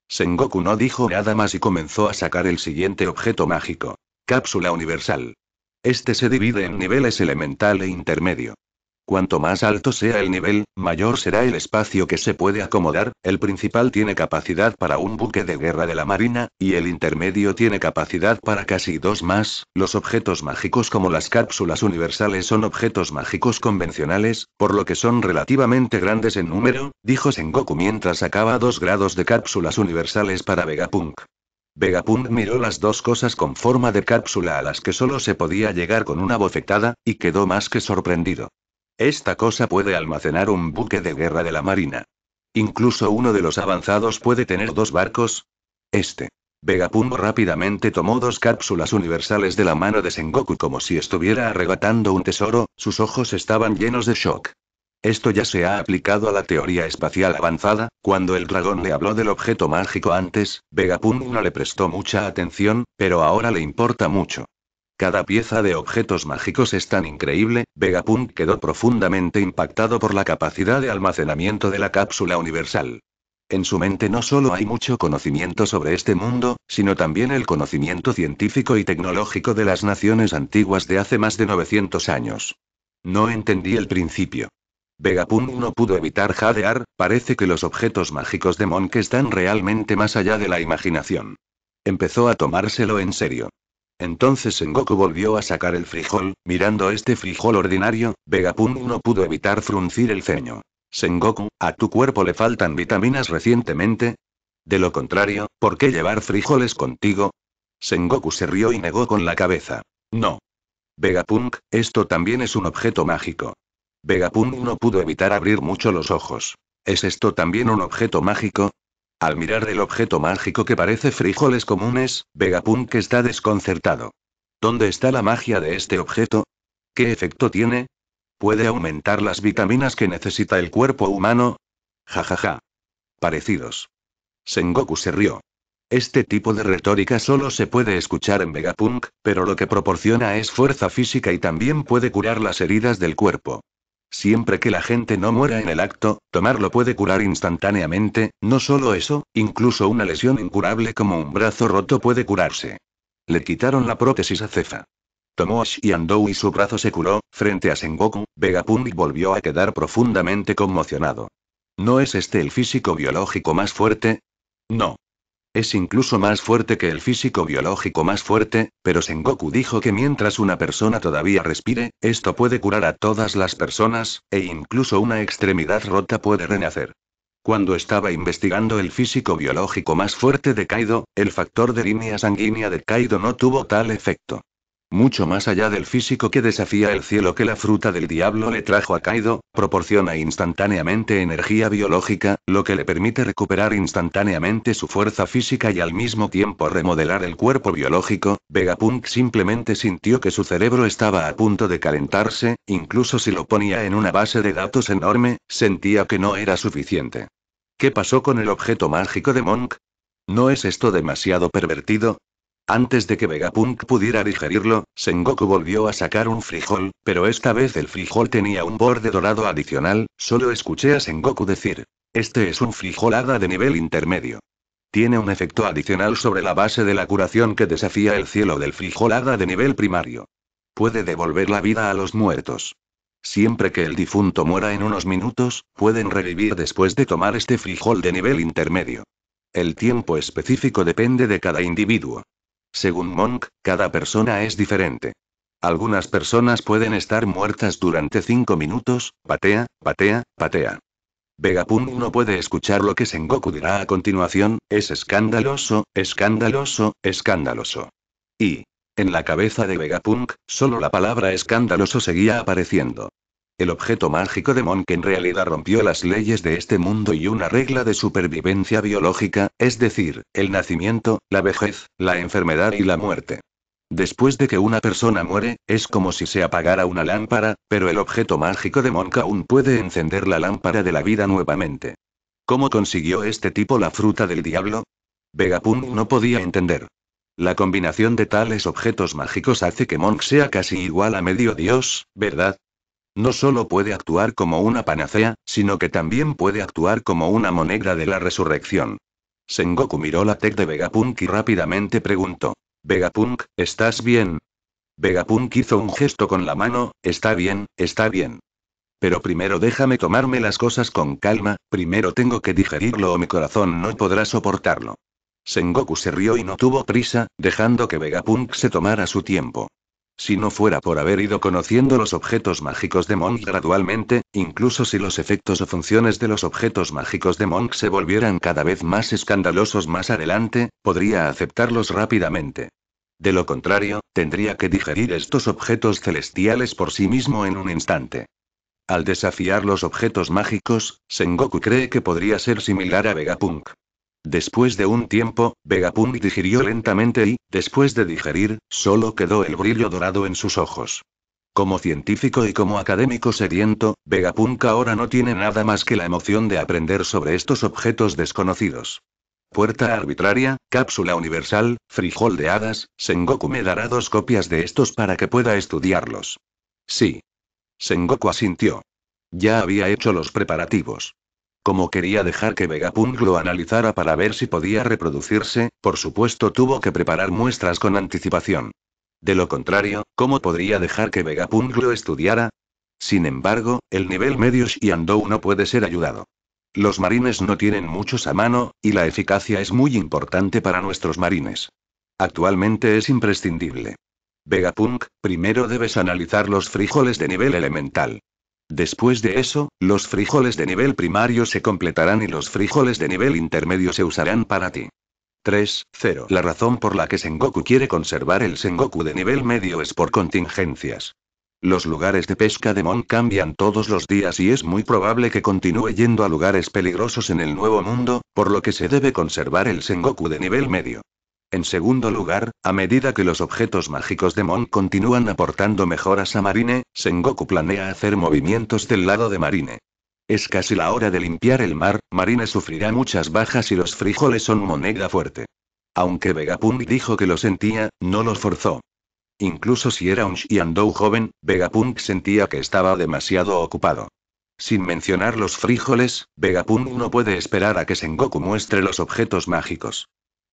Sengoku no dijo nada más y comenzó a sacar el siguiente objeto mágico. Cápsula universal. Este se divide en niveles elemental e intermedio. Cuanto más alto sea el nivel, mayor será el espacio que se puede acomodar, el principal tiene capacidad para un buque de guerra de la Marina, y el intermedio tiene capacidad para casi dos más, los objetos mágicos como las cápsulas universales son objetos mágicos convencionales, por lo que son relativamente grandes en número, dijo Sengoku mientras sacaba dos grados de cápsulas universales para Vegapunk. Vegapunk miró las dos cosas con forma de cápsula a las que solo se podía llegar con una bofetada, y quedó más que sorprendido. Esta cosa puede almacenar un buque de guerra de la Marina. Incluso uno de los avanzados puede tener dos barcos. Este. Vegapunk rápidamente tomó dos cápsulas universales de la mano de Sengoku como si estuviera arrebatando un tesoro, sus ojos estaban llenos de shock. Esto ya se ha aplicado a la teoría espacial avanzada, cuando el dragón le habló del objeto mágico antes, Vegapunk no le prestó mucha atención, pero ahora le importa mucho. Cada pieza de objetos mágicos es tan increíble, Vegapunk quedó profundamente impactado por la capacidad de almacenamiento de la cápsula universal. En su mente no solo hay mucho conocimiento sobre este mundo, sino también el conocimiento científico y tecnológico de las naciones antiguas de hace más de 900 años. No entendí el principio. Vegapunk no pudo evitar jadear, parece que los objetos mágicos de Monk están realmente más allá de la imaginación. Empezó a tomárselo en serio. Entonces Sengoku volvió a sacar el frijol, mirando este frijol ordinario, Vegapunk no pudo evitar fruncir el ceño. Sengoku, ¿a tu cuerpo le faltan vitaminas recientemente? De lo contrario, ¿por qué llevar frijoles contigo? Sengoku se rió y negó con la cabeza. No. Vegapunk, esto también es un objeto mágico. Vegapunk no pudo evitar abrir mucho los ojos. ¿Es esto también un objeto mágico? Al mirar el objeto mágico que parece frijoles comunes, Vegapunk está desconcertado. ¿Dónde está la magia de este objeto? ¿Qué efecto tiene? ¿Puede aumentar las vitaminas que necesita el cuerpo humano? Jajaja. Ja, ja. Parecidos. Sengoku se rió. Este tipo de retórica solo se puede escuchar en Vegapunk, pero lo que proporciona es fuerza física y también puede curar las heridas del cuerpo. Siempre que la gente no muera en el acto, tomarlo puede curar instantáneamente, no solo eso, incluso una lesión incurable como un brazo roto puede curarse. Le quitaron la prótesis a Cefa. Tomó a Andou y su brazo se curó, frente a Sengoku, Vegapunk volvió a quedar profundamente conmocionado. ¿No es este el físico biológico más fuerte? No. Es incluso más fuerte que el físico biológico más fuerte, pero Sengoku dijo que mientras una persona todavía respire, esto puede curar a todas las personas, e incluso una extremidad rota puede renacer. Cuando estaba investigando el físico biológico más fuerte de Kaido, el factor de línea sanguínea de Kaido no tuvo tal efecto mucho más allá del físico que desafía el cielo que la fruta del diablo le trajo a Kaido, proporciona instantáneamente energía biológica, lo que le permite recuperar instantáneamente su fuerza física y al mismo tiempo remodelar el cuerpo biológico, Vegapunk simplemente sintió que su cerebro estaba a punto de calentarse, incluso si lo ponía en una base de datos enorme, sentía que no era suficiente. ¿Qué pasó con el objeto mágico de Monk? ¿No es esto demasiado pervertido? Antes de que Vegapunk pudiera digerirlo, Sengoku volvió a sacar un frijol, pero esta vez el frijol tenía un borde dorado adicional, solo escuché a Sengoku decir. Este es un frijol de nivel intermedio. Tiene un efecto adicional sobre la base de la curación que desafía el cielo del frijolada de nivel primario. Puede devolver la vida a los muertos. Siempre que el difunto muera en unos minutos, pueden revivir después de tomar este frijol de nivel intermedio. El tiempo específico depende de cada individuo. Según Monk, cada persona es diferente. Algunas personas pueden estar muertas durante cinco minutos, patea, patea, patea. Vegapunk no puede escuchar lo que Sengoku dirá a continuación, es escandaloso, escandaloso, escandaloso. Y, en la cabeza de Vegapunk, solo la palabra escandaloso seguía apareciendo. El objeto mágico de Monk en realidad rompió las leyes de este mundo y una regla de supervivencia biológica, es decir, el nacimiento, la vejez, la enfermedad y la muerte. Después de que una persona muere, es como si se apagara una lámpara, pero el objeto mágico de Monk aún puede encender la lámpara de la vida nuevamente. ¿Cómo consiguió este tipo la fruta del diablo? Vegapunk no podía entender. La combinación de tales objetos mágicos hace que Monk sea casi igual a medio dios, ¿verdad? No solo puede actuar como una panacea, sino que también puede actuar como una moneda de la resurrección. Sengoku miró la tech de Vegapunk y rápidamente preguntó. Vegapunk, ¿estás bien? Vegapunk hizo un gesto con la mano, está bien, está bien. Pero primero déjame tomarme las cosas con calma, primero tengo que digerirlo o mi corazón no podrá soportarlo. Sengoku se rió y no tuvo prisa, dejando que Vegapunk se tomara su tiempo. Si no fuera por haber ido conociendo los objetos mágicos de Monk gradualmente, incluso si los efectos o funciones de los objetos mágicos de Monk se volvieran cada vez más escandalosos más adelante, podría aceptarlos rápidamente. De lo contrario, tendría que digerir estos objetos celestiales por sí mismo en un instante. Al desafiar los objetos mágicos, Sengoku cree que podría ser similar a Vegapunk. Después de un tiempo, Vegapunk digirió lentamente y, después de digerir, solo quedó el brillo dorado en sus ojos. Como científico y como académico sediento, Vegapunk ahora no tiene nada más que la emoción de aprender sobre estos objetos desconocidos. Puerta arbitraria, cápsula universal, frijol de hadas, Sengoku me dará dos copias de estos para que pueda estudiarlos. Sí. Sengoku asintió. Ya había hecho los preparativos. Como quería dejar que Vegapunk lo analizara para ver si podía reproducirse, por supuesto tuvo que preparar muestras con anticipación. De lo contrario, ¿cómo podría dejar que Vegapunk lo estudiara? Sin embargo, el nivel medio Andou no puede ser ayudado. Los marines no tienen muchos a mano, y la eficacia es muy importante para nuestros marines. Actualmente es imprescindible. Vegapunk, primero debes analizar los frijoles de nivel elemental. Después de eso, los frijoles de nivel primario se completarán y los frijoles de nivel intermedio se usarán para ti. 3.0 La razón por la que Sengoku quiere conservar el Sengoku de nivel medio es por contingencias. Los lugares de pesca de Mon cambian todos los días y es muy probable que continúe yendo a lugares peligrosos en el Nuevo Mundo, por lo que se debe conservar el Sengoku de nivel medio. En segundo lugar, a medida que los objetos mágicos de Mon continúan aportando mejoras a Marine, Sengoku planea hacer movimientos del lado de Marine. Es casi la hora de limpiar el mar, Marine sufrirá muchas bajas y los frijoles son moneda fuerte. Aunque Vegapunk dijo que lo sentía, no lo forzó. Incluso si era un Shiandou joven, Vegapunk sentía que estaba demasiado ocupado. Sin mencionar los frijoles, Vegapunk no puede esperar a que Sengoku muestre los objetos mágicos.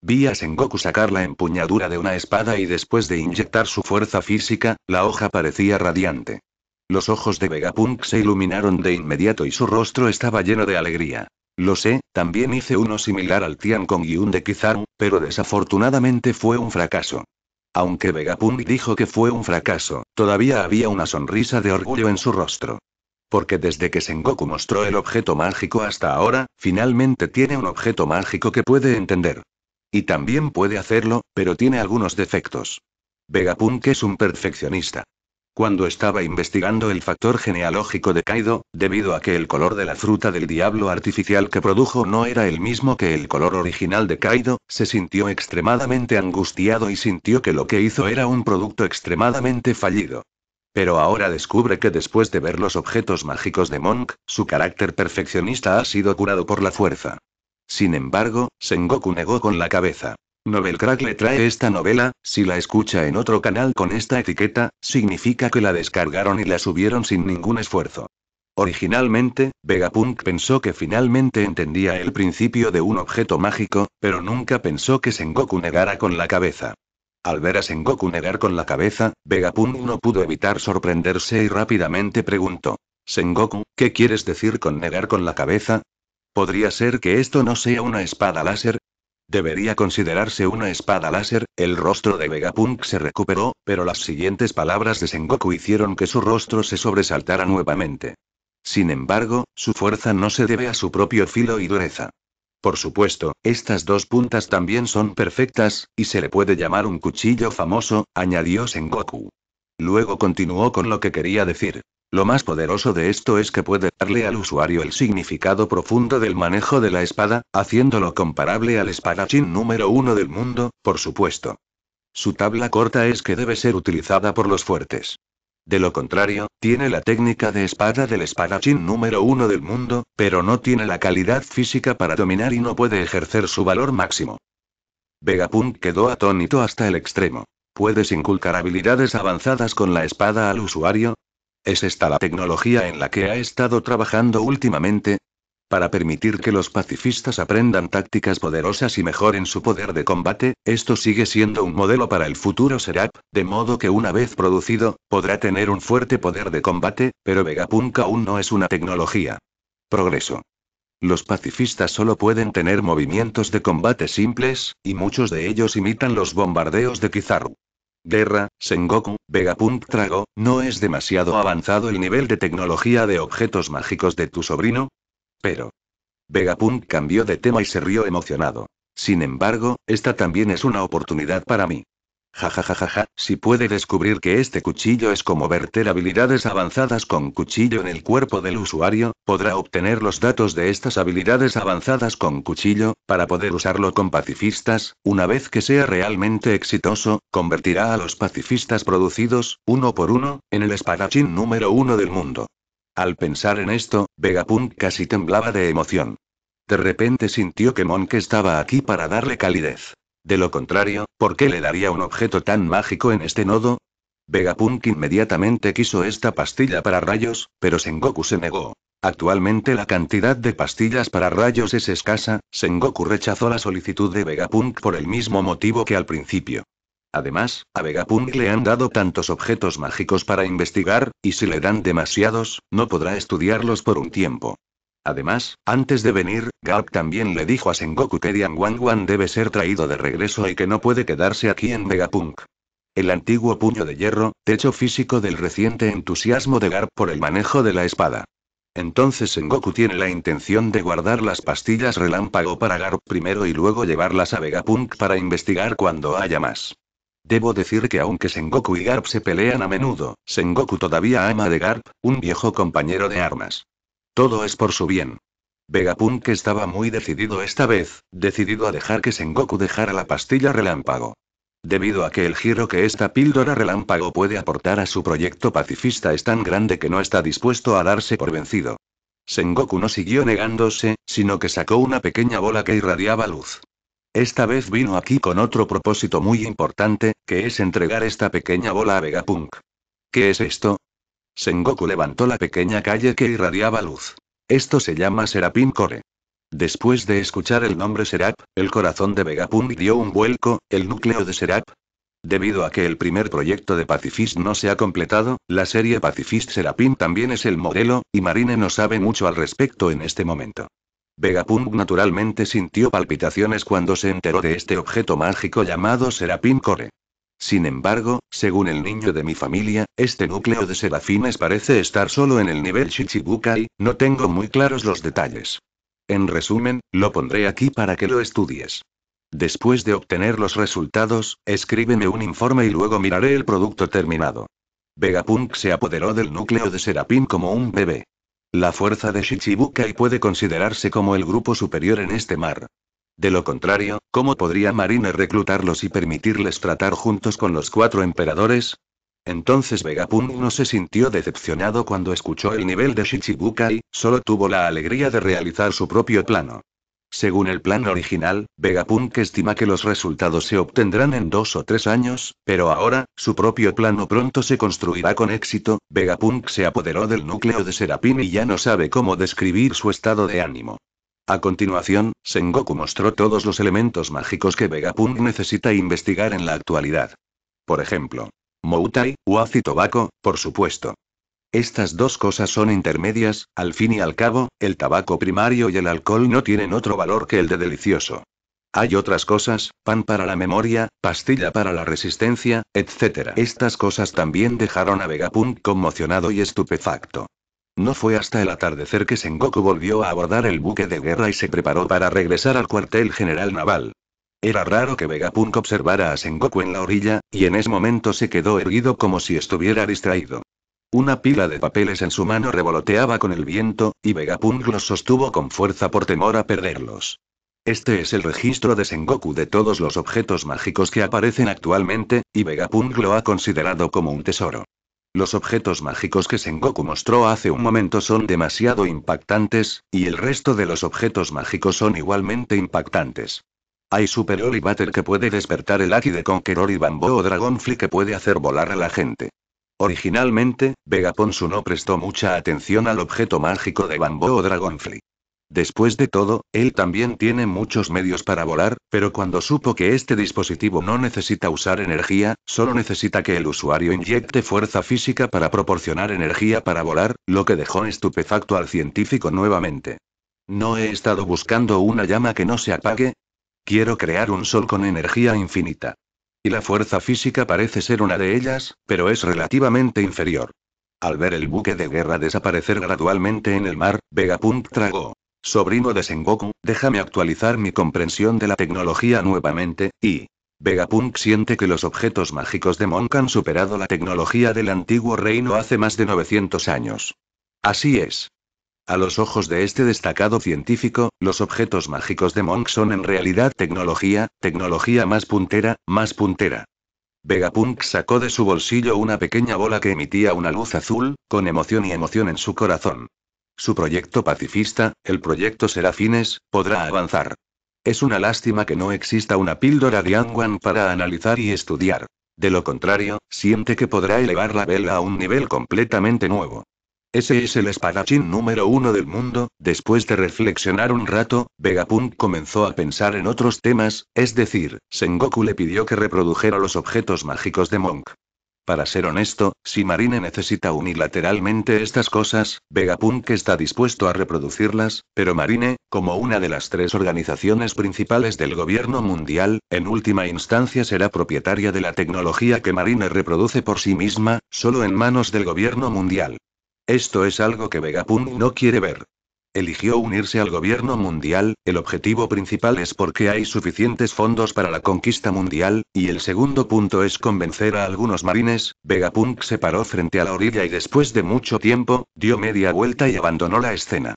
Vi a Sengoku sacar la empuñadura de una espada y después de inyectar su fuerza física, la hoja parecía radiante. Los ojos de Vegapunk se iluminaron de inmediato y su rostro estaba lleno de alegría. Lo sé, también hice uno similar al Tian y un de Kizaru, pero desafortunadamente fue un fracaso. Aunque Vegapunk dijo que fue un fracaso, todavía había una sonrisa de orgullo en su rostro. Porque desde que Sengoku mostró el objeto mágico hasta ahora, finalmente tiene un objeto mágico que puede entender. Y también puede hacerlo, pero tiene algunos defectos. Vegapunk es un perfeccionista. Cuando estaba investigando el factor genealógico de Kaido, debido a que el color de la fruta del diablo artificial que produjo no era el mismo que el color original de Kaido, se sintió extremadamente angustiado y sintió que lo que hizo era un producto extremadamente fallido. Pero ahora descubre que después de ver los objetos mágicos de Monk, su carácter perfeccionista ha sido curado por la fuerza. Sin embargo, Sengoku negó con la cabeza. Novelcrack le trae esta novela, si la escucha en otro canal con esta etiqueta, significa que la descargaron y la subieron sin ningún esfuerzo. Originalmente, Vegapunk pensó que finalmente entendía el principio de un objeto mágico, pero nunca pensó que Sengoku negara con la cabeza. Al ver a Sengoku negar con la cabeza, Vegapunk no pudo evitar sorprenderse y rápidamente preguntó. Sengoku, ¿qué quieres decir con negar con la cabeza? ¿Podría ser que esto no sea una espada láser? Debería considerarse una espada láser, el rostro de Vegapunk se recuperó, pero las siguientes palabras de Sengoku hicieron que su rostro se sobresaltara nuevamente. Sin embargo, su fuerza no se debe a su propio filo y dureza. Por supuesto, estas dos puntas también son perfectas, y se le puede llamar un cuchillo famoso, añadió Sengoku. Luego continuó con lo que quería decir. Lo más poderoso de esto es que puede darle al usuario el significado profundo del manejo de la espada, haciéndolo comparable al espadachín número uno del mundo, por supuesto. Su tabla corta es que debe ser utilizada por los fuertes. De lo contrario, tiene la técnica de espada del espadachín número uno del mundo, pero no tiene la calidad física para dominar y no puede ejercer su valor máximo. Vegapunk quedó atónito hasta el extremo. Puedes inculcar habilidades avanzadas con la espada al usuario, ¿Es esta la tecnología en la que ha estado trabajando últimamente? Para permitir que los pacifistas aprendan tácticas poderosas y mejoren su poder de combate, esto sigue siendo un modelo para el futuro Serap, de modo que una vez producido, podrá tener un fuerte poder de combate, pero Vegapunk aún no es una tecnología. Progreso. Los pacifistas solo pueden tener movimientos de combate simples, y muchos de ellos imitan los bombardeos de Kizaru. Guerra, Sengoku, Vegapunk Trago, ¿no es demasiado avanzado el nivel de tecnología de objetos mágicos de tu sobrino? Pero. Vegapunk cambió de tema y se rió emocionado. Sin embargo, esta también es una oportunidad para mí. Ja ja ja ja si puede descubrir que este cuchillo es como verter habilidades avanzadas con cuchillo en el cuerpo del usuario, podrá obtener los datos de estas habilidades avanzadas con cuchillo, para poder usarlo con pacifistas, una vez que sea realmente exitoso, convertirá a los pacifistas producidos, uno por uno, en el espadachín número uno del mundo. Al pensar en esto, Vegapunk casi temblaba de emoción. De repente sintió que Monk estaba aquí para darle calidez. De lo contrario, ¿por qué le daría un objeto tan mágico en este nodo? Vegapunk inmediatamente quiso esta pastilla para rayos, pero Sengoku se negó. Actualmente la cantidad de pastillas para rayos es escasa, Sengoku rechazó la solicitud de Vegapunk por el mismo motivo que al principio. Además, a Vegapunk le han dado tantos objetos mágicos para investigar, y si le dan demasiados, no podrá estudiarlos por un tiempo. Además, antes de venir, Garp también le dijo a Sengoku que Dian debe ser traído de regreso y que no puede quedarse aquí en Vegapunk. El antiguo puño de hierro, techo físico del reciente entusiasmo de Garp por el manejo de la espada. Entonces Sengoku tiene la intención de guardar las pastillas relámpago para Garp primero y luego llevarlas a Vegapunk para investigar cuando haya más. Debo decir que aunque Sengoku y Garp se pelean a menudo, Sengoku todavía ama de Garp, un viejo compañero de armas. Todo es por su bien. Vegapunk estaba muy decidido esta vez, decidido a dejar que Sengoku dejara la pastilla relámpago. Debido a que el giro que esta píldora relámpago puede aportar a su proyecto pacifista es tan grande que no está dispuesto a darse por vencido. Sengoku no siguió negándose, sino que sacó una pequeña bola que irradiaba luz. Esta vez vino aquí con otro propósito muy importante, que es entregar esta pequeña bola a Vegapunk. ¿Qué es esto? Sengoku levantó la pequeña calle que irradiaba luz. Esto se llama Serapin Core. Después de escuchar el nombre Serap, el corazón de Vegapunk dio un vuelco, el núcleo de Serap. Debido a que el primer proyecto de Pacifist no se ha completado, la serie Pacifist Serapin también es el modelo, y Marine no sabe mucho al respecto en este momento. Vegapunk naturalmente sintió palpitaciones cuando se enteró de este objeto mágico llamado Serapin Core. Sin embargo, según el niño de mi familia, este núcleo de serafines parece estar solo en el nivel Shichibukai, no tengo muy claros los detalles. En resumen, lo pondré aquí para que lo estudies. Después de obtener los resultados, escríbeme un informe y luego miraré el producto terminado. Vegapunk se apoderó del núcleo de Serapín como un bebé. La fuerza de Shichibukai puede considerarse como el grupo superior en este mar. De lo contrario, ¿cómo podría Marine reclutarlos y permitirles tratar juntos con los cuatro emperadores? Entonces Vegapunk no se sintió decepcionado cuando escuchó el nivel de Shichibukai, solo tuvo la alegría de realizar su propio plano. Según el plan original, Vegapunk estima que los resultados se obtendrán en dos o tres años, pero ahora, su propio plano pronto se construirá con éxito. Vegapunk se apoderó del núcleo de Serapin y ya no sabe cómo describir su estado de ánimo. A continuación, Sengoku mostró todos los elementos mágicos que Vegapunk necesita investigar en la actualidad. Por ejemplo, Moutai, wazi y Tobacco, por supuesto. Estas dos cosas son intermedias, al fin y al cabo, el tabaco primario y el alcohol no tienen otro valor que el de delicioso. Hay otras cosas, pan para la memoria, pastilla para la resistencia, etc. Estas cosas también dejaron a Vegapunk conmocionado y estupefacto. No fue hasta el atardecer que Sengoku volvió a abordar el buque de guerra y se preparó para regresar al cuartel general naval. Era raro que Vegapunk observara a Sengoku en la orilla, y en ese momento se quedó erguido como si estuviera distraído. Una pila de papeles en su mano revoloteaba con el viento, y Vegapunk los sostuvo con fuerza por temor a perderlos. Este es el registro de Sengoku de todos los objetos mágicos que aparecen actualmente, y Vegapunk lo ha considerado como un tesoro. Los objetos mágicos que Sengoku mostró hace un momento son demasiado impactantes, y el resto de los objetos mágicos son igualmente impactantes. Hay Super Oli que puede despertar el Aki de Conqueror y Bamboo Dragonfly que puede hacer volar a la gente. Originalmente, Vegaponsu no prestó mucha atención al objeto mágico de Bamboo Dragonfly. Después de todo, él también tiene muchos medios para volar, pero cuando supo que este dispositivo no necesita usar energía, solo necesita que el usuario inyecte fuerza física para proporcionar energía para volar, lo que dejó estupefacto al científico nuevamente. ¿No he estado buscando una llama que no se apague? Quiero crear un sol con energía infinita. Y la fuerza física parece ser una de ellas, pero es relativamente inferior. Al ver el buque de guerra desaparecer gradualmente en el mar, Vegapunk tragó. Sobrino de Sengoku, déjame actualizar mi comprensión de la tecnología nuevamente, y... Vegapunk siente que los objetos mágicos de Monk han superado la tecnología del antiguo reino hace más de 900 años. Así es. A los ojos de este destacado científico, los objetos mágicos de Monk son en realidad tecnología, tecnología más puntera, más puntera. Vegapunk sacó de su bolsillo una pequeña bola que emitía una luz azul, con emoción y emoción en su corazón. Su proyecto pacifista, el proyecto Serafines, podrá avanzar. Es una lástima que no exista una píldora de Anguan para analizar y estudiar. De lo contrario, siente que podrá elevar la vela a un nivel completamente nuevo. Ese es el espadachín número uno del mundo. Después de reflexionar un rato, Vegapunk comenzó a pensar en otros temas, es decir, Sengoku le pidió que reprodujera los objetos mágicos de Monk. Para ser honesto, si Marine necesita unilateralmente estas cosas, Vegapunk está dispuesto a reproducirlas, pero Marine, como una de las tres organizaciones principales del gobierno mundial, en última instancia será propietaria de la tecnología que Marine reproduce por sí misma, solo en manos del gobierno mundial. Esto es algo que Vegapunk no quiere ver eligió unirse al gobierno mundial, el objetivo principal es porque hay suficientes fondos para la conquista mundial, y el segundo punto es convencer a algunos marines, Vegapunk se paró frente a la orilla y después de mucho tiempo, dio media vuelta y abandonó la escena.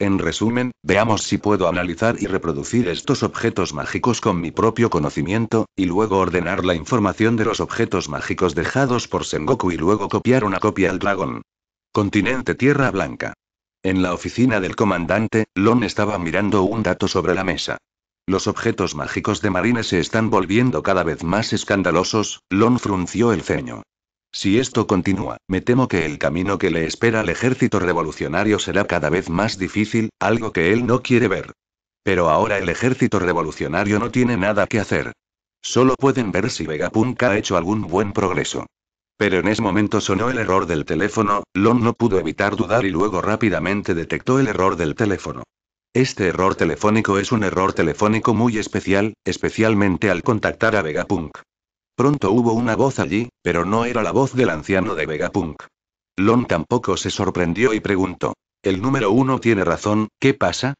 En resumen, veamos si puedo analizar y reproducir estos objetos mágicos con mi propio conocimiento, y luego ordenar la información de los objetos mágicos dejados por Sengoku y luego copiar una copia al dragón. Continente Tierra Blanca. En la oficina del comandante, Lon estaba mirando un dato sobre la mesa. Los objetos mágicos de Marines se están volviendo cada vez más escandalosos, Lon frunció el ceño. Si esto continúa, me temo que el camino que le espera al ejército revolucionario será cada vez más difícil, algo que él no quiere ver. Pero ahora el ejército revolucionario no tiene nada que hacer. Solo pueden ver si Vegapunk ha hecho algún buen progreso. Pero en ese momento sonó el error del teléfono, Lon no pudo evitar dudar y luego rápidamente detectó el error del teléfono. Este error telefónico es un error telefónico muy especial, especialmente al contactar a Vegapunk. Pronto hubo una voz allí, pero no era la voz del anciano de Vegapunk. Lon tampoco se sorprendió y preguntó. El número uno tiene razón, ¿qué pasa?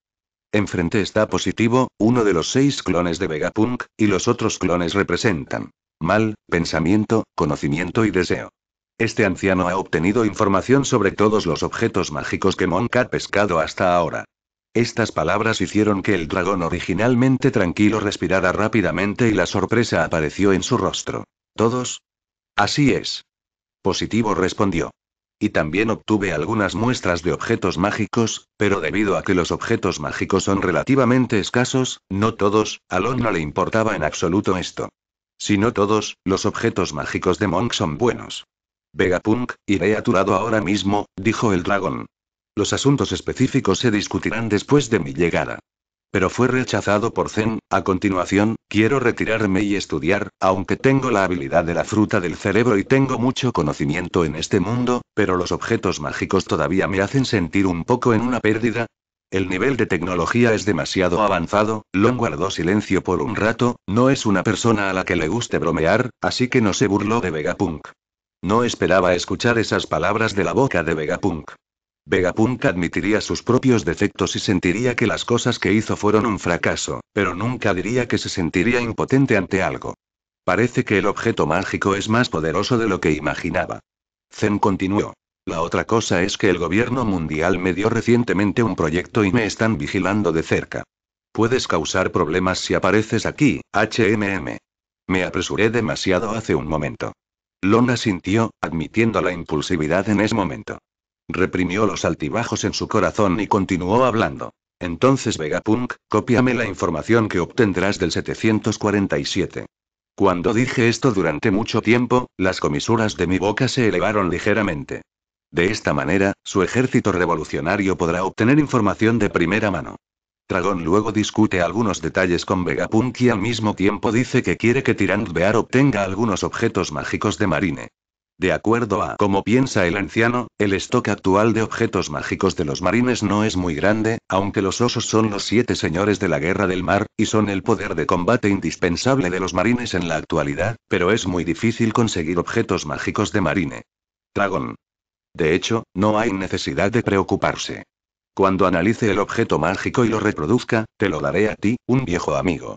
Enfrente está positivo, uno de los seis clones de Vegapunk, y los otros clones representan mal, pensamiento, conocimiento y deseo. Este anciano ha obtenido información sobre todos los objetos mágicos que Monk ha pescado hasta ahora. Estas palabras hicieron que el dragón originalmente tranquilo respirara rápidamente y la sorpresa apareció en su rostro. ¿Todos? Así es. Positivo respondió. Y también obtuve algunas muestras de objetos mágicos, pero debido a que los objetos mágicos son relativamente escasos, no todos, a Lon no le importaba en absoluto esto. Si no todos, los objetos mágicos de Monk son buenos. Vegapunk, iré a tu lado ahora mismo, dijo el dragón. Los asuntos específicos se discutirán después de mi llegada. Pero fue rechazado por Zen, a continuación, quiero retirarme y estudiar, aunque tengo la habilidad de la fruta del cerebro y tengo mucho conocimiento en este mundo, pero los objetos mágicos todavía me hacen sentir un poco en una pérdida, el nivel de tecnología es demasiado avanzado, Long guardó silencio por un rato, no es una persona a la que le guste bromear, así que no se burló de Vegapunk. No esperaba escuchar esas palabras de la boca de Vegapunk. Vegapunk admitiría sus propios defectos y sentiría que las cosas que hizo fueron un fracaso, pero nunca diría que se sentiría impotente ante algo. Parece que el objeto mágico es más poderoso de lo que imaginaba. Zen continuó. La otra cosa es que el gobierno mundial me dio recientemente un proyecto y me están vigilando de cerca. Puedes causar problemas si apareces aquí, HMM. Me apresuré demasiado hace un momento. Lona sintió, admitiendo la impulsividad en ese momento. Reprimió los altibajos en su corazón y continuó hablando. Entonces Vegapunk, cópiame la información que obtendrás del 747. Cuando dije esto durante mucho tiempo, las comisuras de mi boca se elevaron ligeramente. De esta manera, su ejército revolucionario podrá obtener información de primera mano. Dragón luego discute algunos detalles con Vegapunk y al mismo tiempo dice que quiere que Tyrant Bear obtenga algunos objetos mágicos de Marine. De acuerdo a cómo piensa el anciano, el stock actual de objetos mágicos de los marines no es muy grande, aunque los osos son los siete señores de la guerra del mar, y son el poder de combate indispensable de los marines en la actualidad, pero es muy difícil conseguir objetos mágicos de marine. Dragon, de hecho, no hay necesidad de preocuparse. Cuando analice el objeto mágico y lo reproduzca, te lo daré a ti, un viejo amigo.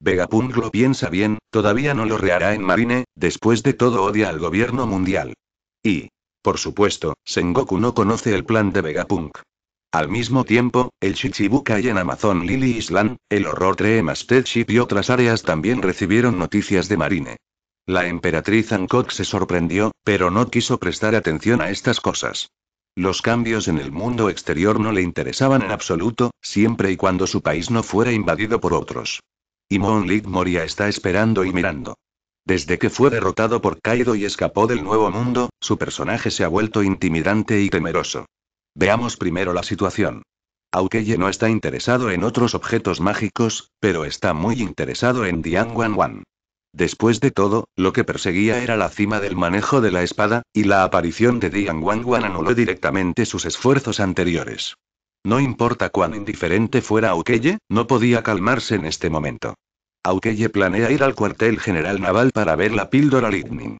Vegapunk lo piensa bien, todavía no lo reará en Marine, después de todo odia al gobierno mundial. Y, por supuesto, Sengoku no conoce el plan de Vegapunk. Al mismo tiempo, el Shichibukai y en Amazon Lily Island, el Horror Tree Ship y otras áreas también recibieron noticias de Marine. La emperatriz Hancock se sorprendió, pero no quiso prestar atención a estas cosas. Los cambios en el mundo exterior no le interesaban en absoluto, siempre y cuando su país no fuera invadido por otros. Y Moonlit Moria está esperando y mirando. Desde que fue derrotado por Kaido y escapó del Nuevo Mundo, su personaje se ha vuelto intimidante y temeroso. Veamos primero la situación. Aukeye no está interesado en otros objetos mágicos, pero está muy interesado en Dian Después de todo, lo que perseguía era la cima del manejo de la espada, y la aparición de Dian Wanguan anuló directamente sus esfuerzos anteriores. No importa cuán indiferente fuera Aukeye, no podía calmarse en este momento. Aukeye planea ir al cuartel general naval para ver la píldora Lightning.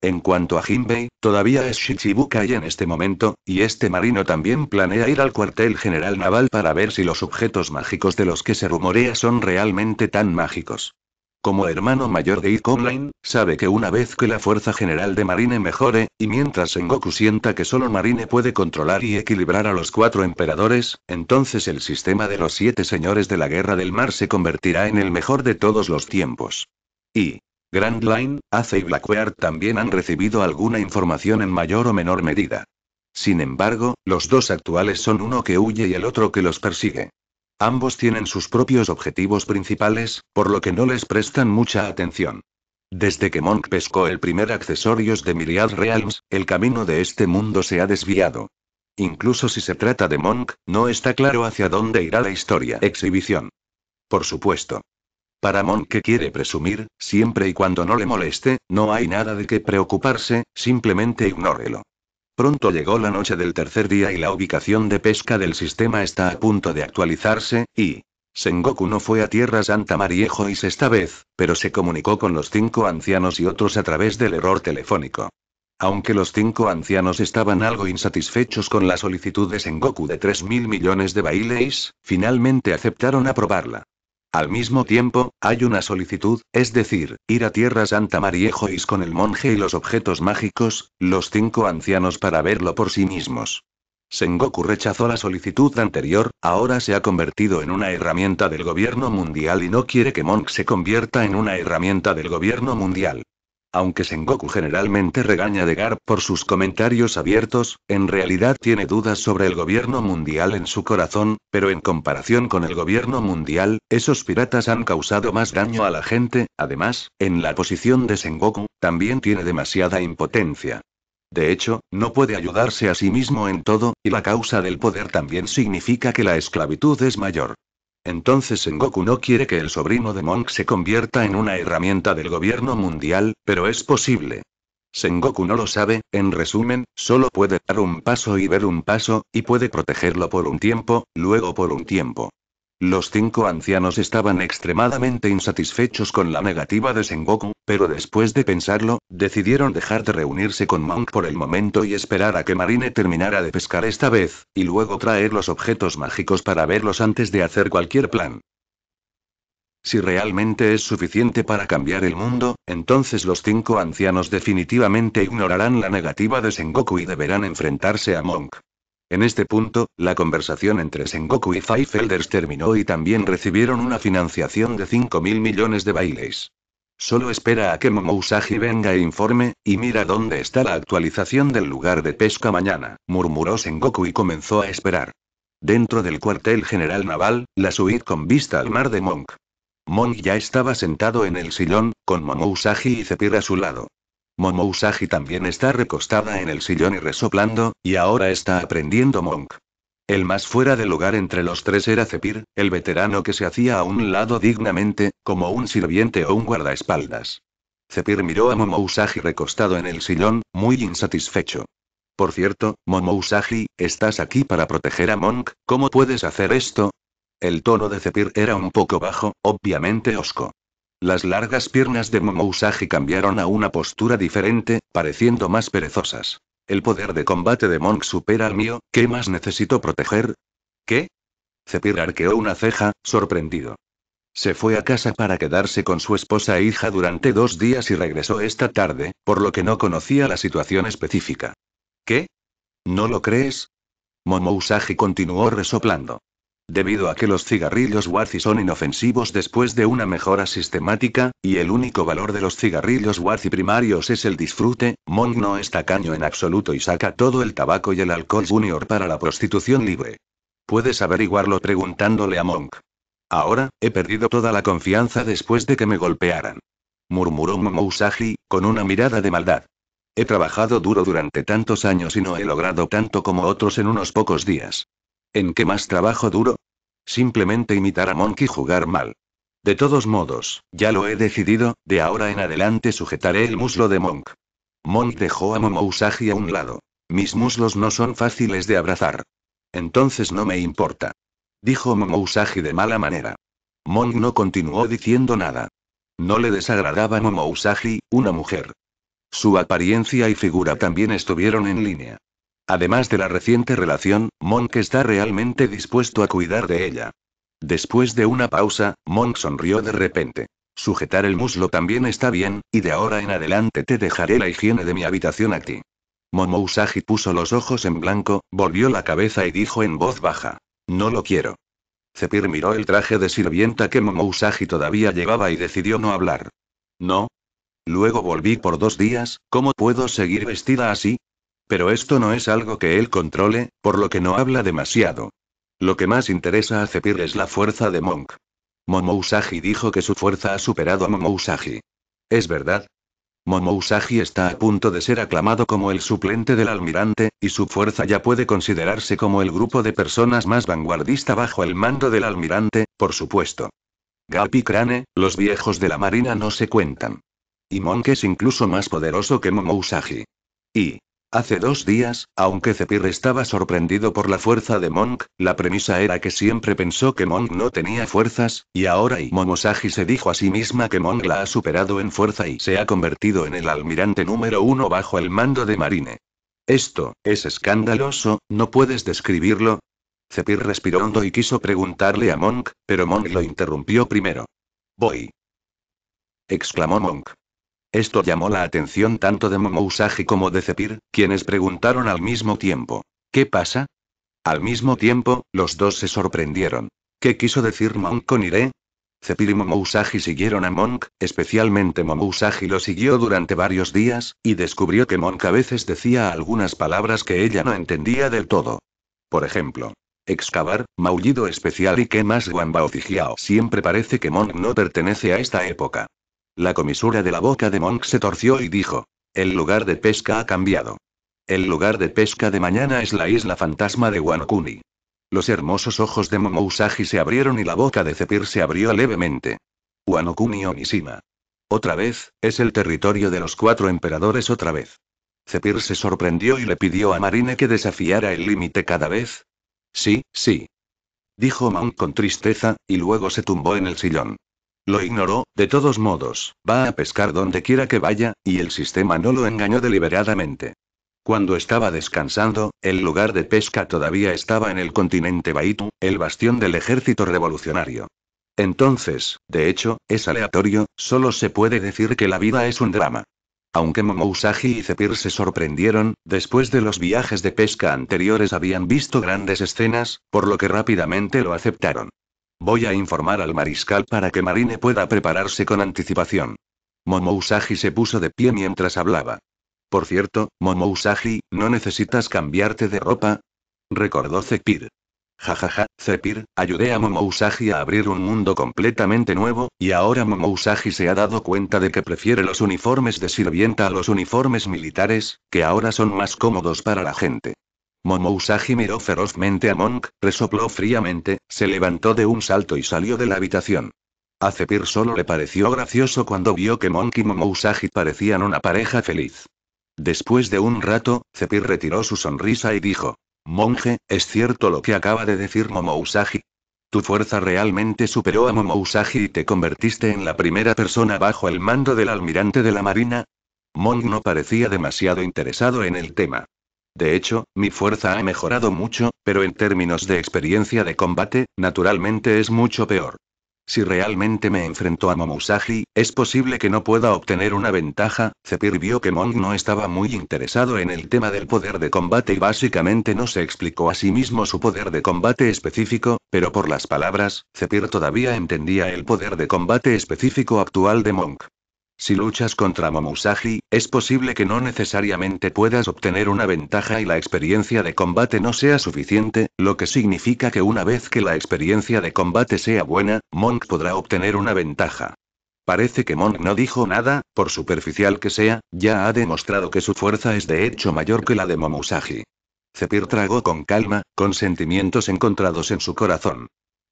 En cuanto a Jinbei, todavía es Shichibukai en este momento, y este marino también planea ir al cuartel general naval para ver si los objetos mágicos de los que se rumorea son realmente tan mágicos. Como hermano mayor de Line, sabe que una vez que la fuerza general de Marine mejore, y mientras Sengoku sienta que solo Marine puede controlar y equilibrar a los cuatro emperadores, entonces el sistema de los siete señores de la guerra del mar se convertirá en el mejor de todos los tiempos. Y, Grandline, Line, Ace y Blackwear también han recibido alguna información en mayor o menor medida. Sin embargo, los dos actuales son uno que huye y el otro que los persigue. Ambos tienen sus propios objetivos principales, por lo que no les prestan mucha atención. Desde que Monk pescó el primer accesorios de Myriad Realms, el camino de este mundo se ha desviado. Incluso si se trata de Monk, no está claro hacia dónde irá la historia. Exhibición. Por supuesto. Para Monk que quiere presumir, siempre y cuando no le moleste, no hay nada de qué preocuparse, simplemente ignórelo. Pronto llegó la noche del tercer día y la ubicación de pesca del sistema está a punto de actualizarse, y... Sengoku no fue a Tierra Santa Mariejois esta vez, pero se comunicó con los cinco ancianos y otros a través del error telefónico. Aunque los cinco ancianos estaban algo insatisfechos con la solicitud de Sengoku de 3.000 millones de bailes, finalmente aceptaron aprobarla. Al mismo tiempo, hay una solicitud, es decir, ir a Tierra Santa Mariejois con el monje y los objetos mágicos, los cinco ancianos para verlo por sí mismos. Sengoku rechazó la solicitud anterior, ahora se ha convertido en una herramienta del gobierno mundial y no quiere que Monk se convierta en una herramienta del gobierno mundial. Aunque Sengoku generalmente regaña de Gar por sus comentarios abiertos, en realidad tiene dudas sobre el gobierno mundial en su corazón, pero en comparación con el gobierno mundial, esos piratas han causado más daño a la gente, además, en la posición de Sengoku, también tiene demasiada impotencia. De hecho, no puede ayudarse a sí mismo en todo, y la causa del poder también significa que la esclavitud es mayor. Entonces Sengoku no quiere que el sobrino de Monk se convierta en una herramienta del gobierno mundial, pero es posible. Sengoku no lo sabe, en resumen, solo puede dar un paso y ver un paso, y puede protegerlo por un tiempo, luego por un tiempo. Los cinco ancianos estaban extremadamente insatisfechos con la negativa de Sengoku, pero después de pensarlo, decidieron dejar de reunirse con Monk por el momento y esperar a que Marine terminara de pescar esta vez, y luego traer los objetos mágicos para verlos antes de hacer cualquier plan. Si realmente es suficiente para cambiar el mundo, entonces los cinco ancianos definitivamente ignorarán la negativa de Sengoku y deberán enfrentarse a Monk. En este punto, la conversación entre Sengoku y Elders terminó y también recibieron una financiación de mil millones de bailes. Solo espera a que Momousagi venga e informe, y mira dónde está la actualización del lugar de pesca mañana, murmuró Sengoku y comenzó a esperar. Dentro del cuartel general naval, la suite con vista al mar de Monk. Monk ya estaba sentado en el sillón, con Momousagi y Zepir a su lado. Momo también está recostada en el sillón y resoplando, y ahora está aprendiendo Monk. El más fuera de lugar entre los tres era Zepir, el veterano que se hacía a un lado dignamente, como un sirviente o un guardaespaldas. Zepir miró a Momo recostado en el sillón, muy insatisfecho. Por cierto, Momo estás aquí para proteger a Monk, ¿cómo puedes hacer esto? El tono de Zepir era un poco bajo, obviamente osco. Las largas piernas de Momousagi cambiaron a una postura diferente, pareciendo más perezosas. El poder de combate de Monk supera al mío, ¿qué más necesito proteger? ¿Qué? Zepir arqueó una ceja, sorprendido. Se fue a casa para quedarse con su esposa e hija durante dos días y regresó esta tarde, por lo que no conocía la situación específica. ¿Qué? ¿No lo crees? Momousagi continuó resoplando. Debido a que los cigarrillos Wazi son inofensivos después de una mejora sistemática, y el único valor de los cigarrillos Wazi primarios es el disfrute, Monk no es tacaño en absoluto y saca todo el tabaco y el alcohol junior para la prostitución libre. Puedes averiguarlo preguntándole a Monk. Ahora, he perdido toda la confianza después de que me golpearan. Murmuró Momousaji, con una mirada de maldad. He trabajado duro durante tantos años y no he logrado tanto como otros en unos pocos días. ¿En qué más trabajo duro? Simplemente imitar a Monk y jugar mal. De todos modos, ya lo he decidido, de ahora en adelante sujetaré el muslo de Monk. Monk dejó a Momousagi a un lado. Mis muslos no son fáciles de abrazar. Entonces no me importa. Dijo Momousagi de mala manera. Monk no continuó diciendo nada. No le desagradaba Momousagi, una mujer. Su apariencia y figura también estuvieron en línea. Además de la reciente relación, Monk está realmente dispuesto a cuidar de ella. Después de una pausa, Monk sonrió de repente. Sujetar el muslo también está bien, y de ahora en adelante te dejaré la higiene de mi habitación a ti. Momo puso los ojos en blanco, volvió la cabeza y dijo en voz baja. No lo quiero. Zepir miró el traje de sirvienta que Momo todavía llevaba y decidió no hablar. No. Luego volví por dos días, ¿cómo puedo seguir vestida así? Pero esto no es algo que él controle, por lo que no habla demasiado. Lo que más interesa a Zephyr es la fuerza de Monk. Momousagi dijo que su fuerza ha superado a Momousagi. ¿Es verdad? Momousagi está a punto de ser aclamado como el suplente del almirante, y su fuerza ya puede considerarse como el grupo de personas más vanguardista bajo el mando del almirante, por supuesto. Gap Crane, los viejos de la marina no se cuentan. Y Monk es incluso más poderoso que Momousagi. Y, Hace dos días, aunque Cepir estaba sorprendido por la fuerza de Monk, la premisa era que siempre pensó que Monk no tenía fuerzas, y ahora y Momosagi se dijo a sí misma que Monk la ha superado en fuerza y se ha convertido en el almirante número uno bajo el mando de Marine. Esto, es escandaloso, ¿no puedes describirlo? Cepir respiró hondo y quiso preguntarle a Monk, pero Monk lo interrumpió primero. Voy. exclamó Monk. Esto llamó la atención tanto de Momousagi como de Zepir, quienes preguntaron al mismo tiempo. ¿Qué pasa? Al mismo tiempo, los dos se sorprendieron. ¿Qué quiso decir Monk con Ire? Zepir y Momousagi siguieron a Monk, especialmente Momousagi lo siguió durante varios días, y descubrió que Monk a veces decía algunas palabras que ella no entendía del todo. Por ejemplo, excavar, maullido especial y que más fijiao. Siempre parece que Monk no pertenece a esta época. La comisura de la boca de Monk se torció y dijo. El lugar de pesca ha cambiado. El lugar de pesca de mañana es la isla fantasma de Wanokuni. Los hermosos ojos de Momousagi se abrieron y la boca de Cepir se abrió levemente. Wanokuni Onishima. Otra vez, es el territorio de los cuatro emperadores otra vez. Zepir se sorprendió y le pidió a Marine que desafiara el límite cada vez. Sí, sí. Dijo Monk con tristeza, y luego se tumbó en el sillón. Lo ignoró, de todos modos, va a pescar donde quiera que vaya, y el sistema no lo engañó deliberadamente. Cuando estaba descansando, el lugar de pesca todavía estaba en el continente Baitu, el bastión del ejército revolucionario. Entonces, de hecho, es aleatorio, solo se puede decir que la vida es un drama. Aunque Momousagi y Zepir se sorprendieron, después de los viajes de pesca anteriores habían visto grandes escenas, por lo que rápidamente lo aceptaron. Voy a informar al mariscal para que Marine pueda prepararse con anticipación. Momousagi se puso de pie mientras hablaba. Por cierto, Momousagi, ¿no necesitas cambiarte de ropa? Recordó Zepir. Jajaja, ja, Zepir, ayudé a Momousagi a abrir un mundo completamente nuevo, y ahora Momousagi se ha dado cuenta de que prefiere los uniformes de sirvienta a los uniformes militares, que ahora son más cómodos para la gente. Momousagi miró ferozmente a Monk, resopló fríamente, se levantó de un salto y salió de la habitación. A Zepir solo le pareció gracioso cuando vio que Monk y Momousagi parecían una pareja feliz. Después de un rato, Cepir retiró su sonrisa y dijo: Monje, ¿es cierto lo que acaba de decir Momousagi? Tu fuerza realmente superó a Momousagi y te convertiste en la primera persona bajo el mando del almirante de la marina. Monk no parecía demasiado interesado en el tema. De hecho, mi fuerza ha mejorado mucho, pero en términos de experiencia de combate, naturalmente es mucho peor. Si realmente me enfrento a Momusagi, es posible que no pueda obtener una ventaja. Zepir vio que Monk no estaba muy interesado en el tema del poder de combate y básicamente no se explicó a sí mismo su poder de combate específico, pero por las palabras, Zepir todavía entendía el poder de combate específico actual de Monk. Si luchas contra Momusagi, es posible que no necesariamente puedas obtener una ventaja y la experiencia de combate no sea suficiente, lo que significa que una vez que la experiencia de combate sea buena, Monk podrá obtener una ventaja. Parece que Monk no dijo nada, por superficial que sea, ya ha demostrado que su fuerza es de hecho mayor que la de Momusagi. Zepir tragó con calma, con sentimientos encontrados en su corazón.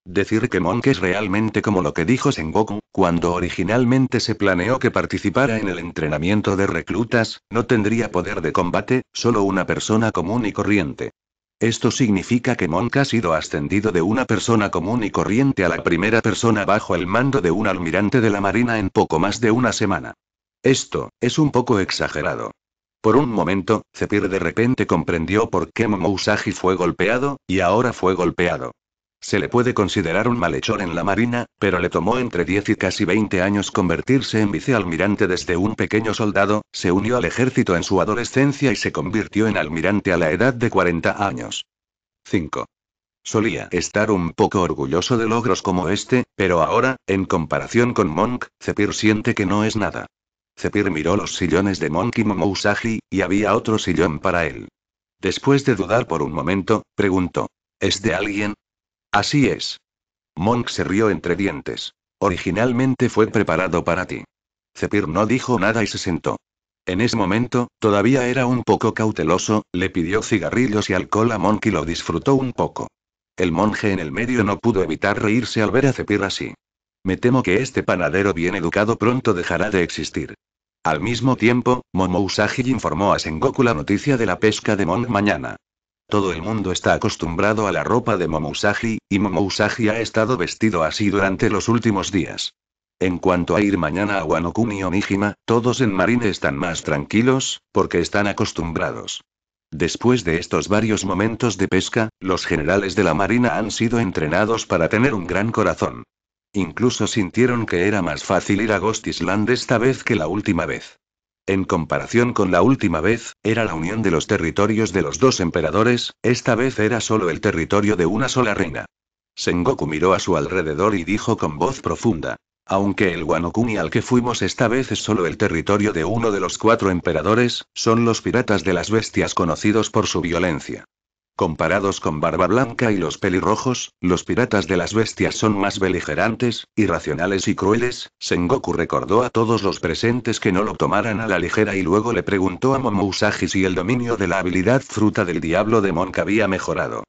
Decir que Monk es realmente como lo que dijo Sengoku, cuando originalmente se planeó que participara en el entrenamiento de reclutas, no tendría poder de combate, solo una persona común y corriente. Esto significa que Monk ha sido ascendido de una persona común y corriente a la primera persona bajo el mando de un almirante de la Marina en poco más de una semana. Esto, es un poco exagerado. Por un momento, Zepir de repente comprendió por qué Momousagi fue golpeado, y ahora fue golpeado. Se le puede considerar un malhechor en la Marina, pero le tomó entre 10 y casi 20 años convertirse en vicealmirante desde un pequeño soldado, se unió al ejército en su adolescencia y se convirtió en almirante a la edad de 40 años. 5. Solía estar un poco orgulloso de logros como este, pero ahora, en comparación con Monk, Zepir siente que no es nada. Zepir miró los sillones de Monk y Momousagi, y había otro sillón para él. Después de dudar por un momento, preguntó. ¿Es de alguien? Así es. Monk se rió entre dientes. Originalmente fue preparado para ti. Cepir no dijo nada y se sentó. En ese momento, todavía era un poco cauteloso, le pidió cigarrillos y alcohol a Monk y lo disfrutó un poco. El monje en el medio no pudo evitar reírse al ver a Cepir así. Me temo que este panadero bien educado pronto dejará de existir. Al mismo tiempo, Momo informó a Sengoku la noticia de la pesca de Monk mañana. Todo el mundo está acostumbrado a la ropa de Momousagi, y Momousagi ha estado vestido así durante los últimos días. En cuanto a ir mañana a Wanokuni o Onijima, todos en Marine están más tranquilos, porque están acostumbrados. Después de estos varios momentos de pesca, los generales de la Marina han sido entrenados para tener un gran corazón. Incluso sintieron que era más fácil ir a Ghost Island esta vez que la última vez. En comparación con la última vez, era la unión de los territorios de los dos emperadores, esta vez era solo el territorio de una sola reina. Sengoku miró a su alrededor y dijo con voz profunda. Aunque el Wanokuni al que fuimos esta vez es solo el territorio de uno de los cuatro emperadores, son los piratas de las bestias conocidos por su violencia. Comparados con Barba Blanca y los pelirrojos, los piratas de las bestias son más beligerantes, irracionales y crueles. Sengoku recordó a todos los presentes que no lo tomaran a la ligera y luego le preguntó a Momousagi si el dominio de la habilidad fruta del diablo de Monk había mejorado.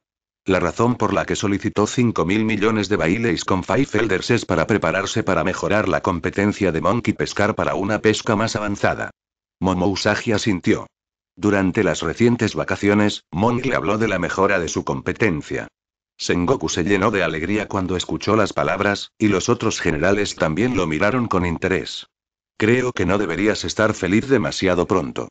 La razón por la que solicitó 5.000 millones de bailes con Elders es para prepararse para mejorar la competencia de Monk y pescar para una pesca más avanzada. Momousagi asintió. Durante las recientes vacaciones, Monk le habló de la mejora de su competencia. Sengoku se llenó de alegría cuando escuchó las palabras, y los otros generales también lo miraron con interés. Creo que no deberías estar feliz demasiado pronto.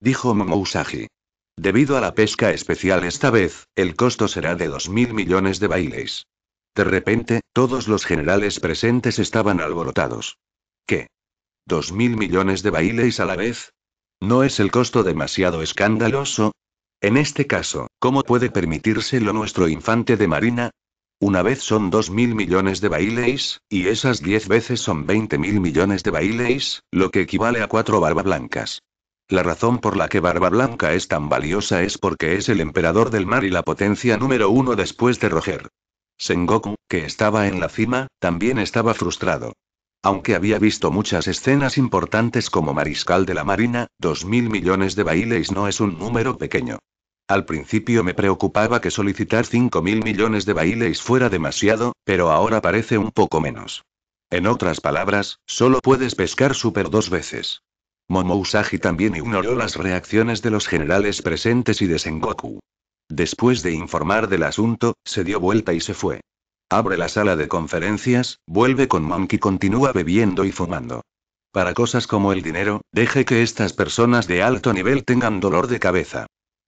Dijo Momousagi. Debido a la pesca especial esta vez, el costo será de 2.000 millones de bailes. De repente, todos los generales presentes estaban alborotados. ¿Qué? ¿2.000 millones de bailes a la vez? ¿No es el costo demasiado escandaloso? En este caso, ¿cómo puede permitírselo nuestro infante de marina? Una vez son dos mil millones de bailes y esas 10 veces son veinte mil millones de bailes, lo que equivale a cuatro blancas. La razón por la que Barba Blanca es tan valiosa es porque es el emperador del mar y la potencia número uno después de Roger. Sengoku, que estaba en la cima, también estaba frustrado. Aunque había visto muchas escenas importantes como mariscal de la Marina, 2.000 mil millones de bailes no es un número pequeño. Al principio me preocupaba que solicitar 5.000 millones de bailes fuera demasiado, pero ahora parece un poco menos. En otras palabras, solo puedes pescar super dos veces. Momousagi también ignoró las reacciones de los generales presentes y de Sengoku. Después de informar del asunto, se dio vuelta y se fue. Abre la sala de conferencias, vuelve con Monkey y continúa bebiendo y fumando. Para cosas como el dinero, deje que estas personas de alto nivel tengan dolor de cabeza.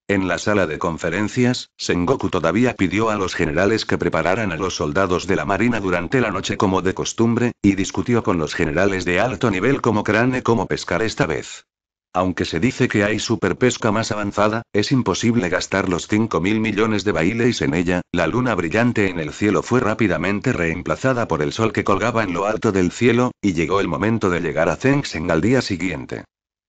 En la sala de conferencias, Sengoku todavía pidió a los generales que prepararan a los soldados de la Marina durante la noche como de costumbre, y discutió con los generales de alto nivel como Crane cómo pescar esta vez. Aunque se dice que hay superpesca más avanzada, es imposible gastar los 5.000 mil millones de bailes en ella, la luna brillante en el cielo fue rápidamente reemplazada por el sol que colgaba en lo alto del cielo, y llegó el momento de llegar a Zengseng al día siguiente.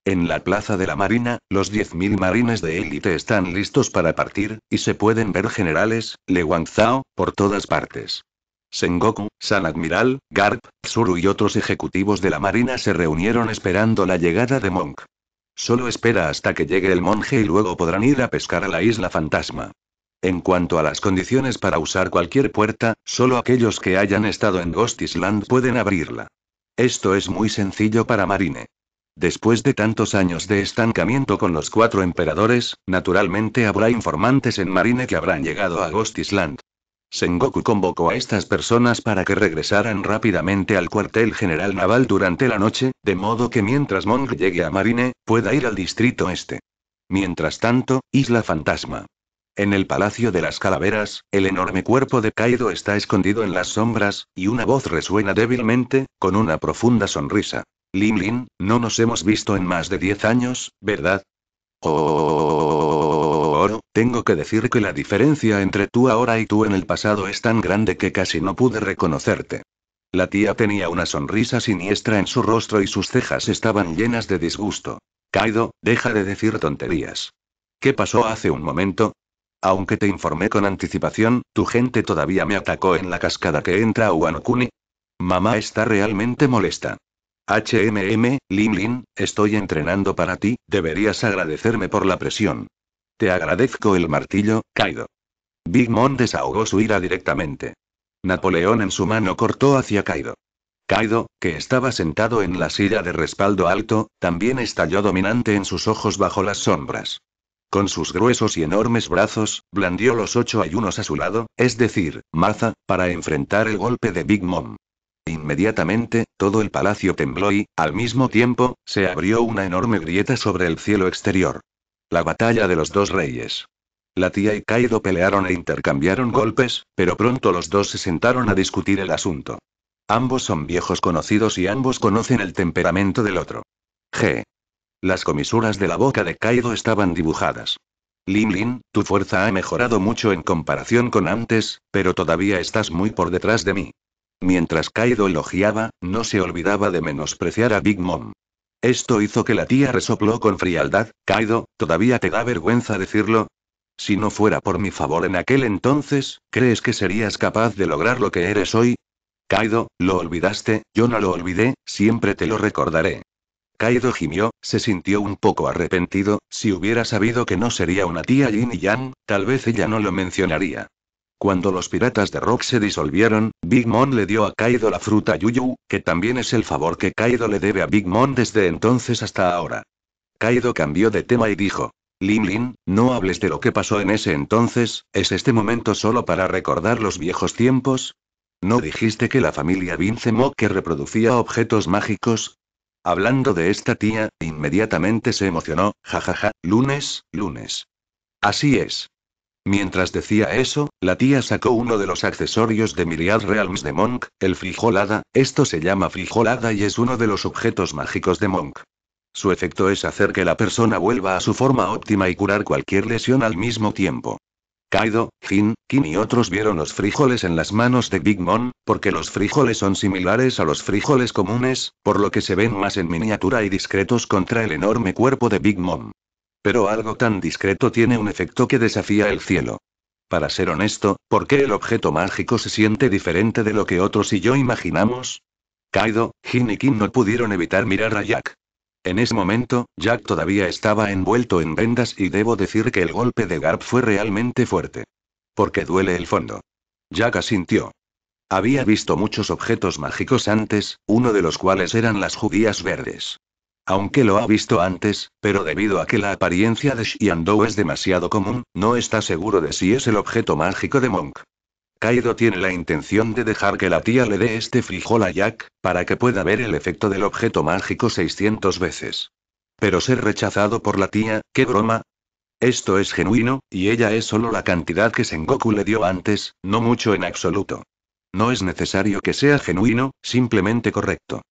En la plaza de la Marina, los 10.000 marines de élite están listos para partir, y se pueden ver generales, Le Zhao, por todas partes. Sengoku, San Admiral, Garp, Tsuru y otros ejecutivos de la Marina se reunieron esperando la llegada de Monk. Solo espera hasta que llegue el monje y luego podrán ir a pescar a la isla fantasma. En cuanto a las condiciones para usar cualquier puerta, solo aquellos que hayan estado en Ghost Island pueden abrirla. Esto es muy sencillo para Marine. Después de tantos años de estancamiento con los cuatro emperadores, naturalmente habrá informantes en Marine que habrán llegado a Ghost Island. Sengoku convocó a estas personas para que regresaran rápidamente al cuartel general naval durante la noche, de modo que mientras Monk llegue a Marine, pueda ir al distrito este. Mientras tanto, Isla Fantasma. En el Palacio de las Calaveras, el enorme cuerpo de Kaido está escondido en las sombras, y una voz resuena débilmente, con una profunda sonrisa. Lin Lin, no nos hemos visto en más de diez años, ¿verdad? Oh. Tengo que decir que la diferencia entre tú ahora y tú en el pasado es tan grande que casi no pude reconocerte. La tía tenía una sonrisa siniestra en su rostro y sus cejas estaban llenas de disgusto. Kaido, deja de decir tonterías. ¿Qué pasó hace un momento? Aunque te informé con anticipación, tu gente todavía me atacó en la cascada que entra a Wanokuni. Mamá está realmente molesta. HMM, Lin Lin, estoy entrenando para ti, deberías agradecerme por la presión. Te agradezco el martillo, Kaido. Big Mom desahogó su ira directamente. Napoleón en su mano cortó hacia Kaido. Kaido, que estaba sentado en la silla de respaldo alto, también estalló dominante en sus ojos bajo las sombras. Con sus gruesos y enormes brazos, blandió los ocho ayunos a su lado, es decir, maza, para enfrentar el golpe de Big Mom. Inmediatamente, todo el palacio tembló y, al mismo tiempo, se abrió una enorme grieta sobre el cielo exterior. La batalla de los dos reyes. La tía y Kaido pelearon e intercambiaron golpes, pero pronto los dos se sentaron a discutir el asunto. Ambos son viejos conocidos y ambos conocen el temperamento del otro. G. Las comisuras de la boca de Kaido estaban dibujadas. Lin Lin, tu fuerza ha mejorado mucho en comparación con antes, pero todavía estás muy por detrás de mí. Mientras Kaido elogiaba, no se olvidaba de menospreciar a Big Mom. Esto hizo que la tía resopló con frialdad, Kaido, ¿todavía te da vergüenza decirlo? Si no fuera por mi favor en aquel entonces, ¿crees que serías capaz de lograr lo que eres hoy? Kaido, lo olvidaste, yo no lo olvidé, siempre te lo recordaré. Kaido gimió, se sintió un poco arrepentido, si hubiera sabido que no sería una tía Yin y Yang, tal vez ella no lo mencionaría. Cuando los piratas de Rock se disolvieron, Big Mom le dio a Kaido la fruta Yuyu, que también es el favor que Kaido le debe a Big Mom desde entonces hasta ahora. Kaido cambió de tema y dijo, "Lim Lin, no hables de lo que pasó en ese entonces, ¿es este momento solo para recordar los viejos tiempos? ¿No dijiste que la familia Vince que reproducía objetos mágicos? Hablando de esta tía, inmediatamente se emocionó, jajaja, lunes, lunes. Así es, Mientras decía eso, la tía sacó uno de los accesorios de Myriad Realms de Monk, el frijolada, esto se llama frijolada y es uno de los objetos mágicos de Monk. Su efecto es hacer que la persona vuelva a su forma óptima y curar cualquier lesión al mismo tiempo. Kaido, Jin, Kim y otros vieron los frijoles en las manos de Big Mom, porque los frijoles son similares a los frijoles comunes, por lo que se ven más en miniatura y discretos contra el enorme cuerpo de Big Mom. Pero algo tan discreto tiene un efecto que desafía el cielo. Para ser honesto, ¿por qué el objeto mágico se siente diferente de lo que otros y yo imaginamos? Kaido, Jin y Kim no pudieron evitar mirar a Jack. En ese momento, Jack todavía estaba envuelto en vendas y debo decir que el golpe de Garp fue realmente fuerte. Porque duele el fondo. Jack asintió. Había visto muchos objetos mágicos antes, uno de los cuales eran las judías verdes aunque lo ha visto antes, pero debido a que la apariencia de Xiandou es demasiado común, no está seguro de si es el objeto mágico de Monk. Kaido tiene la intención de dejar que la tía le dé este frijol a Jack, para que pueda ver el efecto del objeto mágico 600 veces. Pero ser rechazado por la tía, qué broma, esto es genuino, y ella es solo la cantidad que Sengoku le dio antes, no mucho en absoluto. No es necesario que sea genuino, simplemente correcto.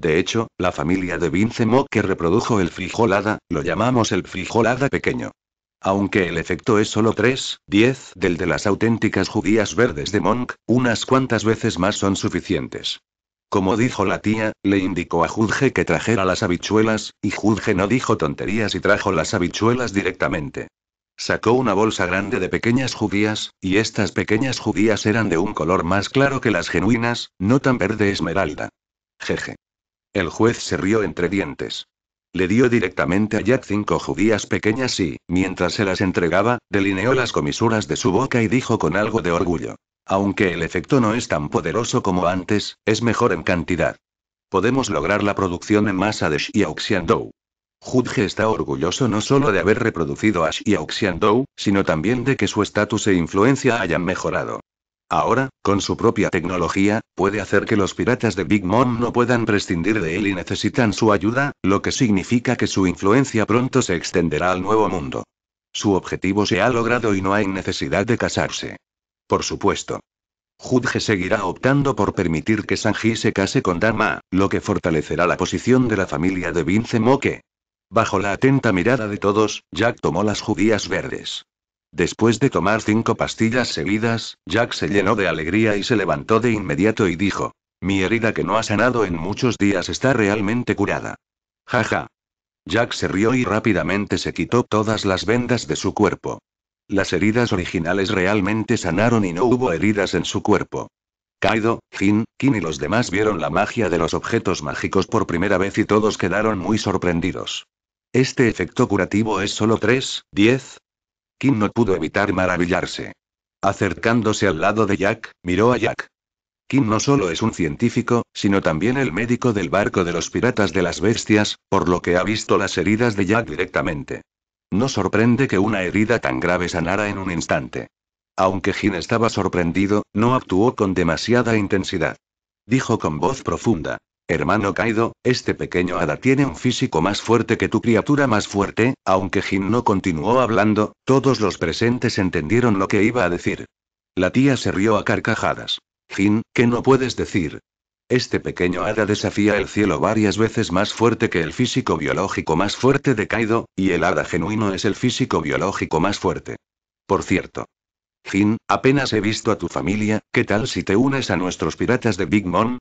De hecho, la familia de Vince Mock que reprodujo el frijolada, lo llamamos el frijolada pequeño. Aunque el efecto es solo 3, 10 del de las auténticas judías verdes de Monk, unas cuantas veces más son suficientes. Como dijo la tía, le indicó a Judge que trajera las habichuelas, y Judge no dijo tonterías y trajo las habichuelas directamente. Sacó una bolsa grande de pequeñas judías, y estas pequeñas judías eran de un color más claro que las genuinas, no tan verde esmeralda. Jeje. El juez se rió entre dientes. Le dio directamente a Jack cinco judías pequeñas y, mientras se las entregaba, delineó las comisuras de su boca y dijo con algo de orgullo. Aunque el efecto no es tan poderoso como antes, es mejor en cantidad. Podemos lograr la producción en masa de Xiaoxiandou. Judge está orgulloso no solo de haber reproducido a Xiaoxiandou, sino también de que su estatus e influencia hayan mejorado. Ahora, con su propia tecnología, puede hacer que los piratas de Big Mom no puedan prescindir de él y necesitan su ayuda, lo que significa que su influencia pronto se extenderá al nuevo mundo. Su objetivo se ha logrado y no hay necesidad de casarse. Por supuesto. Judge seguirá optando por permitir que Sanji se case con Dama, lo que fortalecerá la posición de la familia de Vince Moke. Bajo la atenta mirada de todos, Jack tomó las judías verdes. Después de tomar cinco pastillas seguidas, Jack se llenó de alegría y se levantó de inmediato y dijo, mi herida que no ha sanado en muchos días está realmente curada. Jaja. Ja. Jack se rió y rápidamente se quitó todas las vendas de su cuerpo. Las heridas originales realmente sanaron y no hubo heridas en su cuerpo. Kaido, Jin, Kim y los demás vieron la magia de los objetos mágicos por primera vez y todos quedaron muy sorprendidos. Este efecto curativo es solo 3, 10, Kim no pudo evitar maravillarse. Acercándose al lado de Jack, miró a Jack. Kim no solo es un científico, sino también el médico del barco de los piratas de las bestias, por lo que ha visto las heridas de Jack directamente. No sorprende que una herida tan grave sanara en un instante. Aunque Jin estaba sorprendido, no actuó con demasiada intensidad. Dijo con voz profunda. Hermano Kaido, este pequeño hada tiene un físico más fuerte que tu criatura más fuerte, aunque Jin no continuó hablando, todos los presentes entendieron lo que iba a decir. La tía se rió a carcajadas. Jin, ¿qué no puedes decir? Este pequeño hada desafía el cielo varias veces más fuerte que el físico biológico más fuerte de Kaido, y el hada genuino es el físico biológico más fuerte. Por cierto. Jin, apenas he visto a tu familia, ¿qué tal si te unes a nuestros piratas de Big Mom?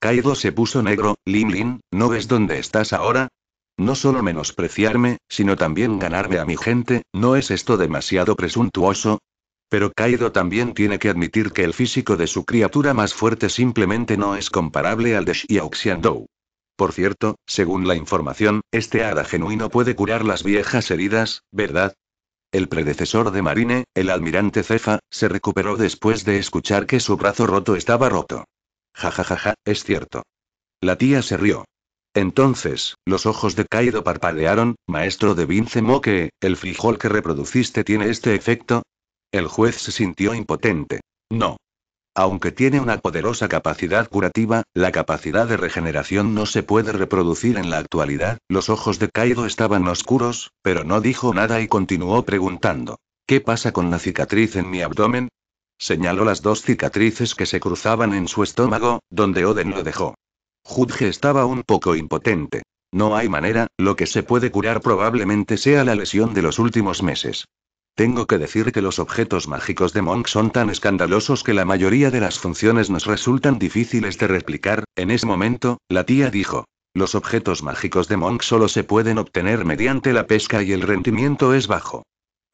Kaido se puso negro, Lin Lin, ¿no ves dónde estás ahora? No solo menospreciarme, sino también ganarme a mi gente, ¿no es esto demasiado presuntuoso? Pero Kaido también tiene que admitir que el físico de su criatura más fuerte simplemente no es comparable al de Xiaoxian Dou. Por cierto, según la información, este hada genuino puede curar las viejas heridas, ¿verdad? El predecesor de Marine, el almirante Cefa, se recuperó después de escuchar que su brazo roto estaba roto. Jajajaja, ja, ja, es cierto. La tía se rió. Entonces, los ojos de Kaido parpadearon, maestro de Vince Moque, ¿el frijol que reproduciste tiene este efecto? El juez se sintió impotente. No. Aunque tiene una poderosa capacidad curativa, la capacidad de regeneración no se puede reproducir en la actualidad. Los ojos de Kaido estaban oscuros, pero no dijo nada y continuó preguntando. ¿Qué pasa con la cicatriz en mi abdomen? Señaló las dos cicatrices que se cruzaban en su estómago, donde Oden lo dejó. Judge estaba un poco impotente. No hay manera, lo que se puede curar probablemente sea la lesión de los últimos meses. Tengo que decir que los objetos mágicos de Monk son tan escandalosos que la mayoría de las funciones nos resultan difíciles de replicar, en ese momento, la tía dijo. Los objetos mágicos de Monk solo se pueden obtener mediante la pesca y el rendimiento es bajo.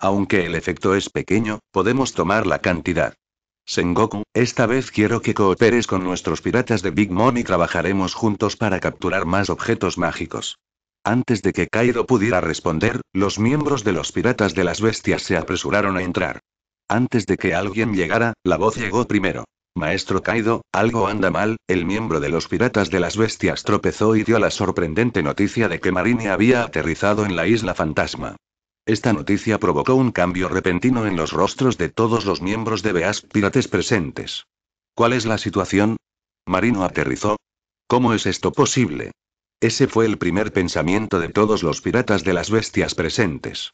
Aunque el efecto es pequeño, podemos tomar la cantidad. Sengoku, esta vez quiero que cooperes con nuestros piratas de Big Mom y trabajaremos juntos para capturar más objetos mágicos. Antes de que Kaido pudiera responder, los miembros de los piratas de las bestias se apresuraron a entrar. Antes de que alguien llegara, la voz llegó primero. Maestro Kaido, algo anda mal, el miembro de los piratas de las bestias tropezó y dio la sorprendente noticia de que Marine había aterrizado en la isla fantasma. Esta noticia provocó un cambio repentino en los rostros de todos los miembros de Beast Pirates presentes. ¿Cuál es la situación? Marino aterrizó. ¿Cómo es esto posible? Ese fue el primer pensamiento de todos los piratas de las bestias presentes.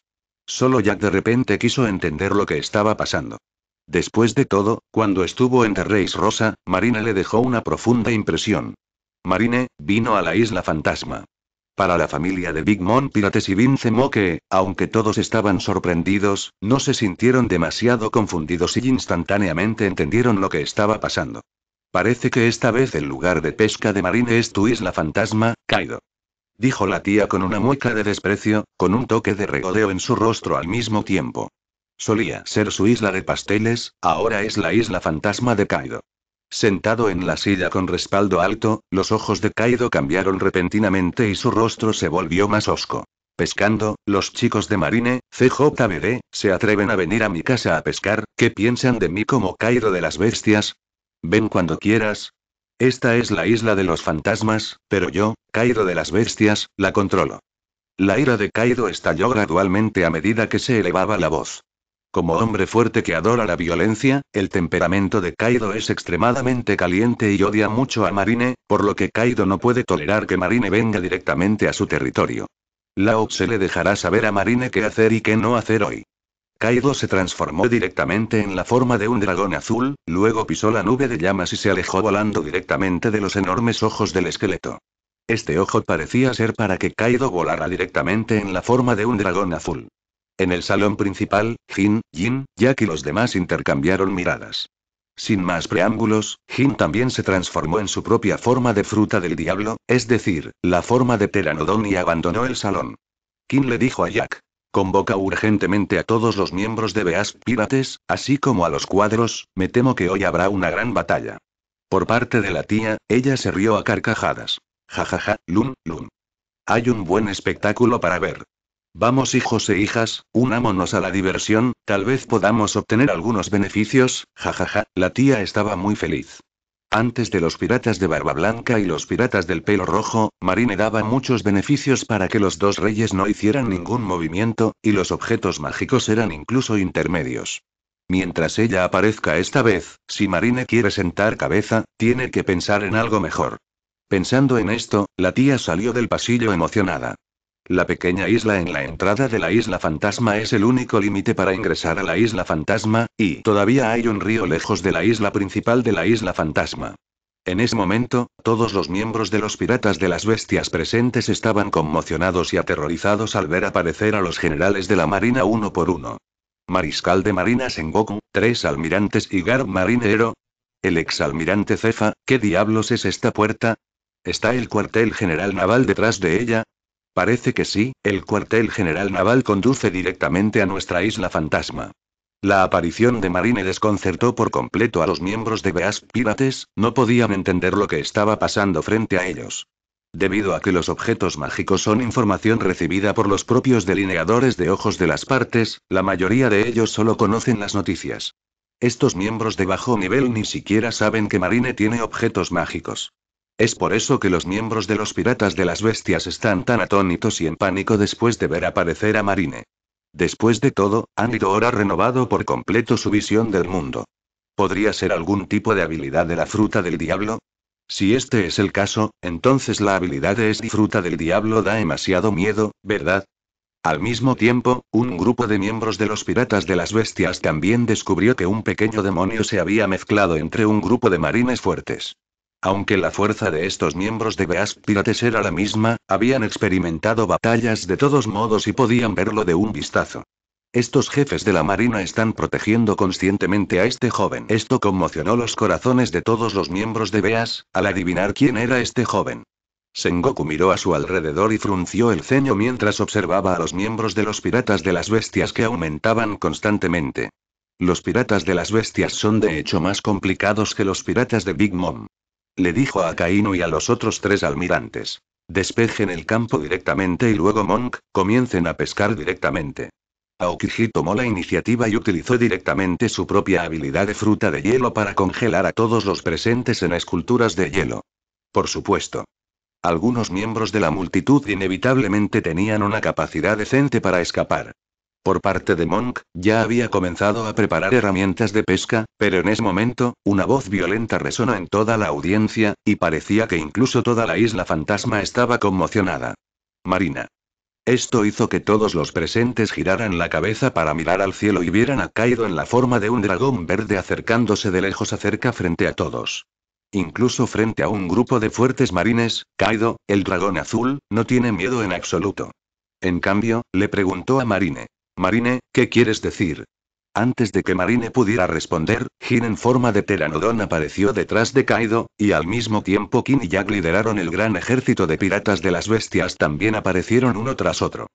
Solo Jack de repente quiso entender lo que estaba pasando. Después de todo, cuando estuvo en Terreis Rosa, Marine le dejó una profunda impresión. Marine, vino a la isla fantasma. Para la familia de Big Mom Pirates y Vince Moque, aunque todos estaban sorprendidos, no se sintieron demasiado confundidos y instantáneamente entendieron lo que estaba pasando. Parece que esta vez el lugar de pesca de Marine es tu isla fantasma, Kaido. Dijo la tía con una mueca de desprecio, con un toque de regodeo en su rostro al mismo tiempo. Solía ser su isla de pasteles, ahora es la isla fantasma de Kaido. Sentado en la silla con respaldo alto, los ojos de Kaido cambiaron repentinamente y su rostro se volvió más hosco. Pescando, los chicos de Marine, CJBD, se atreven a venir a mi casa a pescar, ¿qué piensan de mí como Kaido de las bestias? Ven cuando quieras. Esta es la isla de los fantasmas, pero yo, Kaido de las bestias, la controlo. La ira de Kaido estalló gradualmente a medida que se elevaba la voz. Como hombre fuerte que adora la violencia, el temperamento de Kaido es extremadamente caliente y odia mucho a Marine, por lo que Kaido no puede tolerar que Marine venga directamente a su territorio. Lao se le dejará saber a Marine qué hacer y qué no hacer hoy. Kaido se transformó directamente en la forma de un dragón azul, luego pisó la nube de llamas y se alejó volando directamente de los enormes ojos del esqueleto. Este ojo parecía ser para que Kaido volara directamente en la forma de un dragón azul. En el salón principal, Jin, Jin, Jack y los demás intercambiaron miradas. Sin más preámbulos, Jin también se transformó en su propia forma de fruta del diablo, es decir, la forma de Teranodon y abandonó el salón. Kim le dijo a Jack. Convoca urgentemente a todos los miembros de Beas Pirates, así como a los cuadros, me temo que hoy habrá una gran batalla. Por parte de la tía, ella se rió a carcajadas. Jajaja, ja, ja, Hay un buen espectáculo para ver. Vamos hijos e hijas, unámonos a la diversión, tal vez podamos obtener algunos beneficios, jajaja, la tía estaba muy feliz. Antes de los piratas de barba blanca y los piratas del pelo rojo, Marine daba muchos beneficios para que los dos reyes no hicieran ningún movimiento, y los objetos mágicos eran incluso intermedios. Mientras ella aparezca esta vez, si Marine quiere sentar cabeza, tiene que pensar en algo mejor. Pensando en esto, la tía salió del pasillo emocionada. La pequeña isla en la entrada de la isla fantasma es el único límite para ingresar a la isla fantasma, y todavía hay un río lejos de la isla principal de la isla fantasma. En ese momento, todos los miembros de los piratas de las bestias presentes estaban conmocionados y aterrorizados al ver aparecer a los generales de la Marina uno por uno. Mariscal de en Goku, tres almirantes y Garb Marinero. El exalmirante Cefa, ¿qué diablos es esta puerta? ¿Está el cuartel general naval detrás de ella? Parece que sí, el cuartel general naval conduce directamente a nuestra isla fantasma. La aparición de Marine desconcertó por completo a los miembros de Beast Pirates, no podían entender lo que estaba pasando frente a ellos. Debido a que los objetos mágicos son información recibida por los propios delineadores de ojos de las partes, la mayoría de ellos solo conocen las noticias. Estos miembros de bajo nivel ni siquiera saben que Marine tiene objetos mágicos. Es por eso que los miembros de los Piratas de las Bestias están tan atónitos y en pánico después de ver aparecer a Marine. Después de todo, ido ha renovado por completo su visión del mundo. ¿Podría ser algún tipo de habilidad de la fruta del diablo? Si este es el caso, entonces la habilidad de esta fruta del diablo da demasiado miedo, ¿verdad? Al mismo tiempo, un grupo de miembros de los piratas de las bestias también descubrió que un pequeño demonio se había mezclado entre un grupo de marines fuertes. Aunque la fuerza de estos miembros de Beas Pirates era la misma, habían experimentado batallas de todos modos y podían verlo de un vistazo. Estos jefes de la Marina están protegiendo conscientemente a este joven. Esto conmocionó los corazones de todos los miembros de Beas, al adivinar quién era este joven. Sengoku miró a su alrededor y frunció el ceño mientras observaba a los miembros de los piratas de las bestias que aumentaban constantemente. Los piratas de las bestias son de hecho más complicados que los piratas de Big Mom le dijo a Akainu y a los otros tres almirantes. Despejen el campo directamente y luego Monk, comiencen a pescar directamente. Aokiji tomó la iniciativa y utilizó directamente su propia habilidad de fruta de hielo para congelar a todos los presentes en esculturas de hielo. Por supuesto. Algunos miembros de la multitud inevitablemente tenían una capacidad decente para escapar. Por parte de Monk, ya había comenzado a preparar herramientas de pesca, pero en ese momento, una voz violenta resonó en toda la audiencia, y parecía que incluso toda la isla fantasma estaba conmocionada. Marina. Esto hizo que todos los presentes giraran la cabeza para mirar al cielo y vieran a Kaido en la forma de un dragón verde acercándose de lejos a cerca frente a todos. Incluso frente a un grupo de fuertes marines, Kaido, el dragón azul, no tiene miedo en absoluto. En cambio, le preguntó a Marine. Marine, ¿qué quieres decir? Antes de que Marine pudiera responder, Jin en forma de Teranodon apareció detrás de Kaido, y al mismo tiempo Kim y Jack lideraron el gran ejército de piratas de las bestias también aparecieron uno tras otro.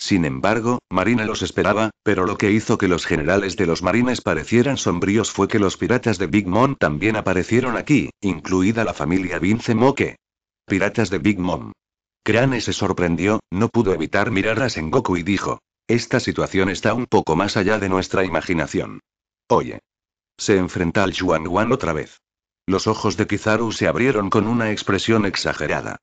Sin embargo, Marine los esperaba, pero lo que hizo que los generales de los marines parecieran sombríos fue que los piratas de Big Mom también aparecieron aquí, incluida la familia Vince Moke. Piratas de Big Mom. Crane se sorprendió, no pudo evitar mirar a Sengoku y dijo, esta situación está un poco más allá de nuestra imaginación. Oye. Se enfrenta al Yuan otra vez. Los ojos de Kizaru se abrieron con una expresión exagerada.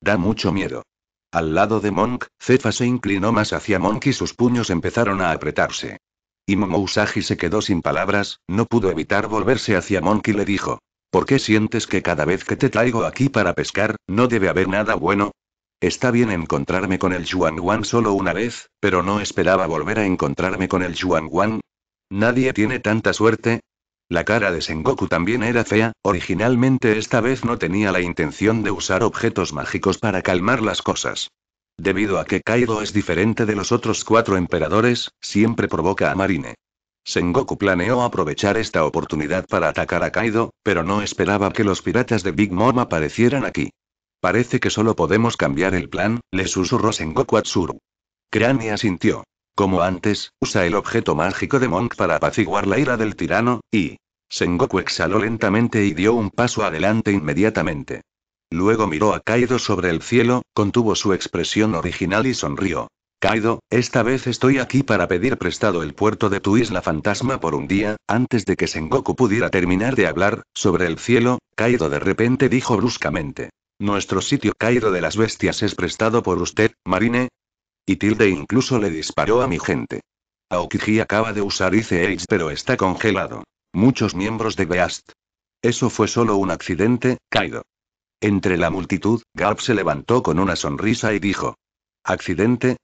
Da mucho miedo. Al lado de Monk, Cefa se inclinó más hacia Monk y sus puños empezaron a apretarse. Y Momousagi se quedó sin palabras, no pudo evitar volverse hacia Monk y le dijo. ¿Por qué sientes que cada vez que te traigo aquí para pescar, no debe haber nada bueno? Está bien encontrarme con el Yuan Wan solo una vez, pero no esperaba volver a encontrarme con el Yuan Wan. Nadie tiene tanta suerte. La cara de Sengoku también era fea, originalmente esta vez no tenía la intención de usar objetos mágicos para calmar las cosas. Debido a que Kaido es diferente de los otros cuatro emperadores, siempre provoca a Marine. Sengoku planeó aprovechar esta oportunidad para atacar a Kaido, pero no esperaba que los piratas de Big Mom aparecieran aquí. Parece que solo podemos cambiar el plan, le susurró Sengoku Tsuru. Krania asintió. Como antes, usa el objeto mágico de Monk para apaciguar la ira del tirano, y... Sengoku exhaló lentamente y dio un paso adelante inmediatamente. Luego miró a Kaido sobre el cielo, contuvo su expresión original y sonrió. Kaido, esta vez estoy aquí para pedir prestado el puerto de tu isla fantasma por un día, antes de que Sengoku pudiera terminar de hablar, sobre el cielo, Kaido de repente dijo bruscamente. Nuestro sitio Cairo de las Bestias es prestado por usted, Marine. Y Tilde incluso le disparó a mi gente. Aokiji acaba de usar ICH pero está congelado. Muchos miembros de Beast. Eso fue solo un accidente, Kaido. Entre la multitud, Garp se levantó con una sonrisa y dijo. ¿Accidente?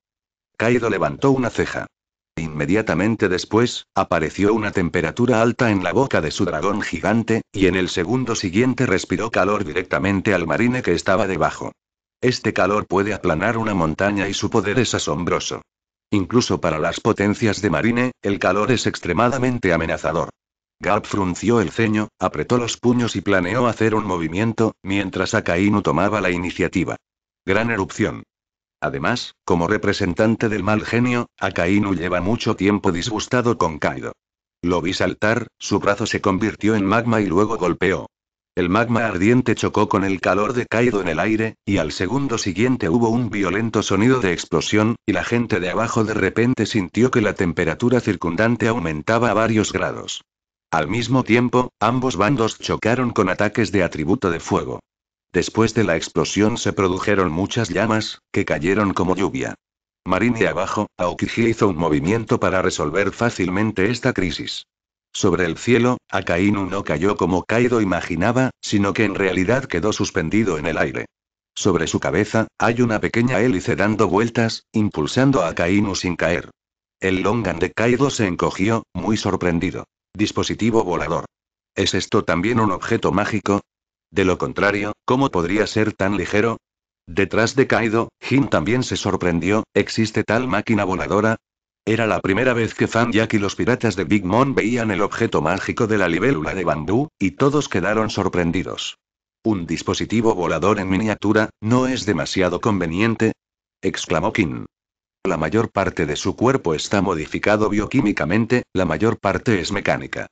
Kaido levantó una ceja. Inmediatamente después, apareció una temperatura alta en la boca de su dragón gigante, y en el segundo siguiente respiró calor directamente al marine que estaba debajo. Este calor puede aplanar una montaña y su poder es asombroso. Incluso para las potencias de marine, el calor es extremadamente amenazador. Garp frunció el ceño, apretó los puños y planeó hacer un movimiento, mientras Akainu tomaba la iniciativa. Gran erupción. Además, como representante del mal genio, Akainu lleva mucho tiempo disgustado con Kaido. Lo vi saltar, su brazo se convirtió en magma y luego golpeó. El magma ardiente chocó con el calor de Kaido en el aire, y al segundo siguiente hubo un violento sonido de explosión, y la gente de abajo de repente sintió que la temperatura circundante aumentaba a varios grados. Al mismo tiempo, ambos bandos chocaron con ataques de atributo de fuego. Después de la explosión se produjeron muchas llamas, que cayeron como lluvia. Marine abajo, Aokiji hizo un movimiento para resolver fácilmente esta crisis. Sobre el cielo, Akainu no cayó como Kaido imaginaba, sino que en realidad quedó suspendido en el aire. Sobre su cabeza, hay una pequeña hélice dando vueltas, impulsando a Akainu sin caer. El longan de Kaido se encogió, muy sorprendido. Dispositivo volador. ¿Es esto también un objeto mágico? De lo contrario, ¿cómo podría ser tan ligero? Detrás de Kaido, Jin también se sorprendió, ¿existe tal máquina voladora? Era la primera vez que Fan Jack y los piratas de Big Mom veían el objeto mágico de la libélula de Bandú, y todos quedaron sorprendidos. Un dispositivo volador en miniatura, ¿no es demasiado conveniente? exclamó Kim. La mayor parte de su cuerpo está modificado bioquímicamente, la mayor parte es mecánica.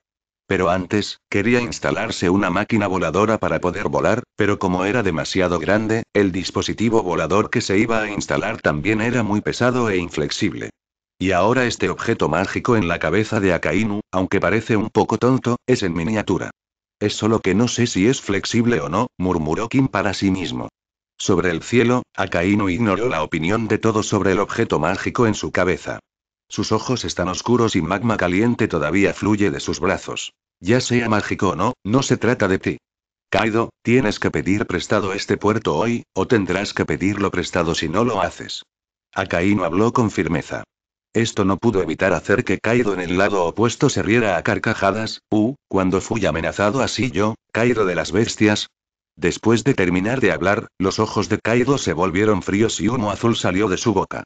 Pero antes, quería instalarse una máquina voladora para poder volar, pero como era demasiado grande, el dispositivo volador que se iba a instalar también era muy pesado e inflexible. Y ahora este objeto mágico en la cabeza de Akainu, aunque parece un poco tonto, es en miniatura. Es solo que no sé si es flexible o no, murmuró Kim para sí mismo. Sobre el cielo, Akainu ignoró la opinión de todos sobre el objeto mágico en su cabeza. Sus ojos están oscuros y magma caliente todavía fluye de sus brazos. Ya sea mágico o no, no se trata de ti. Kaido, tienes que pedir prestado este puerto hoy, o tendrás que pedirlo prestado si no lo haces. Akainu habló con firmeza. Esto no pudo evitar hacer que Kaido en el lado opuesto se riera a carcajadas, u, uh, cuando fui amenazado así yo, Kaido de las bestias. Después de terminar de hablar, los ojos de Kaido se volvieron fríos y humo azul salió de su boca.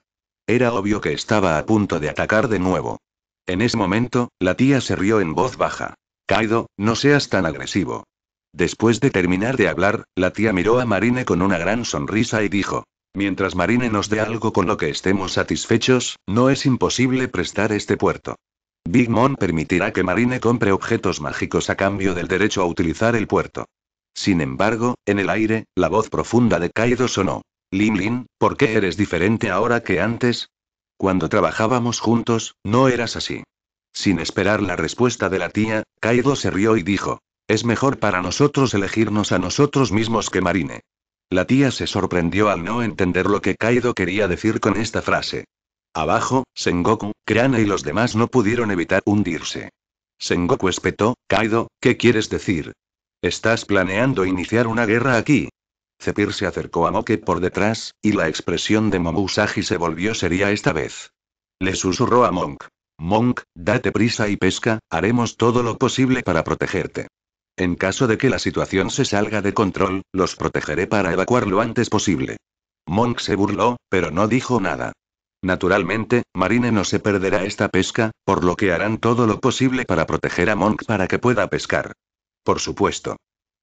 Era obvio que estaba a punto de atacar de nuevo. En ese momento, la tía se rió en voz baja. Kaido, no seas tan agresivo. Después de terminar de hablar, la tía miró a Marine con una gran sonrisa y dijo, Mientras Marine nos dé algo con lo que estemos satisfechos, no es imposible prestar este puerto. Big Mom permitirá que Marine compre objetos mágicos a cambio del derecho a utilizar el puerto. Sin embargo, en el aire, la voz profunda de Kaido sonó. Lin Lin, ¿por qué eres diferente ahora que antes? Cuando trabajábamos juntos, no eras así. Sin esperar la respuesta de la tía, Kaido se rió y dijo, es mejor para nosotros elegirnos a nosotros mismos que Marine. La tía se sorprendió al no entender lo que Kaido quería decir con esta frase. Abajo, Sengoku, Krana y los demás no pudieron evitar hundirse. Sengoku espetó, Kaido, ¿qué quieres decir? ¿Estás planeando iniciar una guerra aquí? Zepir se acercó a Moque por detrás, y la expresión de Momusagi se volvió seria esta vez. Le susurró a Monk. Monk, date prisa y pesca, haremos todo lo posible para protegerte. En caso de que la situación se salga de control, los protegeré para evacuar lo antes posible. Monk se burló, pero no dijo nada. Naturalmente, Marine no se perderá esta pesca, por lo que harán todo lo posible para proteger a Monk para que pueda pescar. Por supuesto.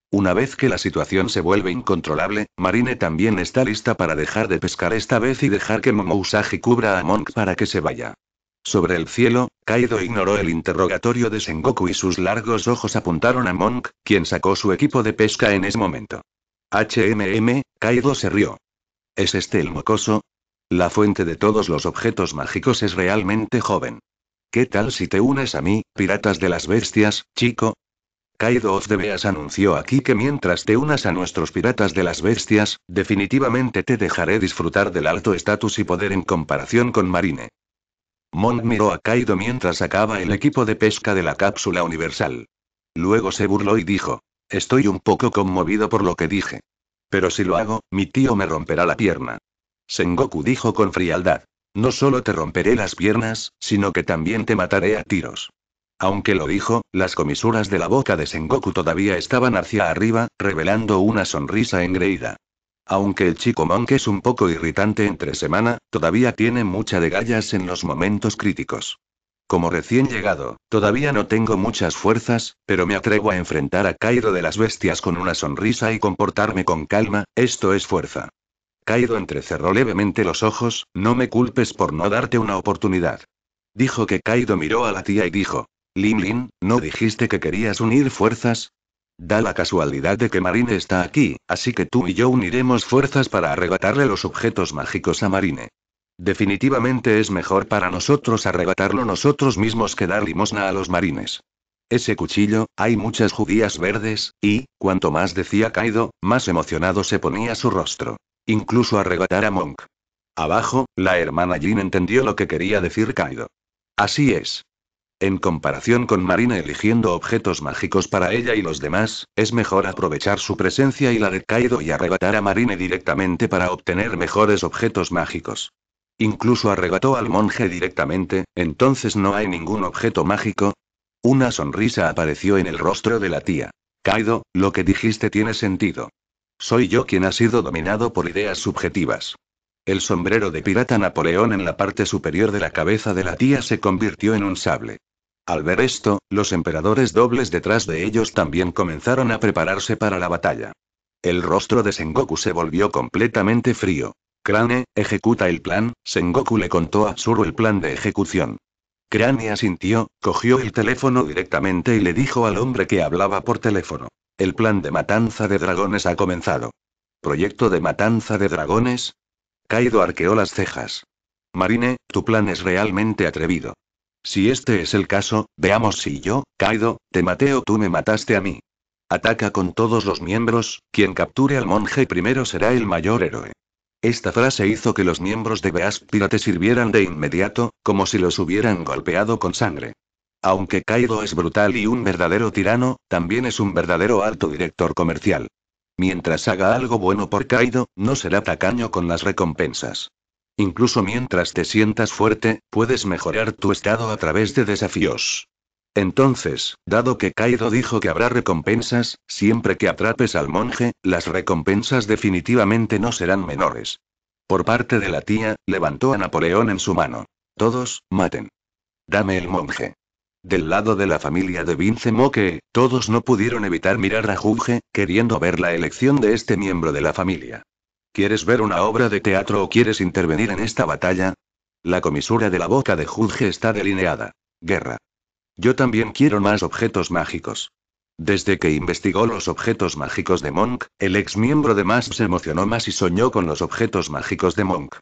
Una vez que la situación se vuelve incontrolable, Marine también está lista para dejar de pescar esta vez y dejar que Momousagi cubra a Monk para que se vaya. Sobre el cielo, Kaido ignoró el interrogatorio de Sengoku y sus largos ojos apuntaron a Monk, quien sacó su equipo de pesca en ese momento. HMM, Kaido se rió. ¿Es este el mocoso? La fuente de todos los objetos mágicos es realmente joven. ¿Qué tal si te unes a mí, piratas de las bestias, chico? Kaido de Beas anunció aquí que mientras te unas a nuestros piratas de las bestias, definitivamente te dejaré disfrutar del alto estatus y poder en comparación con Marine. Mond miró a Kaido mientras sacaba el equipo de pesca de la cápsula universal. Luego se burló y dijo, Estoy un poco conmovido por lo que dije. Pero si lo hago, mi tío me romperá la pierna. Sengoku dijo con frialdad. No solo te romperé las piernas, sino que también te mataré a tiros. Aunque lo dijo, las comisuras de la boca de Sengoku todavía estaban hacia arriba, revelando una sonrisa engreída. Aunque el chico Monk es un poco irritante entre semana, todavía tiene mucha de gallas en los momentos críticos. Como recién llegado, todavía no tengo muchas fuerzas, pero me atrevo a enfrentar a Kaido de las bestias con una sonrisa y comportarme con calma, esto es fuerza. Kaido entrecerró levemente los ojos, no me culpes por no darte una oportunidad. Dijo que Kaido miró a la tía y dijo, Lin Lin, ¿no dijiste que querías unir fuerzas? Da la casualidad de que Marine está aquí, así que tú y yo uniremos fuerzas para arrebatarle los objetos mágicos a Marine. Definitivamente es mejor para nosotros arrebatarlo nosotros mismos que dar limosna a los marines. Ese cuchillo, hay muchas judías verdes, y, cuanto más decía Kaido, más emocionado se ponía su rostro. Incluso arrebatar a Monk. Abajo, la hermana Jin entendió lo que quería decir Kaido. Así es, en comparación con Marina eligiendo objetos mágicos para ella y los demás, es mejor aprovechar su presencia y la de Kaido y arrebatar a Marine directamente para obtener mejores objetos mágicos. Incluso arrebató al monje directamente, entonces no hay ningún objeto mágico. Una sonrisa apareció en el rostro de la tía. Kaido, lo que dijiste tiene sentido. Soy yo quien ha sido dominado por ideas subjetivas. El sombrero de pirata Napoleón en la parte superior de la cabeza de la tía se convirtió en un sable. Al ver esto, los emperadores dobles detrás de ellos también comenzaron a prepararse para la batalla. El rostro de Sengoku se volvió completamente frío. Crane, ejecuta el plan, Sengoku le contó a Tsuru el plan de ejecución. Crane asintió, cogió el teléfono directamente y le dijo al hombre que hablaba por teléfono. El plan de matanza de dragones ha comenzado. ¿Proyecto de matanza de dragones? Kaido arqueó las cejas. Marine, tu plan es realmente atrevido. Si este es el caso, veamos si yo, Kaido, te maté o tú me mataste a mí. Ataca con todos los miembros, quien capture al monje primero será el mayor héroe. Esta frase hizo que los miembros de Beaspira te sirvieran de inmediato, como si los hubieran golpeado con sangre. Aunque Kaido es brutal y un verdadero tirano, también es un verdadero alto director comercial. Mientras haga algo bueno por Kaido, no será tacaño con las recompensas. Incluso mientras te sientas fuerte, puedes mejorar tu estado a través de desafíos. Entonces, dado que Kaido dijo que habrá recompensas, siempre que atrapes al monje, las recompensas definitivamente no serán menores. Por parte de la tía, levantó a Napoleón en su mano. Todos, maten. Dame el monje. Del lado de la familia de Vince Moque, todos no pudieron evitar mirar a Juge, queriendo ver la elección de este miembro de la familia. ¿Quieres ver una obra de teatro o quieres intervenir en esta batalla? La comisura de la boca de Juzge está delineada. Guerra. Yo también quiero más objetos mágicos. Desde que investigó los objetos mágicos de Monk, el ex miembro de MAS se emocionó más y soñó con los objetos mágicos de Monk.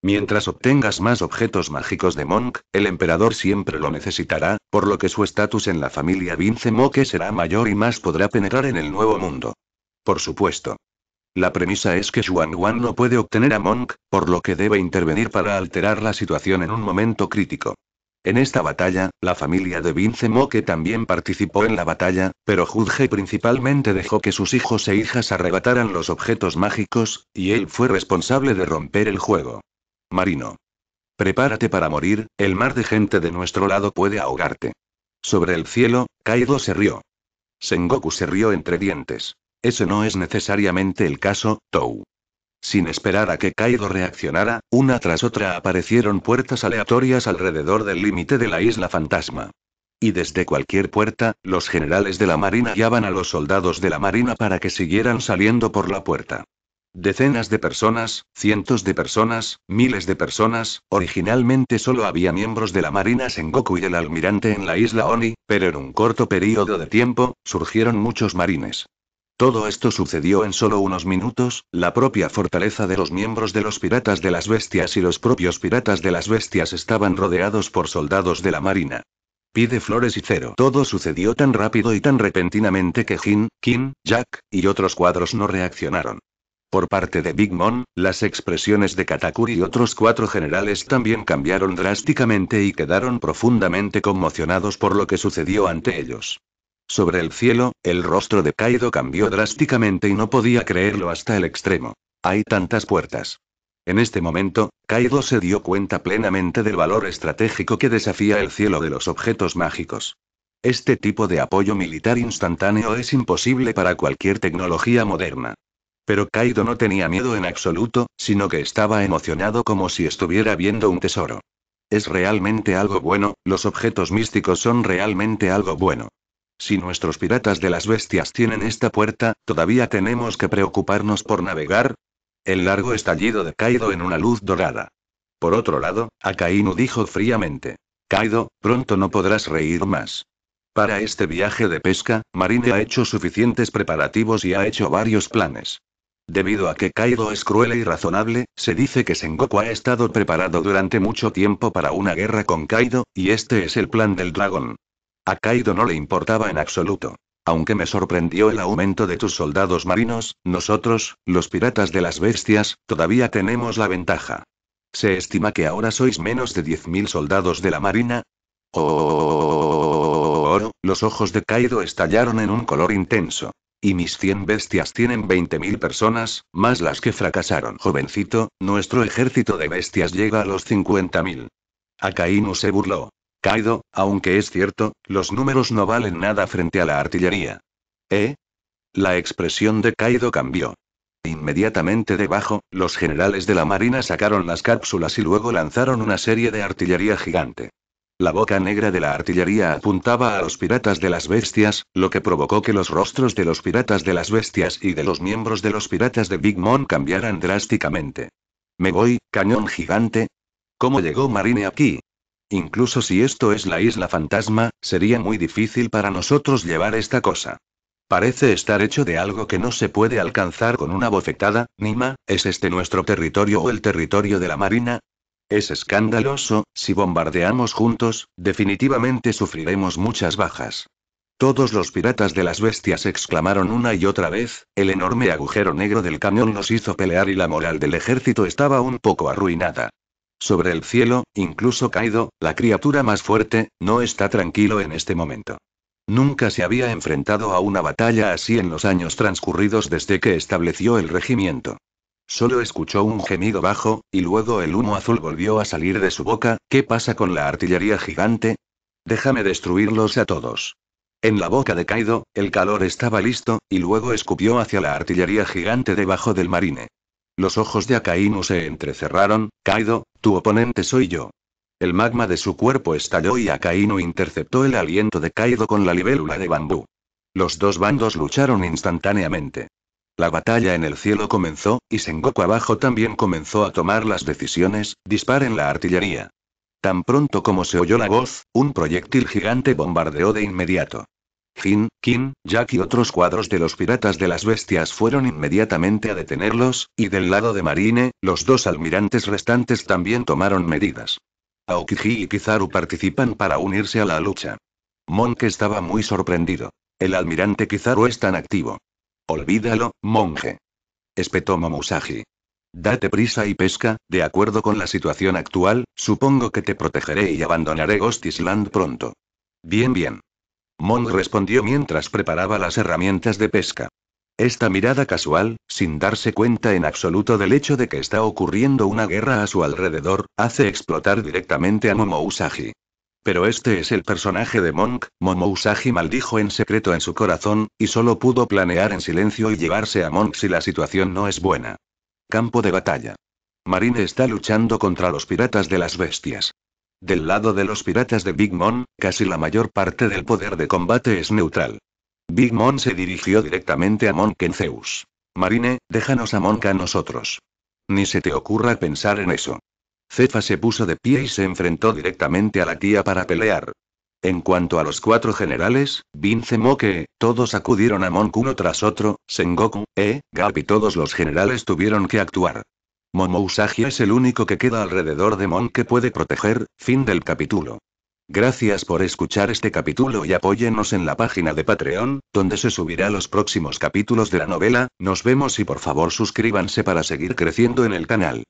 Mientras obtengas más objetos mágicos de Monk, el emperador siempre lo necesitará, por lo que su estatus en la familia Vince Moque será mayor y más podrá penetrar en el nuevo mundo. Por supuesto, la premisa es que Xuan no puede obtener a Monk, por lo que debe intervenir para alterar la situación en un momento crítico. En esta batalla, la familia de Vince Moque también participó en la batalla, pero Juzge principalmente dejó que sus hijos e hijas arrebataran los objetos mágicos, y él fue responsable de romper el juego. Marino. Prepárate para morir, el mar de gente de nuestro lado puede ahogarte. Sobre el cielo, Kaido se rió. Sengoku se rió entre dientes. Eso no es necesariamente el caso, Tou. Sin esperar a que Kaido reaccionara, una tras otra aparecieron puertas aleatorias alrededor del límite de la isla fantasma. Y desde cualquier puerta, los generales de la Marina guiaban a los soldados de la Marina para que siguieran saliendo por la puerta. Decenas de personas, cientos de personas, miles de personas, originalmente solo había miembros de la Marina Sengoku y el almirante en la isla Oni, pero en un corto periodo de tiempo, surgieron muchos marines. Todo esto sucedió en solo unos minutos, la propia fortaleza de los miembros de los piratas de las bestias y los propios piratas de las bestias estaban rodeados por soldados de la marina. Pide flores y cero. Todo sucedió tan rápido y tan repentinamente que Jin, Kim, Jack, y otros cuadros no reaccionaron. Por parte de Big Mom, las expresiones de Katakuri y otros cuatro generales también cambiaron drásticamente y quedaron profundamente conmocionados por lo que sucedió ante ellos. Sobre el cielo, el rostro de Kaido cambió drásticamente y no podía creerlo hasta el extremo. Hay tantas puertas. En este momento, Kaido se dio cuenta plenamente del valor estratégico que desafía el cielo de los objetos mágicos. Este tipo de apoyo militar instantáneo es imposible para cualquier tecnología moderna. Pero Kaido no tenía miedo en absoluto, sino que estaba emocionado como si estuviera viendo un tesoro. Es realmente algo bueno, los objetos místicos son realmente algo bueno. Si nuestros piratas de las bestias tienen esta puerta, todavía tenemos que preocuparnos por navegar. El largo estallido de Kaido en una luz dorada. Por otro lado, Akainu dijo fríamente. Kaido, pronto no podrás reír más. Para este viaje de pesca, Marine ha hecho suficientes preparativos y ha hecho varios planes. Debido a que Kaido es cruel y razonable, se dice que Sengoku ha estado preparado durante mucho tiempo para una guerra con Kaido, y este es el plan del dragón. A Kaido no le importaba en absoluto. Aunque me sorprendió el aumento de tus soldados marinos, nosotros, los piratas de las bestias, todavía tenemos la ventaja. Se estima que ahora sois menos de 10.000 soldados de la marina. Oro, los ojos de Kaido estallaron en un color intenso. Y mis 100 bestias tienen 20.000 personas, más las que fracasaron. Jovencito, nuestro ejército de bestias llega a los 50.000. A Kainu se burló. Kaido, aunque es cierto, los números no valen nada frente a la artillería. ¿Eh? La expresión de Kaido cambió. Inmediatamente debajo, los generales de la Marina sacaron las cápsulas y luego lanzaron una serie de artillería gigante. La boca negra de la artillería apuntaba a los piratas de las bestias, lo que provocó que los rostros de los piratas de las bestias y de los miembros de los piratas de Big Mom cambiaran drásticamente. Me voy, cañón gigante. ¿Cómo llegó Marine aquí? Incluso si esto es la isla fantasma, sería muy difícil para nosotros llevar esta cosa. Parece estar hecho de algo que no se puede alcanzar con una bofetada, Nima, ¿es este nuestro territorio o el territorio de la Marina? Es escandaloso, si bombardeamos juntos, definitivamente sufriremos muchas bajas. Todos los piratas de las bestias exclamaron una y otra vez, el enorme agujero negro del cañón nos hizo pelear y la moral del ejército estaba un poco arruinada. Sobre el cielo, incluso Kaido, la criatura más fuerte, no está tranquilo en este momento. Nunca se había enfrentado a una batalla así en los años transcurridos desde que estableció el regimiento. Solo escuchó un gemido bajo, y luego el humo azul volvió a salir de su boca, ¿qué pasa con la artillería gigante? Déjame destruirlos a todos. En la boca de Kaido, el calor estaba listo, y luego escupió hacia la artillería gigante debajo del marine. Los ojos de Akainu se entrecerraron, Kaido, tu oponente soy yo. El magma de su cuerpo estalló y Akainu interceptó el aliento de Kaido con la libélula de bambú. Los dos bandos lucharon instantáneamente. La batalla en el cielo comenzó, y Sengoku abajo también comenzó a tomar las decisiones, disparen la artillería. Tan pronto como se oyó la voz, un proyectil gigante bombardeó de inmediato. Jin, Kim, Jack y otros cuadros de los piratas de las bestias fueron inmediatamente a detenerlos, y del lado de Marine, los dos almirantes restantes también tomaron medidas. Aokiji y Kizaru participan para unirse a la lucha. Monk estaba muy sorprendido. El almirante Kizaru es tan activo. Olvídalo, monje. Espetó Momusagi. Date prisa y pesca, de acuerdo con la situación actual, supongo que te protegeré y abandonaré Ghost Island pronto. Bien, bien. Mon respondió mientras preparaba las herramientas de pesca. Esta mirada casual, sin darse cuenta en absoluto del hecho de que está ocurriendo una guerra a su alrededor, hace explotar directamente a Momo Pero este es el personaje de Monk, Momo maldijo en secreto en su corazón, y solo pudo planear en silencio y llevarse a Monk si la situación no es buena. Campo de batalla. Marine está luchando contra los piratas de las bestias. Del lado de los piratas de Big Mom, casi la mayor parte del poder de combate es neutral. Big Mom se dirigió directamente a en Zeus. Marine, déjanos a Monk a nosotros. Ni se te ocurra pensar en eso. Cefa se puso de pie y se enfrentó directamente a la tía para pelear. En cuanto a los cuatro generales, Vince Moke, todos acudieron a Monk uno tras otro, Sengoku, E, Gap y todos los generales tuvieron que actuar. Momousagi es el único que queda alrededor de Mon que puede proteger, fin del capítulo. Gracias por escuchar este capítulo y apóyenos en la página de Patreon, donde se subirá los próximos capítulos de la novela, nos vemos y por favor suscríbanse para seguir creciendo en el canal.